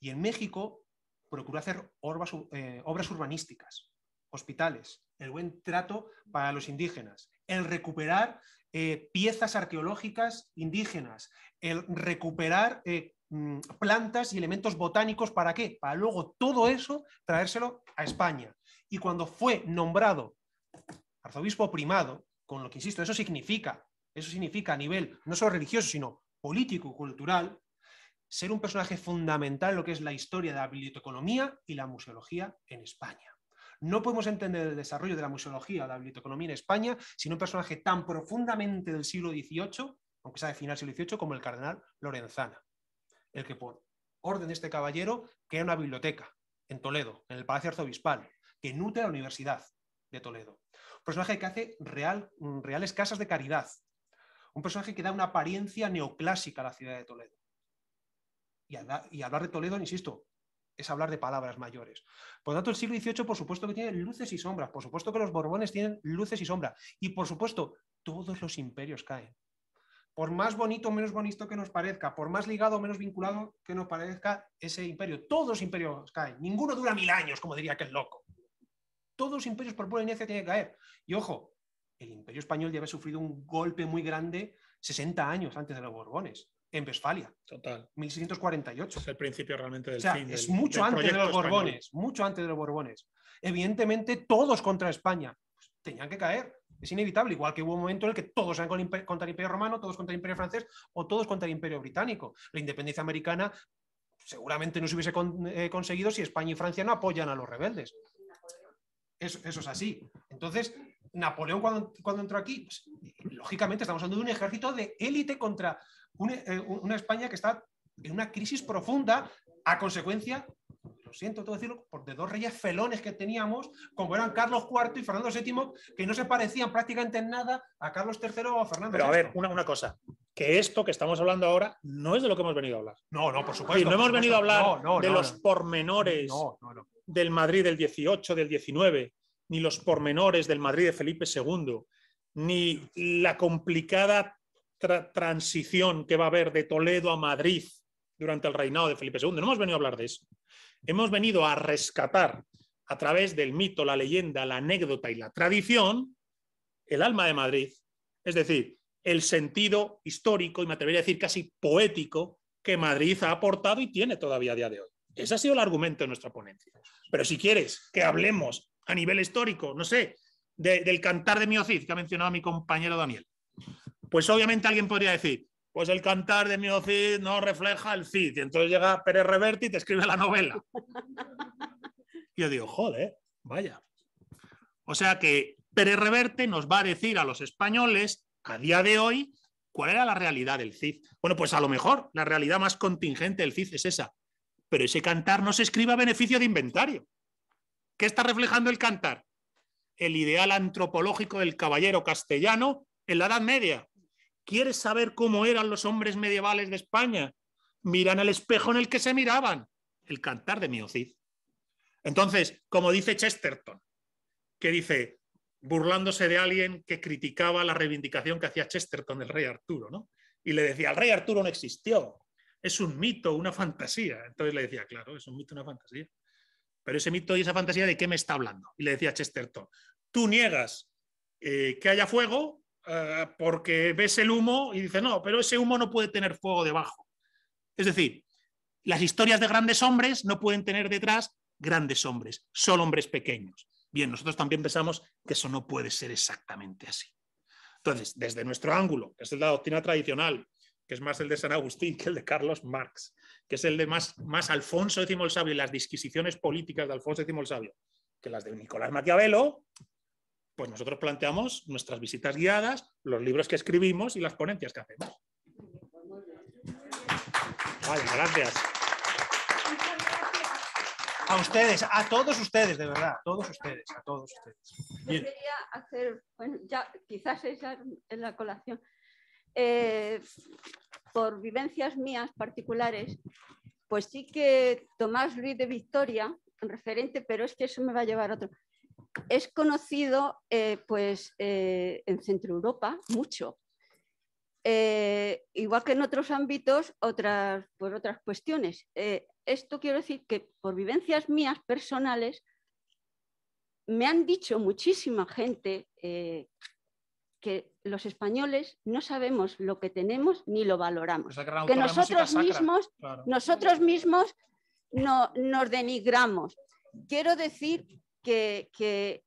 y en México procuró hacer obras, eh, obras urbanísticas, hospitales, el buen trato para los indígenas, el recuperar eh, piezas arqueológicas indígenas, el recuperar eh, mm, plantas y elementos botánicos, ¿para qué? Para luego todo eso traérselo a España. Y cuando fue nombrado arzobispo primado, con lo que insisto, eso significa, eso significa a nivel no solo religioso, sino político cultural, ser un personaje fundamental en lo que es la historia de la biblioteconomía y la museología en España. No podemos entender el desarrollo de la museología de la biblioteconomía en España sin un personaje tan profundamente del siglo XVIII, aunque sea de final siglo XVIII, como el cardenal Lorenzana, el que por orden de este caballero crea una biblioteca en Toledo, en el Palacio Arzobispal, que nutre a la Universidad de Toledo. Un personaje que hace real, reales casas de caridad. Un personaje que da una apariencia neoclásica a la ciudad de Toledo. Y, y hablar de Toledo, insisto, es hablar de palabras mayores. Por lo tanto, el siglo XVIII, por supuesto que tiene luces y sombras, por supuesto que los Borbones tienen luces y sombras, y por supuesto, todos los imperios caen. Por más bonito o menos bonito que nos parezca, por más ligado o menos vinculado que nos parezca ese imperio, todos los imperios caen. Ninguno dura mil años, como diría aquel loco. Todos los imperios por pura inercia tienen que caer. Y ojo, el imperio español ya había sufrido un golpe muy grande 60 años antes de los Borbones en Westfalia. Total. 1648. Es el principio realmente del Es mucho antes de los Borbones, mucho antes de los Borbones. Evidentemente, todos contra España pues, tenían que caer. Es inevitable, igual que hubo un momento en el que todos eran contra el Imperio Romano, todos contra el Imperio Francés o todos contra el Imperio Británico. La independencia americana seguramente no se hubiese eh, conseguido si España y Francia no apoyan a los rebeldes. eso es así. Entonces, Napoleón cuando, entró aquí, pues, lógicamente estamos hablando de un ejército de élite contra eh, una España que está en una crisis profunda a consecuencia, lo siento todo decirlo, por de dos reyes felones que teníamos, como eran Carlos IV y Fernando VII, que no se parecían prácticamente en nada a Carlos III o a Fernando Pero a ver, una, una cosa, que esto que estamos hablando ahora no es de lo que hemos venido a hablar. No, no, por supuesto. Y no hemos venido a hablar de los pormenores del Madrid del 18, del 19 ni los pormenores del Madrid de Felipe II, ni la complicada transición que va a haber de Toledo a Madrid durante el reinado de Felipe II. No hemos venido a hablar de eso. Hemos venido a rescatar a través del mito, la leyenda, la anécdota y la tradición el alma de Madrid, es decir, el sentido histórico y me atrevería a decir casi poético que Madrid ha aportado y tiene todavía a día de hoy. Ese ha sido el argumento de nuestra ponencia. Pero si quieres que hablemos a nivel histórico, no sé, del cantar de Miocid que ha mencionado mi compañero Daniel. Pues obviamente alguien podría decir, pues el cantar de Cid no refleja el Cid. Y entonces llega Pérez Reverte y te escribe la novela. Y yo digo, joder, vaya. O sea que Pérez Reverte nos va a decir a los españoles a día de hoy cuál era la realidad del Cid. Bueno, pues a lo mejor la realidad más contingente del Cid es esa. Pero ese cantar no se escribe a beneficio de inventario. ¿Qué está reflejando el cantar? El ideal antropológico del caballero castellano en la Edad Media. ¿Quieres saber cómo eran los hombres medievales de España? Miran al espejo en el que se miraban. El cantar de Miocid. Entonces, como dice Chesterton, que dice, burlándose de alguien que criticaba la reivindicación que hacía Chesterton del rey Arturo, ¿no? Y le decía, el rey Arturo no existió, es un mito, una fantasía. Entonces le decía, claro, es un mito, una fantasía. Pero ese mito y esa fantasía de qué me está hablando. Y le decía Chesterton, tú niegas eh, que haya fuego eh, porque ves el humo y dices, no, pero ese humo no puede tener fuego debajo. Es decir, las historias de grandes hombres no pueden tener detrás grandes hombres, solo hombres pequeños. Bien, nosotros también pensamos que eso no puede ser exactamente así. Entonces, desde nuestro ángulo, que es la doctrina tradicional, que es más el de San Agustín que el de Carlos Marx, que es el de más, más Alfonso X el Sabio y las disquisiciones políticas de Alfonso X el Sabio que las de Nicolás Maquiavelo, pues nosotros planteamos nuestras visitas guiadas, los libros que escribimos y las ponencias que hacemos. Vale, gracias. A ustedes, a todos ustedes, de verdad, a todos ustedes, a todos ustedes. Yo quería hacer, bueno, ya, quizás esa en la colación, eh, por vivencias mías particulares, pues sí que Tomás Luis de Victoria, referente, pero es que eso me va a llevar a otro. Es conocido eh, pues, eh, en Centro Europa mucho. igual que en otros ámbitos, otras, por otras cuestiones. esto quiero decir que por vivencias mías personales, me han dicho muchísima gente eh, que los españoles no sabemos lo que tenemos ni lo valoramos. que nosotros mismos, nosotros mismos no, nos denigramos. Quiero decir que,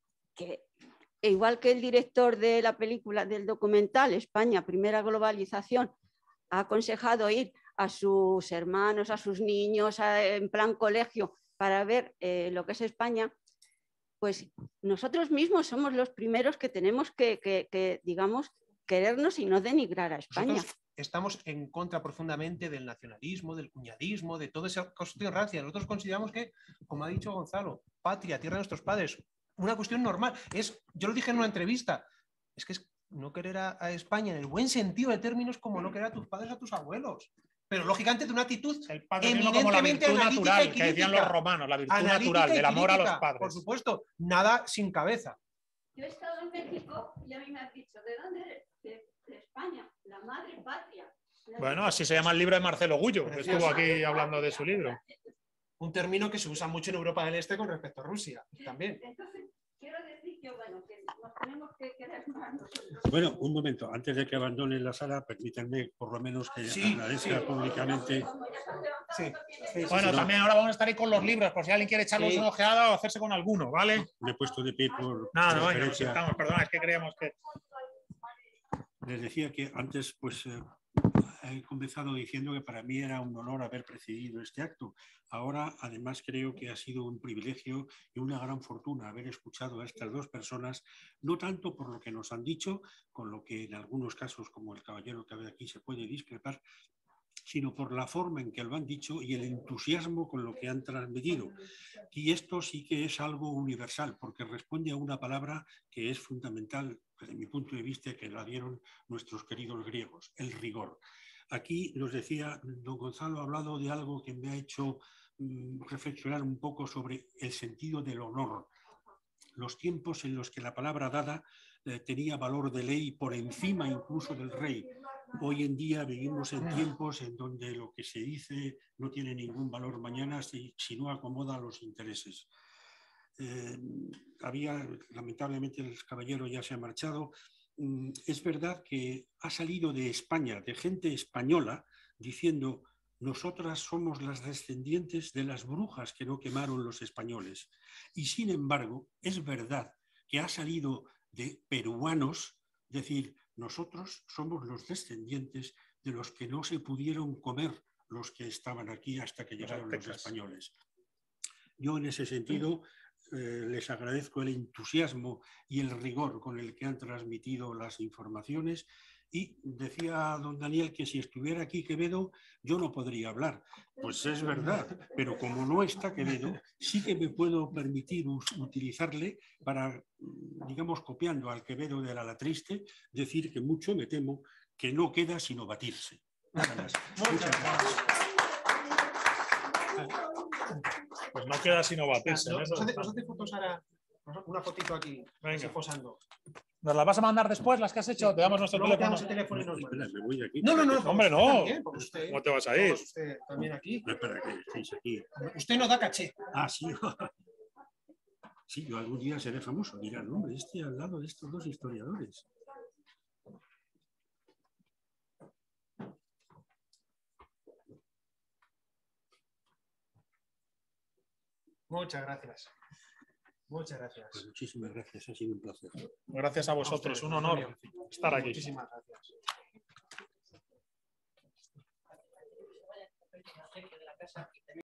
igual que el director de la película, del documental España, Primera Globalización, ha aconsejado ir a sus hermanos, a sus niños, en plan colegio, para ver eh, lo que es España, pues nosotros mismos somos los primeros que tenemos que, digamos, querernos y no denigrar a España. estamos en contra profundamente del nacionalismo, del cuñadismo, de toda esa cuestión racial. Nosotros consideramos que, como ha dicho Gonzalo, patria, tierra de nuestros padres, una cuestión normal. Es, yo lo dije en una entrevista, es que es no querer a, a España en el buen sentido de términos como no querer a tus padres, a tus abuelos pero lógicamente de una actitud el como la virtud natural, que decían los romanos, la virtud natural del amor a los padres. Por supuesto, nada sin cabeza. Yo he estado en México y a mí me has dicho, ¿de dónde eres? De, España, la madre patria. bueno, así se llama el libro de Marcelo Gullo, que estuvo aquí hablando de su libro. Un término que se usa mucho en Europa del Este con respecto a Rusia, también. Entonces, quiero decir bueno, que nos tenemos que Bueno, un momento, antes de que abandonen la sala, permítanme por lo menos que agradezca públicamente. Sí, bueno, también ahora vamos a estar ahí con los libros, por si alguien quiere echarle una ojeada o hacerse con alguno, ¿vale? Me he puesto de pie por. Nada, no, no, perdona, es que creíamos que. Les decía que antes, pues. Eh, he comenzado diciendo que para mí era un honor haber precedido este acto. Ahora, además, creo que ha sido un privilegio y una gran fortuna haber escuchado a estas dos personas, no tanto por lo que nos han dicho, con lo que en algunos casos, como el caballero que ve aquí, se puede discrepar, sino por la forma en que lo han dicho y el entusiasmo con lo que han transmitido. Y esto sí que es algo universal, porque responde a una palabra que es fundamental desde mi punto de vista que la dieron nuestros queridos griegos, el rigor. Aquí nos decía, don Gonzalo ha hablado de algo que me ha hecho mm, reflexionar un poco sobre el sentido del honor, los tiempos en los que la palabra dada eh, tenía valor de ley por encima incluso del rey. Hoy en día vivimos en ah. tiempos en donde lo que se dice no tiene ningún valor mañana si, no acomoda los intereses. Eh, había, lamentablemente el caballero ya se ha marchado, Mm, es verdad que ha salido de España, de gente española, diciendo, nosotras somos las descendientes de las brujas que no quemaron los españoles. Y sin embargo, es verdad que ha salido de peruanos decir, nosotros somos los descendientes de los que no se pudieron comer los que estaban aquí hasta que llegaron los españoles. Yo en ese sentido eh, les agradezco el entusiasmo y el rigor con el que han transmitido las informaciones. Y decía don Daniel que si estuviera aquí Quevedo, yo no podría hablar. Pues es verdad, pero como no está Quevedo, sí que me puedo permitir utilizarle para, digamos, copiando al Quevedo de la, triste, decir que mucho me temo que no queda sino batirse. Muchas gracias. Pues no queda sino batirse. ¿Nos hace fotos ahora? Una fotito aquí, ¿Nos las vas a mandar después, las que has hecho? te damos nuestro teléfono. No, no, no. Hombre, no. ¿Cómo te vas a ir? Usted también aquí. No, espera, que aquí. Usted no da caché. Ah, sí. Sí, yo algún día seré famoso. mira hombre, este al lado de estos dos historiadores. Muchas gracias. Muchas gracias. Pues muchísimas gracias, ha sido un placer. Gracias a vosotros, un honor estar aquí. Muchísimas gracias.